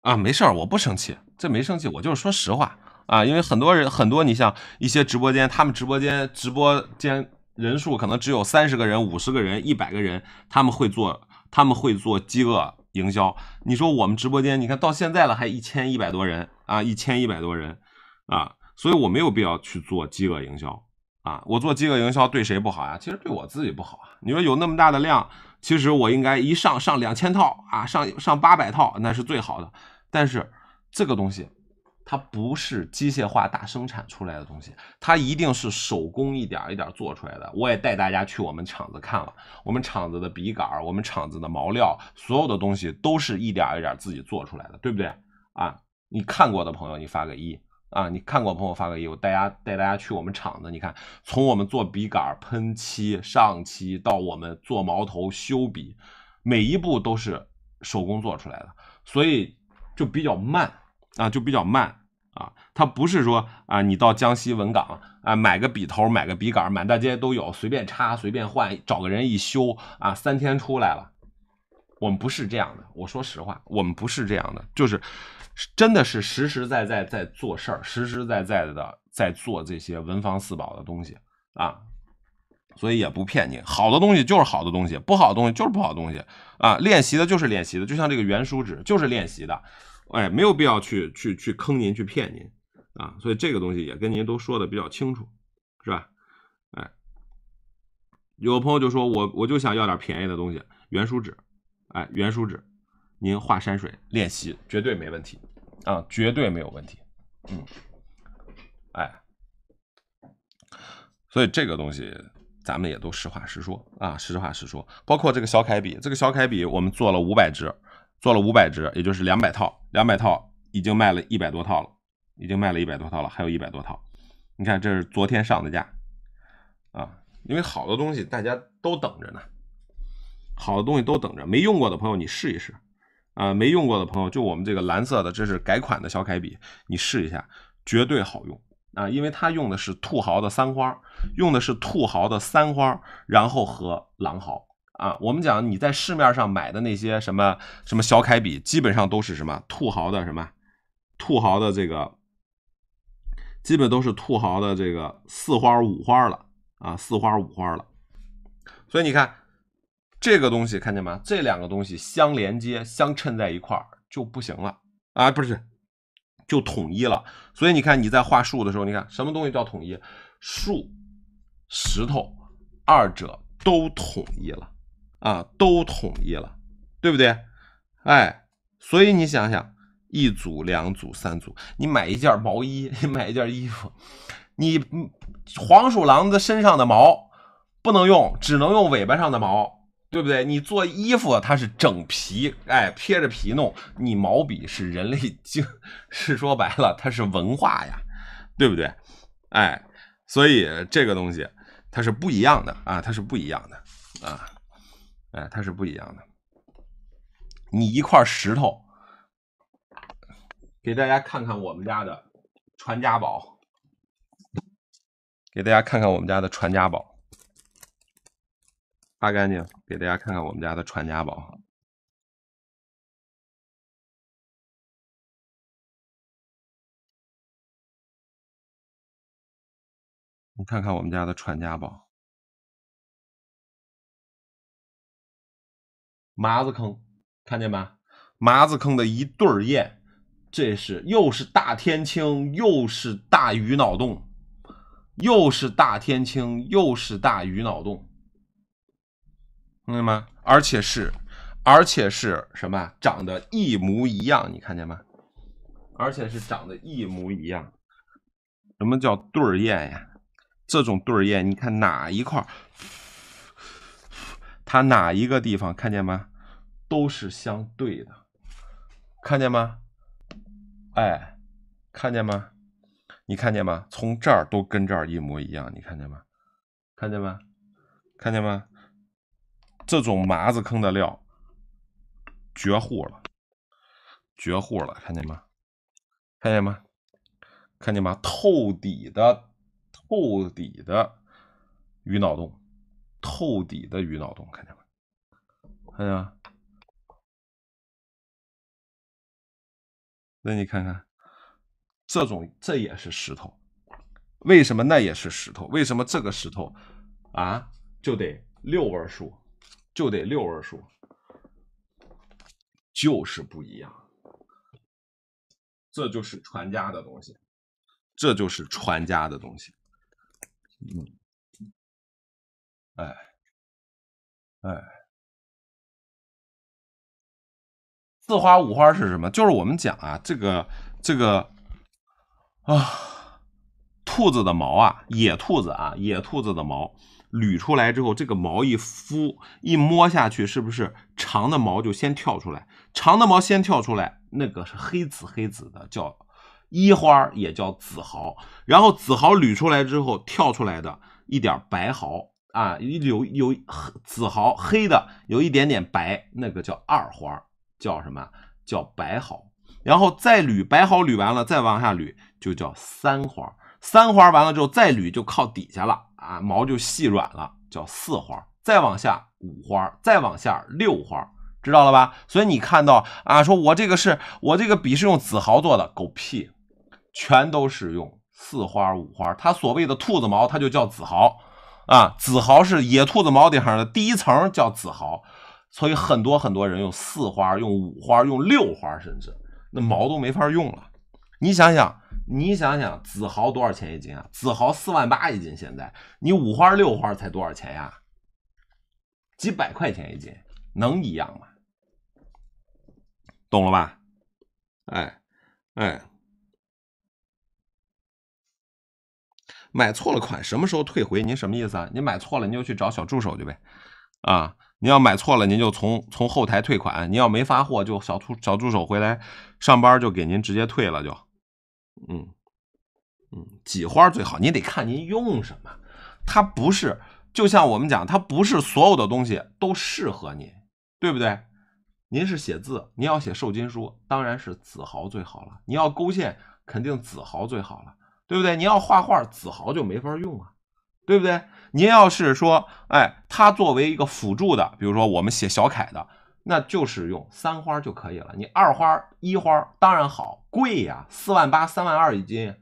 Speaker 1: 啊，没事儿，我不生
Speaker 2: 气，这没生气，我就是说实话啊，因为很多人，很多你像一些直播间，他们直播间直播间人数可能只有三十个人、五十个人、一百个人，他们会做，他们会做饥饿营销。你说我们直播间，你看到现在了，还一千一百多人啊，一千一百多人啊，所以我没有必要去做饥饿营销。啊，我做饥饿营销对谁不好呀？其实对我自己不好。你说有那么大的量，其实我应该一上上两千套啊，上上八百套那是最好的。但是这个东西，它不是机械化大生产出来的东西，它一定是手工一点一点做出来的。我也带大家去我们厂子看了，我们厂子的笔杆儿，我们厂子的毛料，所有的东西都是一点一点自己做出来的，对不对？啊，你看过的朋友，你发个一。啊，你看过朋友发个我带大家带大家去我们厂子。你看，从我们做笔杆喷漆上漆，到我们做毛头修笔，每一步都是手工做出来的，所以就比较慢啊，就比较慢啊。它不是说啊，你到江西文港啊，买个笔头，买个笔杆，满大街都有，随便插，随便换，找个人一修啊，三天出来了。我们不是这样的，我说实话，我们不是这样的，就是。真的是实实在在在做事儿，实实在在的在做这些文房四宝的东西啊，所以也不骗您，好的东西就是好的东西，不好的东西就是不好的东西啊。练习的就是练习的，就像这个原书纸就是练习的，哎，没有必要去去去坑您去骗您啊。所以这个东西也跟您都说的比较清楚，是吧？哎，有朋友就说，我我就想要点便宜的东西，原书纸，哎，原书纸，您画山水练习绝对没问题。啊，绝对没有问题，嗯，哎，所以这个东西咱们也都实话实说啊，实话实说。包括这个小凯笔，这个小凯笔我们做了五百支，做了五百支，也就是两百套，两百套已经卖了一百多套了，已经卖了一百多套了，还有一百多套。你看，这是昨天上的架，啊，因为好的东西大家都等着呢，好的东西都等着。没用过的朋友，你试一试。啊，没用过的朋友，就我们这个蓝色的，这是改款的小楷笔，你试一下，绝对好用啊！因为它用的是兔毫的三花，用的是兔毫的三花，然后和狼毫啊。我们讲你在市面上买的那些什么什么小楷笔，基本上都是什么兔毫的什么兔毫的这个，基本都是兔毫的这个四花五花了啊，四花五花了。所以你看。这个东西看见吗？这两个东西相连接、相衬在一块儿就不行了啊！不是，就统一了。所以你看你在画树的时候，你看什么东西叫统一？树、石头，二者都统一了啊，都统一了，对不对？哎，所以你想想，一组、两组、三组，你买一件毛衣，你买一件衣服，你黄鼠狼的身上的毛不能用，只能用尾巴上的毛。对不对？你做衣服它是整皮，哎，贴着皮弄；你毛笔是人类精，*laughs* 是说白了它是文化呀，对不对？哎，所以这个东西它是不一样的啊，它是不一样的啊，哎，它是不一样的。你一块石头，给大家看看我们家的传家宝，给大家看
Speaker 1: 看我们家的传家宝。擦干净，给大家看看我们家的传家宝。你看看我们家的传家宝，麻子坑，看见没？麻子坑的一对儿燕，这是
Speaker 2: 又是大天青，又是大鱼脑洞，又是大天青，又是大鱼脑洞。看见吗？而且是，而且是什么？长得一模一样，你看见吗？而且是长得一模一样。什么叫对儿艳呀？这种对儿艳，你看哪一块儿，它哪一个地方看见吗？都是相对的，看见吗？哎，看见吗？你看见吗？从这儿都跟这儿一模一样，你看见吗？看见吗？看见吗？这种麻子坑的料绝户了，绝户了，看见吗？看见吗？看见吗？透底的，透底
Speaker 1: 的鱼脑洞，透底的鱼脑洞，看见吗？看见吗？那你看看，这种这也是石头，为什么那也是石头？为什
Speaker 2: 么这个石头啊就得六位数？就得六位数，就是不一样，这
Speaker 1: 就是传家的东西，这就是传家的东西，嗯，哎，哎，四花五花是什么？就是我们讲啊，这个
Speaker 2: 这个啊，兔子的毛啊，野兔子啊，野兔子的毛。捋出来之后，这个毛一敷一摸下去，是不是长的毛就先跳出来？长的毛先跳出来，那个是黑紫黑紫的，叫一花，也叫紫毫。然后紫毫捋出来之后，跳出来的一点白毫啊，有有紫毫黑的，有一点点白，那个叫二花，叫什么？叫白毫。然后再捋白毫捋完了，再往下捋就叫三花。三花完了之后再捋就靠底下了。啊，毛就细软了，叫四花，再往下五花，再往下六花，知道了吧？所以你看到啊，说我这个是我这个笔是用紫毫做的，狗屁，全都是用四花、五花，它所谓的兔子毛，它就叫紫毫啊，紫毫是野兔子毛顶上的第一层叫紫毫，所以很多很多人用四花、用五花、用六花，甚至那毛都没法用了。你想想，你想想，紫豪多少钱一斤啊？紫豪四万八一斤，现在你五花六花才多少钱呀？几百块钱一斤，能
Speaker 1: 一样吗？懂了吧？哎，哎，买错了款，什么时候退
Speaker 2: 回？您什么意思啊？你买错了，你就去找小助手去呗。啊，你要买错了，您就从从后台退款。你要没发货，就小助小助手回来上班就给您直接退了就。嗯嗯，几花最好？您得看您用什么，它不是，就像我们讲，它不是所有的东西都适合您，对不对？您是写字，您要写瘦金书，当然是子豪最好了；，你要勾线，肯定子豪最好了，对不对？您要画画，子豪就没法用啊，对不对？您要是说，哎，它作为一个辅助的，比如说我们写小楷的。那就是用三花就可以了。你二花一花当然好，贵呀，四万八三万二一斤，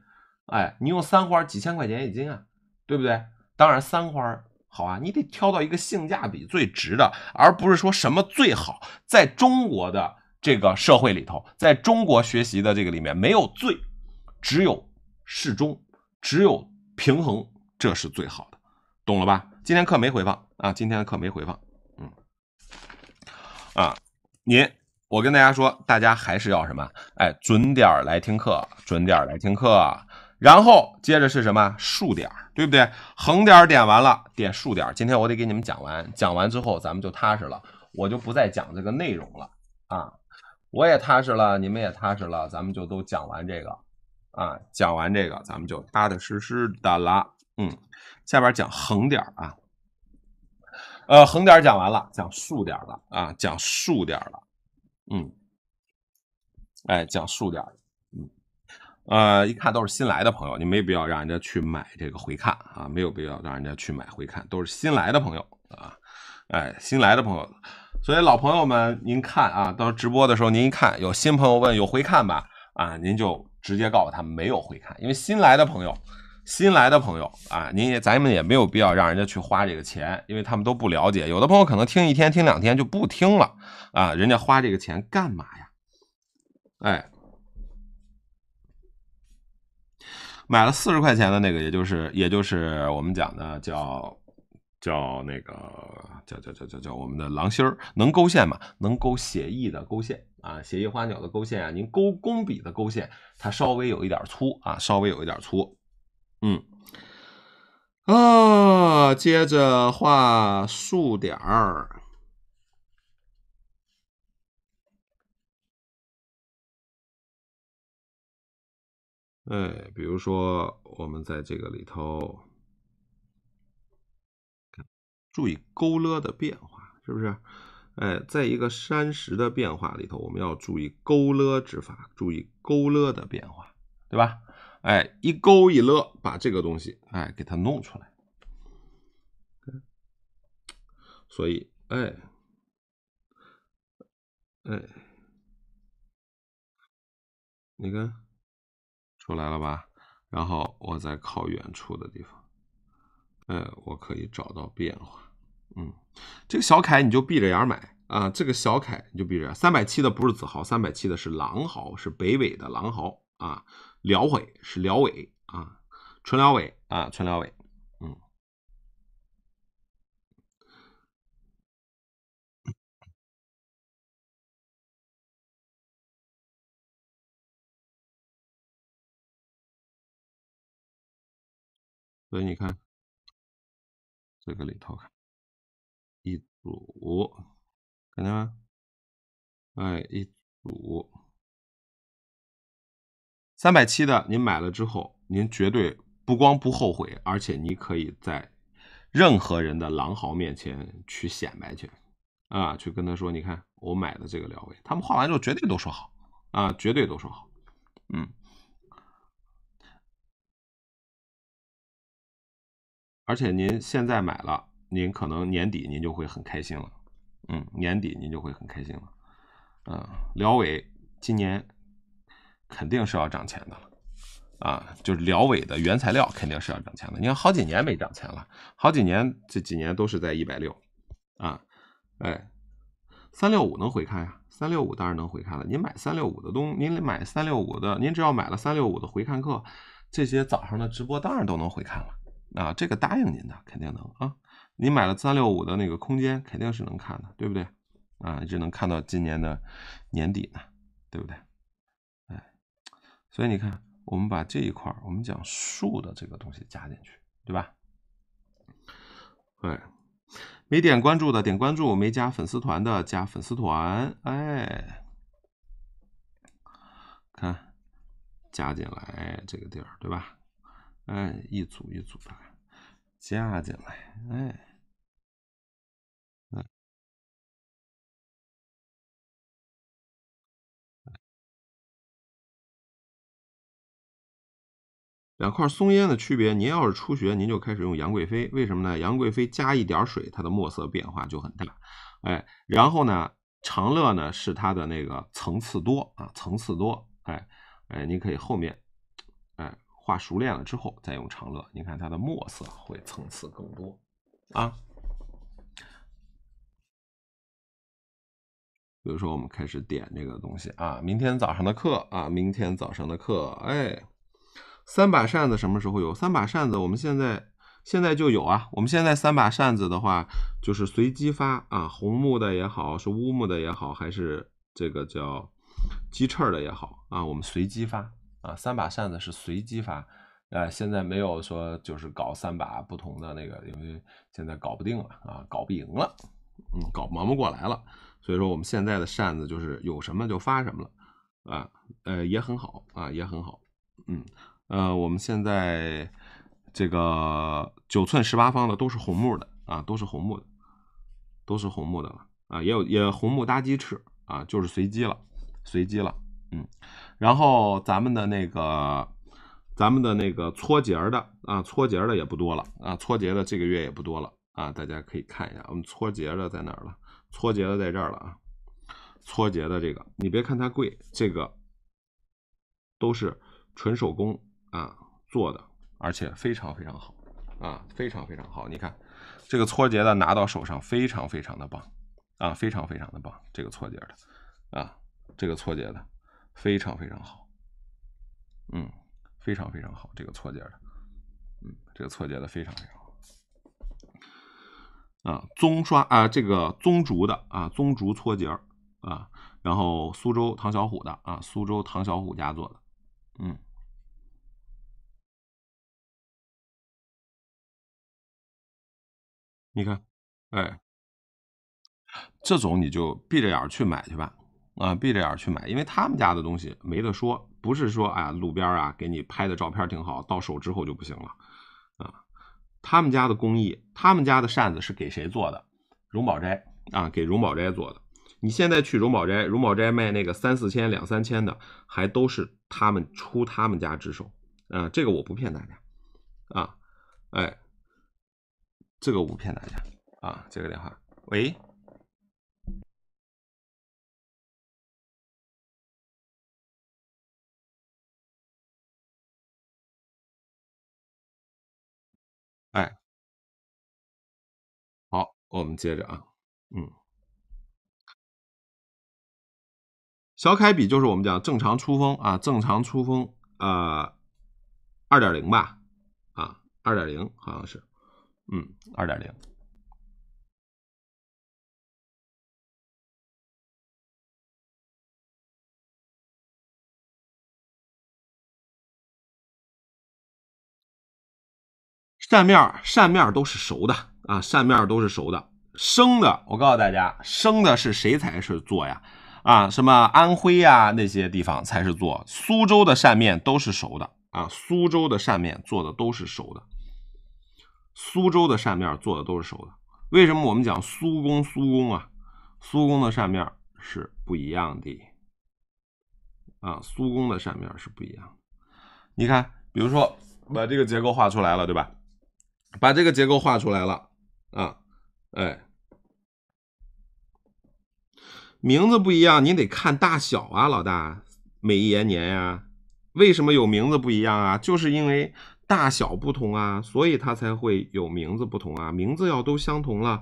Speaker 2: 哎，你用三花几千块钱一斤啊，对不对？当然三花好啊，你得挑到一个性价比最值的，而不是说什么最好。在中国的这个社会里头，在中国学习的这个里面，没有最，只有适中，只有平衡，这是最好的，懂了吧？今天课没回放啊，今天的课没回放。啊，您，我跟大家说，大家还是要什么？哎，准点儿来听课，准点儿来听课。然后接着是什么？竖点儿，对不对？横点儿点完了，点竖点儿。今天我得给你们讲完，讲完之后咱们就踏实了，我就不再讲这个内容了啊。我也踏实了，你们也踏实了，咱们就都讲完这个啊，讲完这个，咱们就踏踏实实的了。嗯，下边讲横点儿啊。呃，横点儿讲完了，讲竖点儿了啊，讲竖点儿了，嗯，哎，讲竖点儿，嗯，呃，一看都是新来的朋友，你没必要让人家去买这个回看啊，没有必要让人家去买回看，都是新来的朋友啊，哎，新来的朋友，所以老朋友们，您看啊，到直播的时候您一看，有新朋友问有回看吧，啊，您就直接告诉他没有回看，因为新来的朋友。新来的朋友啊，您咱们也没有必要让人家去花这个钱，因为他们都不了解。有的朋友可能听一天、听两天就不听了啊，人家花这个钱干嘛呀？哎，买了四十块钱的那个，也就是也就是我们讲的叫叫那个叫叫叫叫叫我们的狼心儿，能勾线嘛？能勾写意的勾线啊，写意花鸟的勾线啊，您勾工笔的勾线，它稍微有一点粗啊，稍微有一点粗。嗯，
Speaker 1: 啊，接着画竖点儿。哎，比如说，我们在这个里头，
Speaker 2: 注意勾勒的变化，是不是？哎，在一个山石的变化里头，我们要注意勾勒之法，注意勾勒的变化，对吧？哎，一勾一勒，把这个东西哎给它弄出来。
Speaker 1: 所以，哎哎，你看出来了吧？然后我再靠远处的地方，
Speaker 2: 哎，我可以找到变化。嗯，这个小凯你就闭着眼买啊。这个小凯你就闭着，眼。三百七的不是子豪，三百七的是狼豪，是北纬的狼豪啊。辽伟是辽伟啊，纯辽伟啊，纯辽伟，嗯，
Speaker 1: 所以你看这个里头，看一组，看见吗？哎，一组。三百七的，您买了之后，您绝对不光不后悔，而且您可以
Speaker 2: 在任何人的狼嚎面前去显摆去，啊，去跟他说，你看我买的这个辽委，他们画完之后绝对都说好，啊，绝对都说好，
Speaker 1: 嗯，而且您现在买了，您可能年底您就会很开心了，嗯，年底您
Speaker 2: 就会很开心了，嗯，辽伟今年。肯定是要涨钱的了，啊，就是辽尾的原材料肯定是要涨钱的。你看好几年没涨钱了，好几年这几年都是在一百六，啊，哎，三六五能回看呀？三六五当然能回看了。您买三六五的东，您买三六五的，您只要买了三六五的回看课，这些早上的直播当然都能回看了啊。这个答应您的肯定能啊。你买了三六五的那个空间，肯定是能看的，对不对？啊，就能看到今年的年底呢，对不对？所以你看，我们把这一块儿，我们讲数的这个东西加进去，对吧？对，没点关注的点关注，没加粉丝团的加粉丝团。哎，看
Speaker 1: 加进来这个地儿，对吧？哎，一组一组的加进来，哎。两块松烟的区别，您要是初学，您就开始用杨贵
Speaker 2: 妃，为什么呢？杨贵妃加一点水，它的墨色变化就很大，哎，然后呢，长乐呢是它的那个层次多啊，层次多，哎，哎，你可以后面，哎，画熟练了之后再用长乐，你看它的墨色会层次更多啊。比如说我们开始点这个东西啊，明天早上的课啊，明天早上的课，哎。三把扇子什么时候有？三把扇子，我们现在现在就有啊。我们现在三把扇子的话，就是随机发啊，红木的也好，是乌木的也好，还是这个叫鸡翅的也好啊，我们随机发啊。三把扇子是随机发啊，现在没有说就是搞三把不同的那个，因为现在搞不定了啊，搞不赢了，嗯，搞忙不过来了。所以说，我们现在的扇子就是有什么就发什么了啊，呃，也很好啊，也很好，嗯。呃，我们现在这个九寸十八方的都是红木的啊，都是红木的，都是红木的了啊，也有也红木搭鸡翅啊，就是随机了，随机了，嗯，然后咱们的那个咱们的那个搓节的啊，搓节的也不多了啊，搓节的这个月也不多了啊，大家可以看一下，我们搓节的在哪儿了？搓节的在这儿了啊，搓节的这个，你别看它贵，这个都是纯手工。啊，做的而且非常非常好，啊，非常非常好。你看这个搓结的拿到手上非常非常的棒，啊，非常非常的棒。这个搓结的，啊，这个搓结的非常非常好，嗯，非常非常好。这个搓结的，嗯，这个搓结的非常非常好。啊，棕刷啊，这个棕竹的啊，棕竹搓
Speaker 1: 结儿啊，然后苏州唐小虎的啊，苏州唐小虎家做的，嗯。你看，哎，这种你就
Speaker 2: 闭着眼去买去吧，啊，闭着眼去买，因为他们家的东西没得说，不是说哎，路边啊给你拍的照片挺好，到手之后就不行了，啊，他们家的工艺，他们家的扇子是给谁做的？荣宝斋啊，给荣宝斋做的。你现在去荣宝斋，荣宝斋卖那个三四千、两三千的，还都是他们出他们家之手，啊，这个我不骗大家，啊，哎。
Speaker 1: 这个不骗大家啊，这个电话，喂，哎，好，我们接着啊，嗯，小凯比就是我们讲正常出风啊，正常出风啊，二点零吧，啊，二点零好像是。嗯，二点零。扇面，扇面都是熟的啊，扇面都是熟的，生的我告诉大家，生的是谁才
Speaker 2: 是做呀？啊，什么安徽呀那些地方才是做。苏州的扇面都是熟的啊，苏州的扇面做的都是熟的。苏州的扇面做的都是熟的，为什么我们讲苏工苏工啊？苏工的扇面是不一样的啊，苏工的扇面是不一样。你看，比如说把这个结构画出来了，对吧？把这个结构画出来了啊，哎，名字不一样，你得看大小啊，老大美延年呀？为什么有名字不一样啊？就是因为。大小不同啊，所以它才会有名字不同啊。名字要都相同了，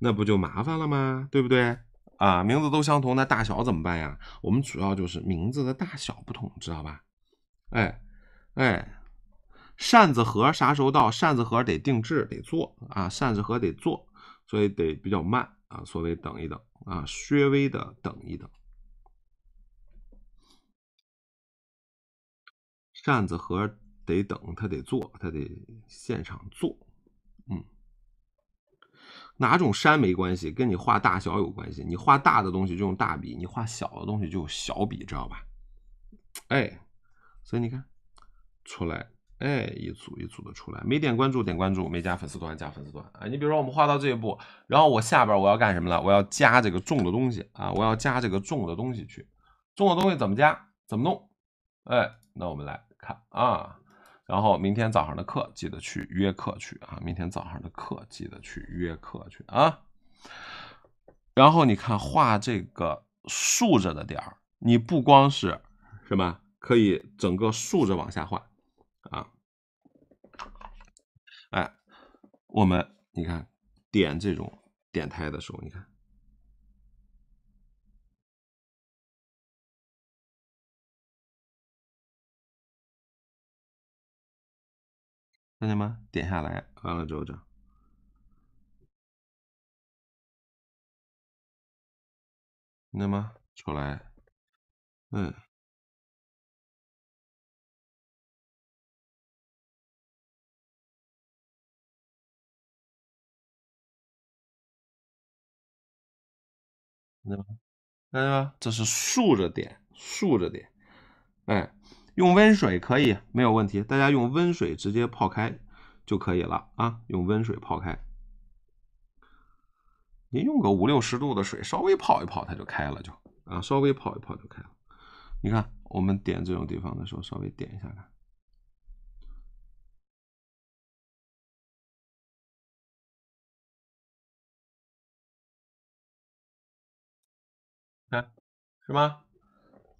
Speaker 2: 那不就麻烦了吗？对不对啊？名字都相同，那大小怎么办呀？我们主要就是名字的大小不同，知道吧？哎哎，扇子盒啥时候到？扇子盒得定制，得做啊。扇子盒得做，所以得比较慢啊。稍微等一等啊，稍微的等一等。扇子盒。得等他得做，他得现场做，嗯，哪种山没关系，跟你画大小有关系。你画大的东西就用大笔，你画小的东西就用小笔，知道吧？哎，所以你看出来，哎，一组一组的出来。没点关注点关注，没加粉丝团加粉丝团啊。你比如说我们画到这一步，然后我下边我要干什么了？我要加这个重的东西啊，我要加这个重的东西去。重的东西怎么加？怎么弄？哎，那我们来看啊。然后明天早上的课记得去约课去啊！明天早上的课记得去约课去啊！然后你看画这个竖着的点儿，你不光是，什么可以整个竖着往下画，啊！哎，我
Speaker 1: 们你看点这种点胎的时候，你看。看见吗？点下来，完了之后这，那么出来，嗯，那么，看见吗？这是竖着点，竖着点，哎。用温
Speaker 2: 水可以，没有问题。大家用温水直接泡开就可以了啊，用温水泡开。你用个五六十度的水，稍微泡一泡，它就开了就啊，稍微泡一泡就开了。你看，我们点这种地方的时候，稍微点
Speaker 1: 一下看，看是吗？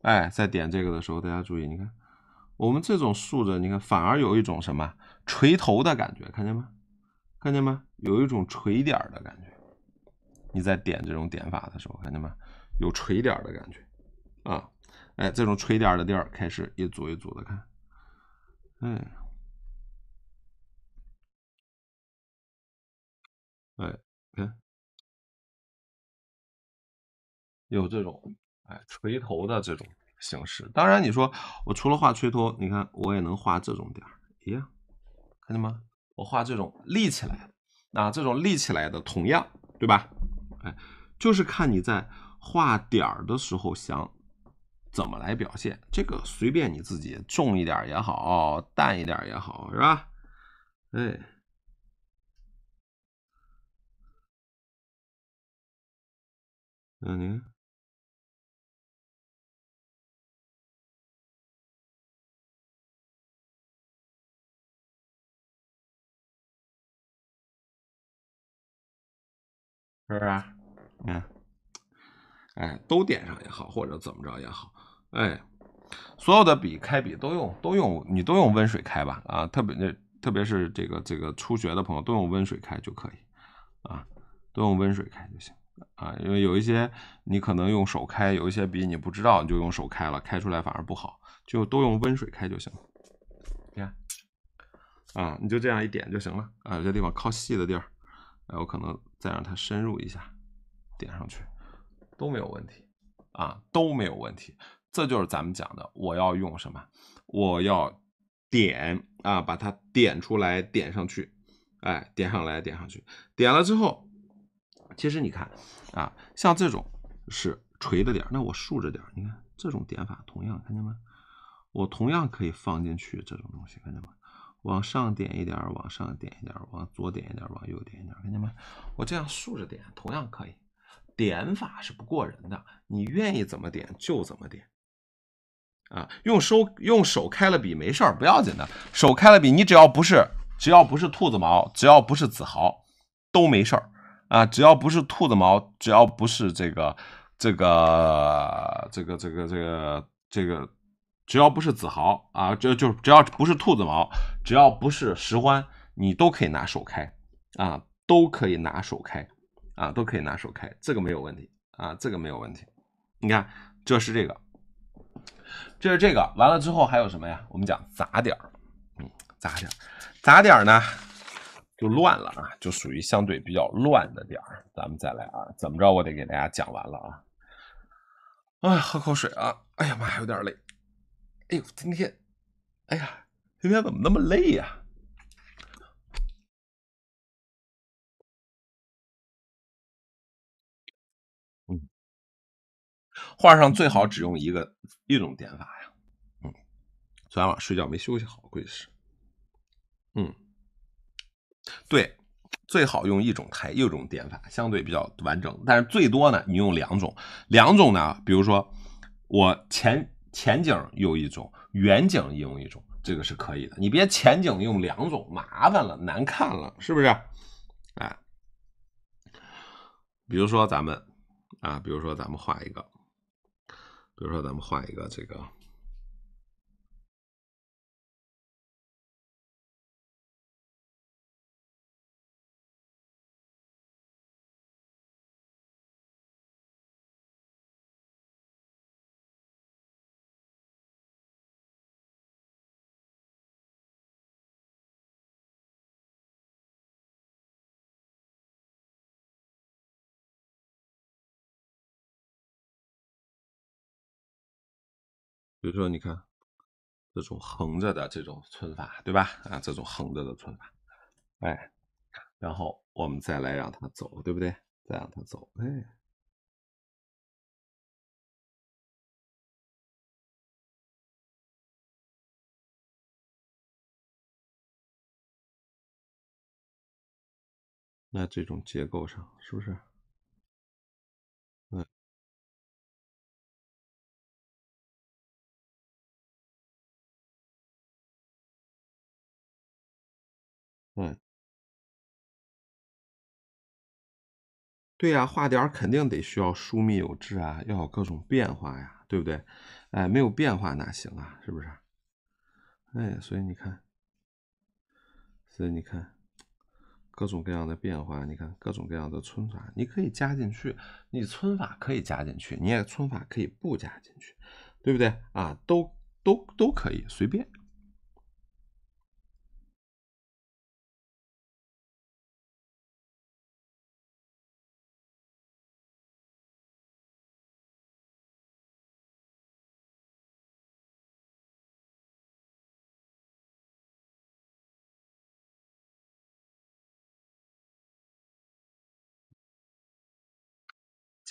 Speaker 1: 哎，在点这个的时候，大家注意，你看。
Speaker 2: 我们这种竖着，你看，反而有一种什么垂头的感觉，看见吗？看见吗？有一种垂点的感觉。你在点这种点法的时候，看见吗？有垂点的感觉，啊，哎，这种垂点的地儿开始一组一组的看，
Speaker 1: 哎，哎，看，有这种，哎，垂头的这种。形式当然，你说我除了画吹脱，
Speaker 2: 你看我也能画这种点儿，一样，看见吗？我画这种立起来啊，这种立起来的同样，对吧？哎，就是看你在画点儿的时候想怎么来表现，这个随便你自己，重一
Speaker 1: 点也好，淡一点也好，是吧？哎，你看。是吧？嗯，哎，
Speaker 2: 都点上也好，或者怎么着也好，哎，所有的笔开笔都用都用你都用温水开吧啊，特别特别是这个这个初学的朋友都用温水开就可以啊，都用温水开就行啊，因为有一些你可能用手开，有一些笔你不知道你就用手开了，开出来反而不好，就都用温水开就行。你看啊，你就这样一点就行了啊，这地方靠细的地儿。哎，我可能再让它深入一下，点上去都没有问题啊，都没有问题。这就是咱们讲的，我要用什么？我要点啊，把它点出来，点上去。哎，点上来，点上去，点了之后，其实你看啊，像这种是垂的点，那我竖着点，你看这种点法同样看见吗？我同样可以放进去这种东西，看见吗？往上点一点，往上点一点，往左点一点，往右点一点，看见没？我这样竖着点，同样可以。点法是不过人的，你愿意怎么点就怎么点。啊，用收用手开了笔没事儿，不要紧的。手开了笔，你只要不是只要不是兔子毛，只要不是子豪都没事儿啊。只要不是兔子毛，只要不是这个这个这个这个这个这个。只要不是子豪啊，就就是只要不是兔子毛，只要不是石獾，你都可以拿手开，啊，都可以拿手开，啊，都可以拿手开，这个没有问题啊，这个没有问题。你看，这是这个，这是这个。完了之后还有什么呀？我们讲杂点儿，嗯，杂点儿，杂点儿呢就乱了啊，就属于相对比较乱的点儿。咱们再来啊，怎么着？我得给大家讲完了啊。哎，喝口水啊。哎呀妈呀，有点累。哎，呦，今天，
Speaker 1: 哎呀，今天怎么那么累呀？嗯，画上最好只用一个一种点法呀。嗯，昨天晚上
Speaker 2: 睡觉没休息好，估计是。嗯，对，最好用一种台一种点法，相对比较完整。但是最多呢，你用两种，两种呢，比如说我前。前景用一种，远景用一种，这个是可以的。你别前景用两种，麻烦了，难看了，是不是？哎，比如说咱们啊，比如说咱们画
Speaker 1: 一个，比如说咱们画一个这个。比如说，你看这种横着的这种存法，对吧？啊，这种横着的存法，哎，然后我们再来让它走，对不对？再让它走，哎，那这种结构上是不是？对呀，画点肯定得需要疏密有致啊，
Speaker 2: 要有各种变化呀，对不对？哎，没有变化哪行啊？是不是？哎，所以你看，所以你看，各种各样的变化，你看各种各样的皴法，你可以加进去，你皴法可以加进去，你
Speaker 1: 也皴法可以不加进去，对不对？啊，都都都可以，随便。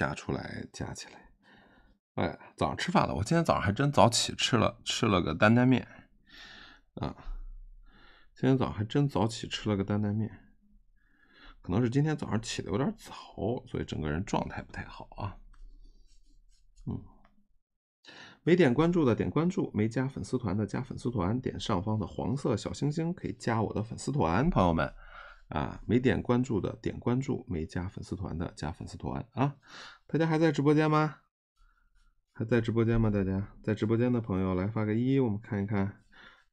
Speaker 1: 加出来，加起来。哎，早上吃饭了。我今天早上还真早起吃了吃了个担担面。
Speaker 2: 啊，今天早上还真早起吃了个担担面。可能是今天早上起的有点早，所以整个人状态不太好啊。嗯，没点关注的点关注，没加粉丝团的加粉丝团。点上方的黄色小星星可以加我的粉丝团，朋友们。啊，没点关注的点关注，没加粉丝团的加粉丝团啊！大家还在直播间吗？还在直播间吗？大家在直播间的朋友来发个一，我们看一看，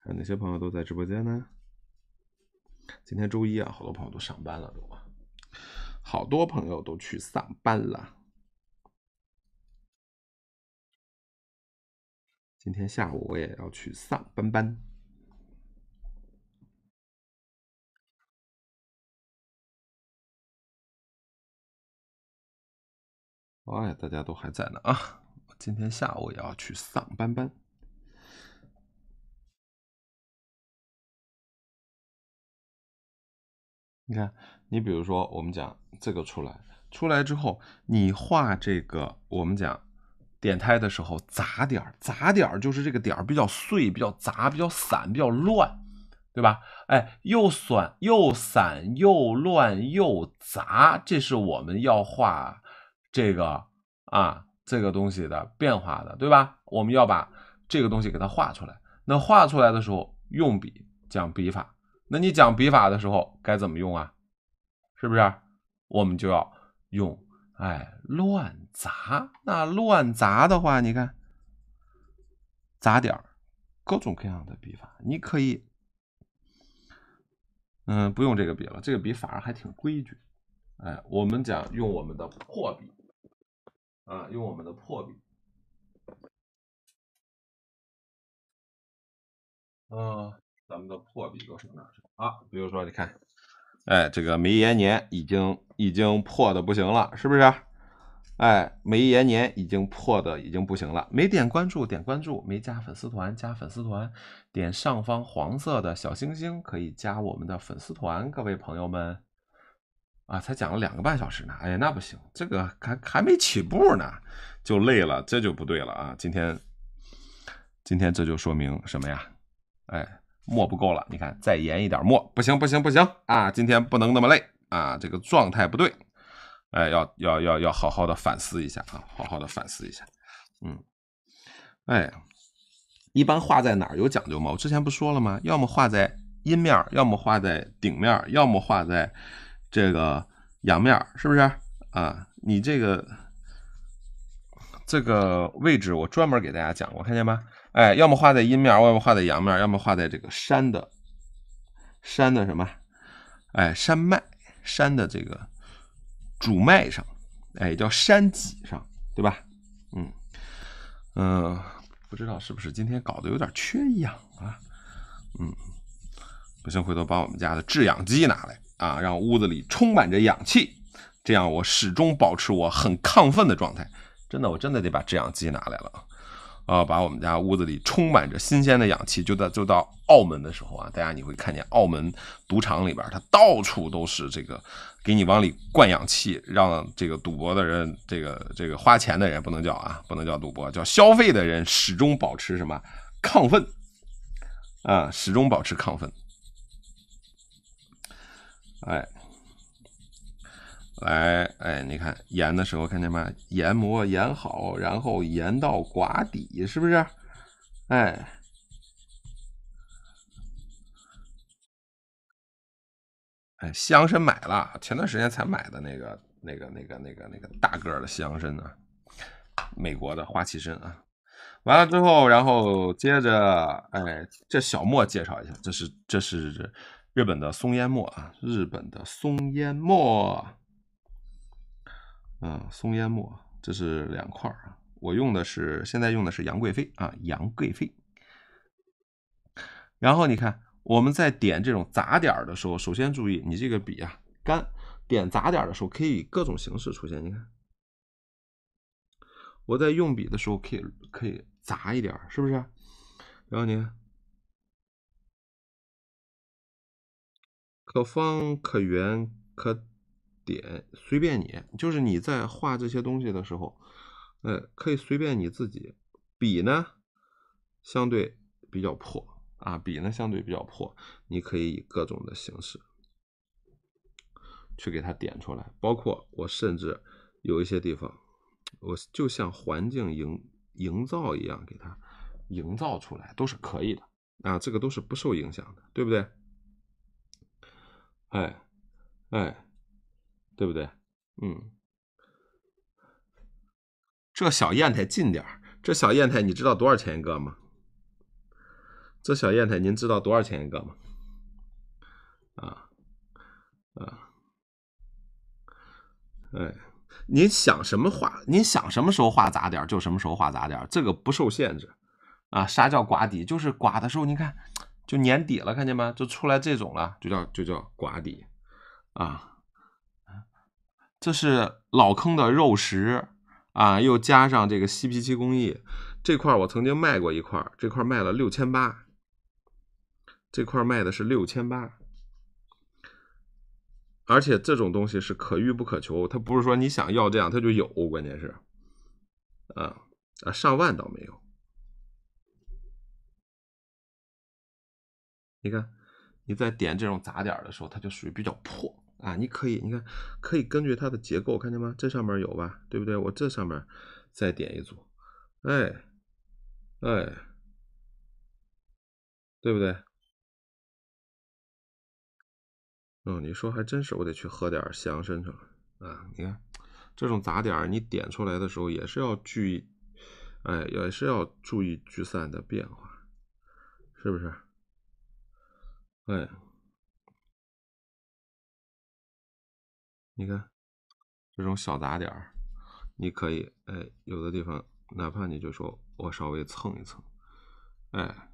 Speaker 2: 还有哪些朋友都在直播间呢？今天周一啊，好多朋友都上班了，都
Speaker 1: 好多朋友都去上班了。今天下午我也要去上班班。哎，大家都还在呢啊！今天下午也要去上班班。你看，你比如说，我们讲这个出来，出来之后，你画这个，我们讲
Speaker 2: 点胎的时候杂点儿，杂点儿就是这个点儿比较碎、比较杂、比较散、比较乱，对吧？哎，又碎又散又乱又杂，这是我们要画。这个啊，这个东西的变化的，对吧？我们要把这个东西给它画出来。那画出来的时候，用笔讲笔法。那你讲笔法的时候，该怎么用啊？是不是？我们就要用哎乱砸。那乱砸的话，你看，砸点各种各样的笔法。你可以，嗯，不用这个笔了，这个笔反而还挺
Speaker 1: 规矩。哎，我们讲用我们的破笔。啊，用我们的破笔，啊，咱们的破笔有什么了？啊，比如说你看，哎，这个梅延
Speaker 2: 年已经已经破的不行了，是不是？哎，梅延年已经破的已经不行了。没点关注，点关注；没加粉丝团，加粉丝团。点上方黄色的小星星，可以加我们的粉丝团，各位朋友们。啊，才讲了两个半小时呢！哎呀，那不行，这个还还没起步呢，就累了，这就不对了啊！今天，今天这就说明什么呀？哎，墨不够了，你看，再研一点墨，不行，不行，不行啊！今天不能那么累啊，这个状态不对，哎，要要要要好好的反思一下啊，好好的反思一下。嗯，哎，一般画在哪儿有讲究吗？我之前不说了吗？要么画在阴面，要么画在顶面，要么画在。这个阳面是不是啊？你这个这个位置，我专门给大家讲过，看见吗？哎，要么画在阴面，要么画在阳面，要么画在这个山的山的什么？哎，山脉，山的这个主脉上，哎，叫山脊上，对吧？嗯嗯，不知道是不是今天搞得有点缺氧啊？嗯，不行，回头把我们家的制氧机拿来。啊，让屋子里充满着氧气，这样我始终保持我很亢奋的状态。真的，我真的得把制氧机拿来了啊！把我们家屋子里充满着新鲜的氧气。就到就到澳门的时候啊，大家你会看见澳门赌场里边，它到处都是这个给你往里灌氧气，让这个赌博的人，这个这个花钱的人不能叫啊，不能叫赌博，叫消费的人始终保持什么亢奋啊，始终保持亢奋。哎，来，哎，你看研的时候看见吗？研磨研好，然后研到寡底，是不是？哎，哎，西洋参买了，前段时间才买的那个，那个，那个，那个，那个大个的西洋参啊，美国的花旗参啊。完了之后，然后接着，哎，这小莫介绍一下，这是，这是。日本的松烟墨啊，日本的松烟墨，嗯，松烟墨，这是两块啊。我用的是现在用的是杨贵妃啊，杨贵妃。然后你看，我们在点这种杂点的时候，首先注意你这个笔啊，干。点杂点的时候可以各种形式出现。你看，我在用笔的时候可以可以杂一点，是不是？然后你看。可方可圆可点，随便你。就是你在画这些东西的时候，呃，可以随便你自己。笔呢，相对比较破啊，笔呢相对比较破，你可以以各种的形式去给它点出来。包括我甚至有一些地方，我就像环境营营造一样，给它营造出来都是可以的啊。这个都是不受影响的，对不对？哎，哎，对不对？嗯，这小砚台近点这小砚台，你知道多少钱一个吗？这小砚台，您知道多少钱一个吗？啊，啊，哎，您想什么画？您想什么时候画杂点就什么时候画杂点这个不受限制。啊，啥叫刮底？就是刮的时候，你看。就年底了，看见吗？就出来这种了，就叫就叫寡底啊，这是老坑的肉石啊，又加上这个吸皮漆工艺，这块我曾经卖过一块，这块卖了六千八，这块卖的是六千八，而且这种东西是可遇不可求，它不是说你想要这样它就有，关键是，啊啊上万倒没有。你看，你在点这种杂点的时候，它就属于比较破啊。你可以，你看，可以根据它的结构看见吗？这上面有吧，对不对？我这上面再点一
Speaker 1: 组，哎，哎，对不对？哦，你说还真是，我得去喝
Speaker 2: 点西洋参去了啊。你看，这种杂点你点出来的时候，也是要注意，
Speaker 1: 哎，也是要注意聚散的变化，是不是？哎，你看这种小杂点儿，你可以哎，有的地方
Speaker 2: 哪怕你就说我稍微蹭一蹭，哎，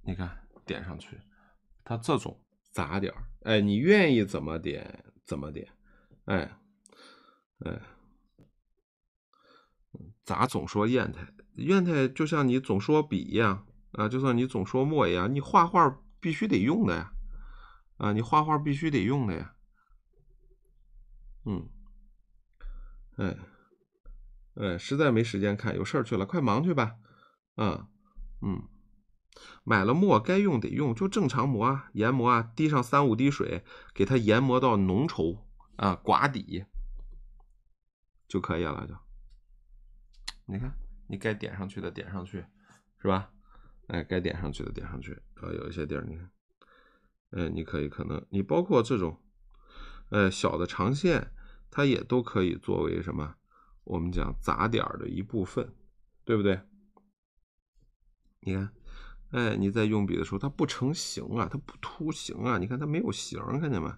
Speaker 2: 你看点上去，它这种杂点儿，哎，你愿意怎么点怎么点，哎，哎，咋总说砚台？砚台就像你总说笔一样啊，就算你总说墨一样，你画画。必须得用的呀，啊，你画画必须得用的呀，嗯，哎，哎，实在没时间看，有事儿去了，快忙去吧，啊，嗯，买了墨，该用得用，就正常磨啊，研磨啊，滴上三五滴水，给它研磨到浓稠啊，刮底就可以了，就，你看，你该点上去的点上去，是吧？哎，该点上去的点上去。啊，有一些地儿，你看，哎，你可以可能你包括这种，呃，小的长线，它也都可以作为什么？我们讲杂点儿的一部分，对不对？你看，哎，你在用笔的时候，它不成形啊，它不凸形啊，你看它没有形，看见没？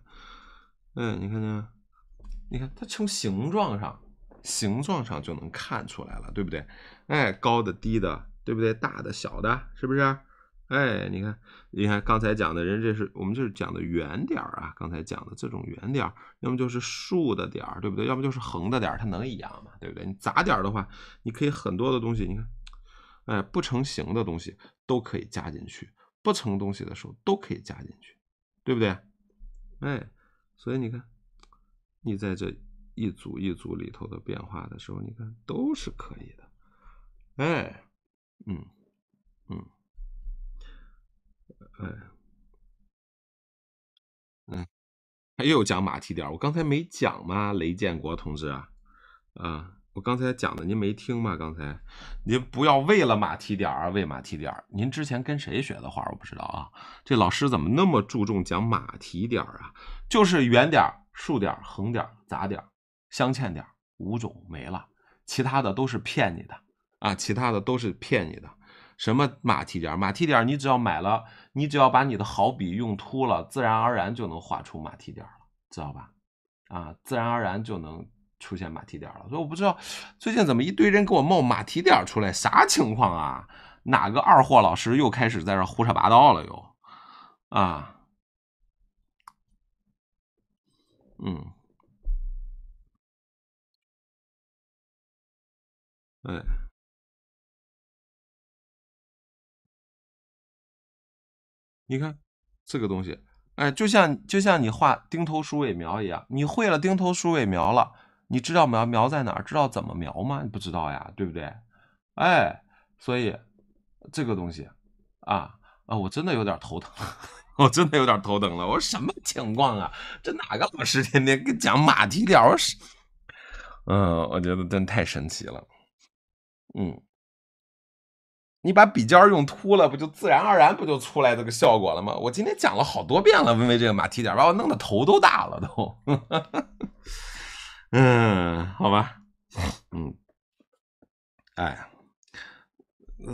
Speaker 2: 哎，你看见？你看它从形状上，形状上就能看出来了，对不对？哎，高的低的。对不对？大的、小的，是不是？哎，你看，你看，刚才讲的人，这是我们就是讲的圆点儿啊。刚才讲的这种圆点儿，要么就是竖的点儿，对不对？要么就是横的点儿，它能一样吗？对不对？你杂点儿的话，你可以很多的东西，你看，哎，不成形的东西都可以加进去，不成东西的时候都可以加进去，对不对？哎，所以你看，你在这一组一组里头的变化的时候，你看都是可以的，
Speaker 1: 哎。嗯，嗯，哎，嗯，他又讲马蹄点，我刚才
Speaker 2: 没讲吗？雷建国同志啊，啊，我刚才讲的您没听吗？刚才您不要为了马蹄点而为马蹄点，您之前跟谁学的画？我不知道啊，这老师怎么那么注重讲马蹄点啊？就是圆点、竖点、横点、杂点、镶嵌点，五种没了，其他的都是骗你的。啊，其他的都是骗你的，什么马蹄点，马蹄点，你只要买了，你只要把你的好笔用秃了，自然而然就能画出马蹄点了，知道吧？啊，自然而然就能出现马蹄点了。所以我不知道最近怎么一堆人给我冒马蹄点出来，啥情况啊？哪个二货老师又开始在这胡扯八道了又？
Speaker 1: 啊，嗯，哎。你看这个东西，哎，就像就像你画钉头鼠尾苗一样，你会
Speaker 2: 了钉头鼠尾苗了，你知道苗苗在哪儿，知道怎么苗吗？你不知道呀，对不对？哎，所以这个东西啊啊，我真的有点头疼，*laughs* 我真的有点头疼了。我说什么情况啊？这哪个老师天天给讲马蹄条是？嗯，我觉得真太神奇了，嗯。你把笔尖用秃了，不就自然而然不就出来这个效果了吗？我今天讲了好多遍了，微微这个马蹄点把我弄得头都大了都。*laughs* 嗯，好吧，嗯，哎，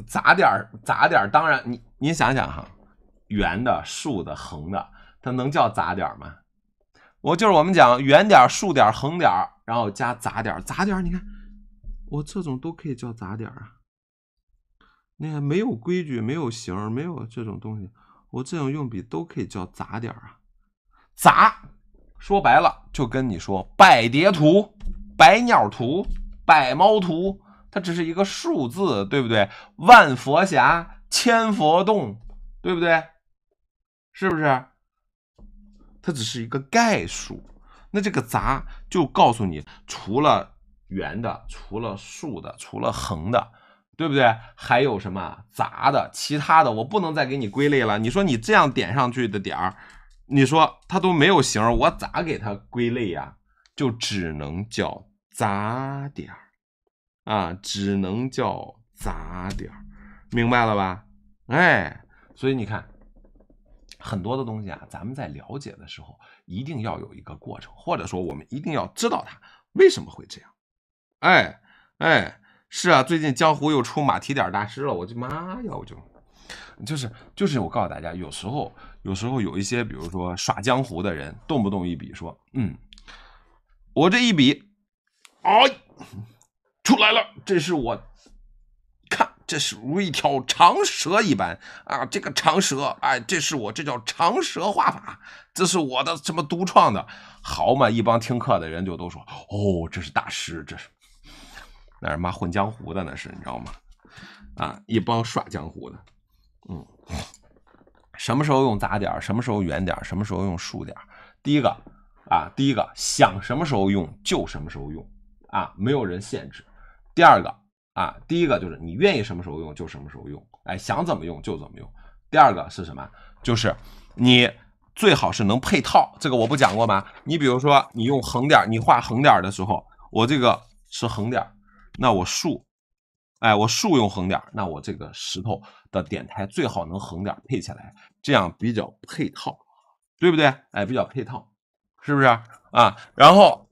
Speaker 2: 杂点杂点，当然你你想想哈，圆的、竖的、横的，它能叫杂点吗？我就是我们讲圆点、竖点、横点，然后加杂点，杂点，你看我这种都可以叫杂点啊。那没有规矩，没有形儿，没有这种东西。我这样用笔都可以叫杂点儿啊，杂。说白了，就跟你说，百蝶图、百鸟图、百猫图，它只是一个数字，对不对？万佛侠、千佛洞，对不对？是不是？它只是一个概数。那这个杂，就告诉你，除了圆的，除了竖的，除了横的。对不对？还有什么杂的、其他的，我不能再给你归类了。你说你这样点上去的点儿，你说它都没有型儿，我咋给它归类呀？就只能叫杂点儿啊，只能叫杂点儿，明白了吧？哎，所以你看，很多的东西啊，咱们在了解的时候，一定要有一个过程，或者说我们一定要知道它为什么会这样。哎哎。是啊，最近江湖又出马蹄点大师了，我的妈呀！我就就是就是，我告诉大家，有时候有时候有一些，比如说耍江湖的人，动不动一笔说，嗯，我这一笔，哎，出来了，这是我看，这是如一条长蛇一般啊，这个长蛇，哎，这是我这叫长蛇画法，这是我的什么独创的，好嘛，一帮听课的人就都说，哦，这是大师，这是。那是么混江湖的，那是你知道吗？啊，一帮耍江湖的，嗯，什么时候用杂点，什么时候圆点，什么时候用竖点。第一个啊，第一个想什么时候用就什么时候用啊，没有人限制。第二个啊，第一个就是你愿意什么时候用就什么时候用，哎，想怎么用就怎么用。第二个是什么？就是你最好是能配套，这个我不讲过吗？你比如说你用横点，你画横点的时候，我这个是横点。那我竖，哎，我竖用横点，那我这个石头的点台最好能横点配起来，这样比较配套，对不对？哎，比较配套，是不是啊？然后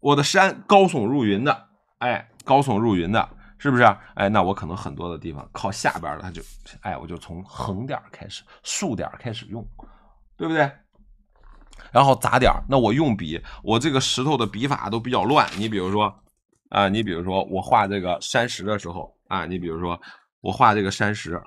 Speaker 2: 我的山高耸入云的，哎，高耸入云的，是不是？哎，那我可能很多的地方靠下边的，它就，哎，我就从横点开始，竖点开始用，对不对？然后杂点，那我用笔，我这个石头的笔法都比较乱，你比如说。啊，你比如说我画这个山
Speaker 1: 石的时候啊，你比如说我画这个山石，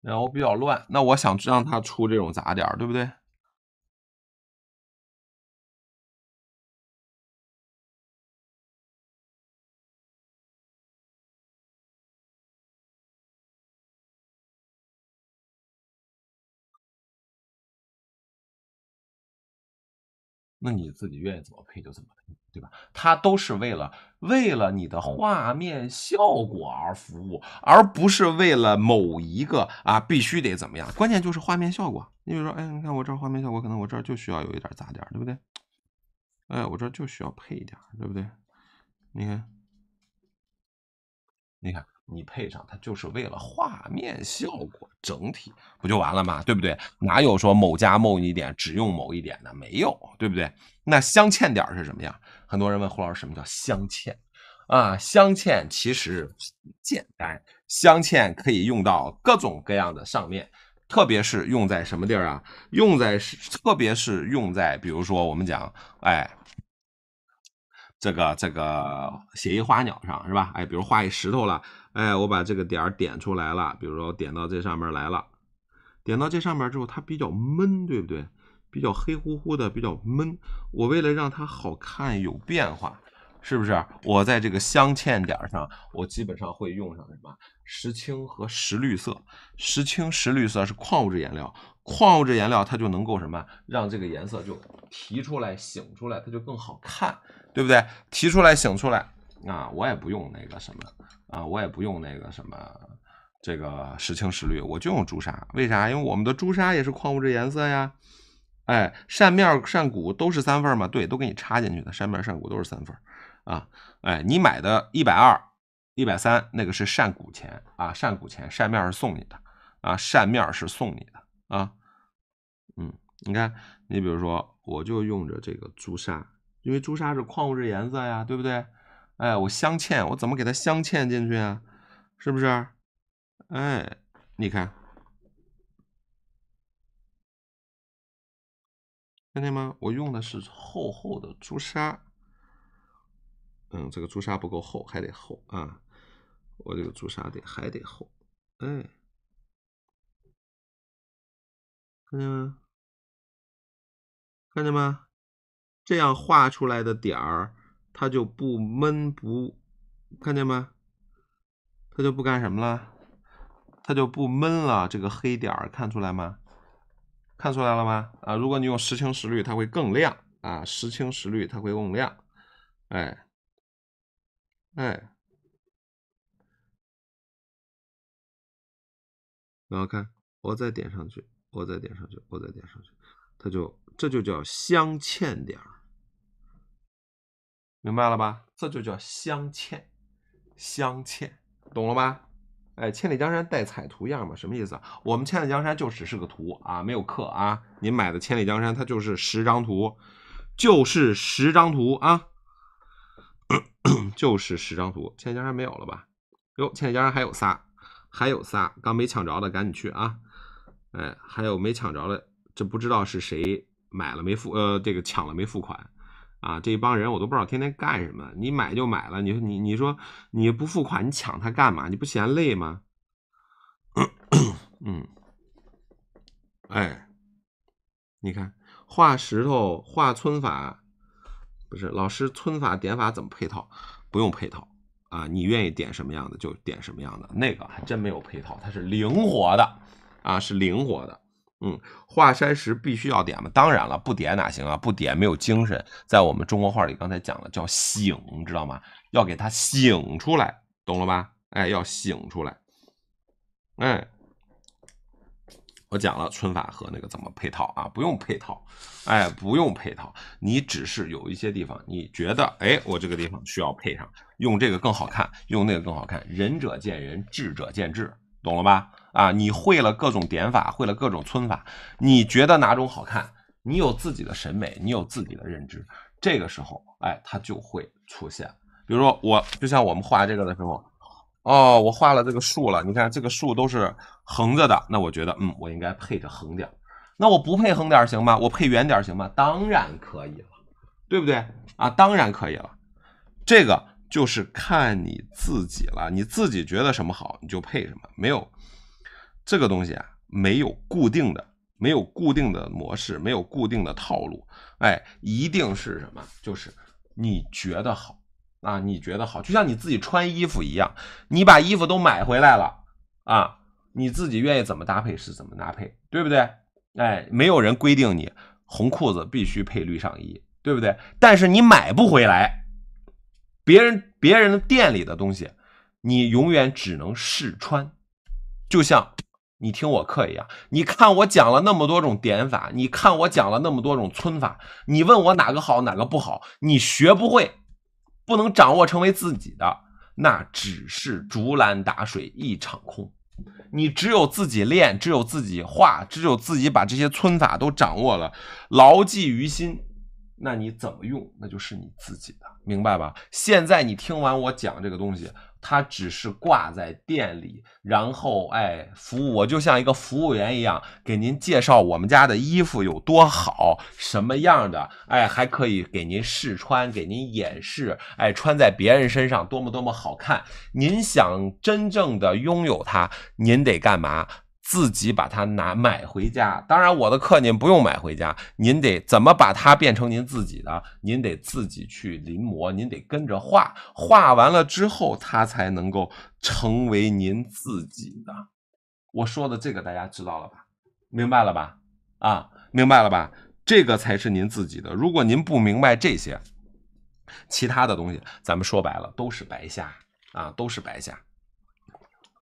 Speaker 1: 然后比较乱，那我想让它出这种杂点儿，对不对？那你自己愿意怎么配就怎么配，对吧？它都是为了为了你的画面效
Speaker 2: 果而服务，而不是为了某一个啊必须得怎么样。关键就是画面效果。你比如说，哎，你看我这画面效果可能我这就需要有一点杂点对不对？哎，我这就需要配一点，对不对？你看，你看。你配上它，就是为了画面效果，整体不就完了吗？对不对？哪有说某家某一点，只用某一点的？没有，对不对？那镶嵌点是什么样？很多人问胡老师什么叫镶嵌啊？镶嵌其实简单，镶嵌可以用到各种各样的上面，特别是用在什么地儿啊？用在是，特别是用在，比如说我们讲，哎，这个这个写意花鸟上是吧？哎，比如画一石头了。哎，我把这个点儿点出来了，比如说我点到这上面来了，点到这上面之后，它比较闷，对不对？比较黑乎乎的，比较闷。我为了让它好看有变化，是不是？我在这个镶嵌点儿上，我基本上会用上什么？石青和石绿色。石青、石绿色是矿物质颜料，矿物质颜料它就能够什么？让这个颜色就提出来、醒出来，它就更好看，对不对？提出来、醒出来。啊，我也不用那个什么，啊，我也不用那个什么，这个石青石绿，我就用朱砂。为啥？因为我们的朱砂也是矿物质颜色呀。哎，扇面扇骨都是三份吗？对，都给你插进去的。扇面扇骨都是三份啊。哎，你买的120、130，那个是扇骨钱啊，扇骨钱，扇面是送你的啊，扇面是送你的啊。嗯，你看，你比如说，我就用着这个朱砂，因为朱砂是矿物质颜色呀，对不对？哎，我镶嵌，我怎么给它镶嵌进去啊？是不是？哎，你看，看见吗？我用的是厚
Speaker 1: 厚的朱砂。
Speaker 2: 嗯，这个朱砂不够厚，还得厚啊！
Speaker 1: 我这个朱砂得还得厚。哎，看见吗？看见吗？这样画
Speaker 2: 出来的点儿。它就不闷不，看见没？它就不干什么了，它就不闷了。这个黑点儿看出来吗？看出来了吗？啊，如果你用石青石绿，它会更亮啊。石青石绿
Speaker 1: 它会更亮。哎，哎，然后看，我再点上去，我再点上去，我再点上去，它就这就叫镶嵌点儿。
Speaker 2: 明白了吧？这就叫镶嵌，镶嵌，懂了吧？哎，千里江山带彩图样嘛，什么意思我们千里江山就只是个图啊，没有刻啊。您买的千里江山，它就是十张图，就是十张图啊，*coughs* 就是十张图。千里江山没有了吧？哟，千里江山还有仨，还有仨，刚没抢着的赶紧去啊！哎，还有没抢着的，这不知道是谁买了没付，呃，这个抢了没付款。啊，这一帮人我都不知道天天干什么。你买就买了，你你你说你不付款你抢它干嘛？你不嫌累吗？*coughs* 嗯，哎，你看画石头画皴法，不是老师皴法点法怎么配套？不用配套啊，你愿意点什么样的就点什么样的，那个还真没有配套，它是灵活的啊，是灵活的。嗯，画山石必须要点吗？当然了，不点哪行啊？不点没有精神。在我们中国画里，刚才讲了叫醒，知道吗？要给它醒出来，懂了吧？哎，要醒出来。哎，我讲了皴法和那个怎么配套啊？不用配套，哎，不用配套。你只是有一些地方你觉得，哎，我这个地方需要配上，用这个更好看，用那个更好看。仁者见仁，智者见智，懂了吧？啊，你会了各种点法，会了各种皴法，你觉得哪种好看？你有自己的审美，你有自己的认知。这个时候，哎，它就会出现。比如说，我就像我们画这个的时候，哦，我画了这个树了，你看这个树都是横着的，那我觉得，嗯，我应该配着横点。那我不配横点行吗？我配圆点行吗？当然可以了，对不对？啊，当然可以了。这个就是看你自己了，你自己觉得什么好，你就配什么，没有。这个东西啊，没有固定的，没有固定的模式，没有固定的套路，哎，一定是什么？就是你觉得好啊，你觉得好，就像你自己穿衣服一样，你把衣服都买回来了啊，你自己愿意怎么搭配是怎么搭配，对不对？哎，没有人规定你红裤子必须配绿上衣，对不对？但是你买不回来，别人别人的店里的东西，你永远只能试穿，就像。你听我课一样，你看我讲了那么多种点法，你看我讲了那么多种皴法，你问我哪个好，哪个不好，你学不会，不能掌握成为自己的，那只是竹篮打水一场空。你只有自己练，只有自己画，只有自己把这些皴法都掌握了，牢记于心，那你怎么用，那就是你自己的，明白吧？现在你听完我讲这个东西。他只是挂在店里，然后哎，服务我就像一个服务员一样，给您介绍我们家的衣服有多好，什么样的，哎，还可以给您试穿，给您演示，哎，穿在别人身上多么多么好看。您想真正的拥有它，您得干嘛？自己把它拿买回家，当然我的课您不用买回家，您得怎么把它变成您自己的，您得自己去临摹，您得跟着画画完了之后，它才能够成为您自己的。我说的这个大家知道了吧？明白了吧？啊，明白了吧？这个才是您自己的。如果您不明白这些，
Speaker 1: 其他的东西，咱们说白了都是白瞎啊，都是白瞎。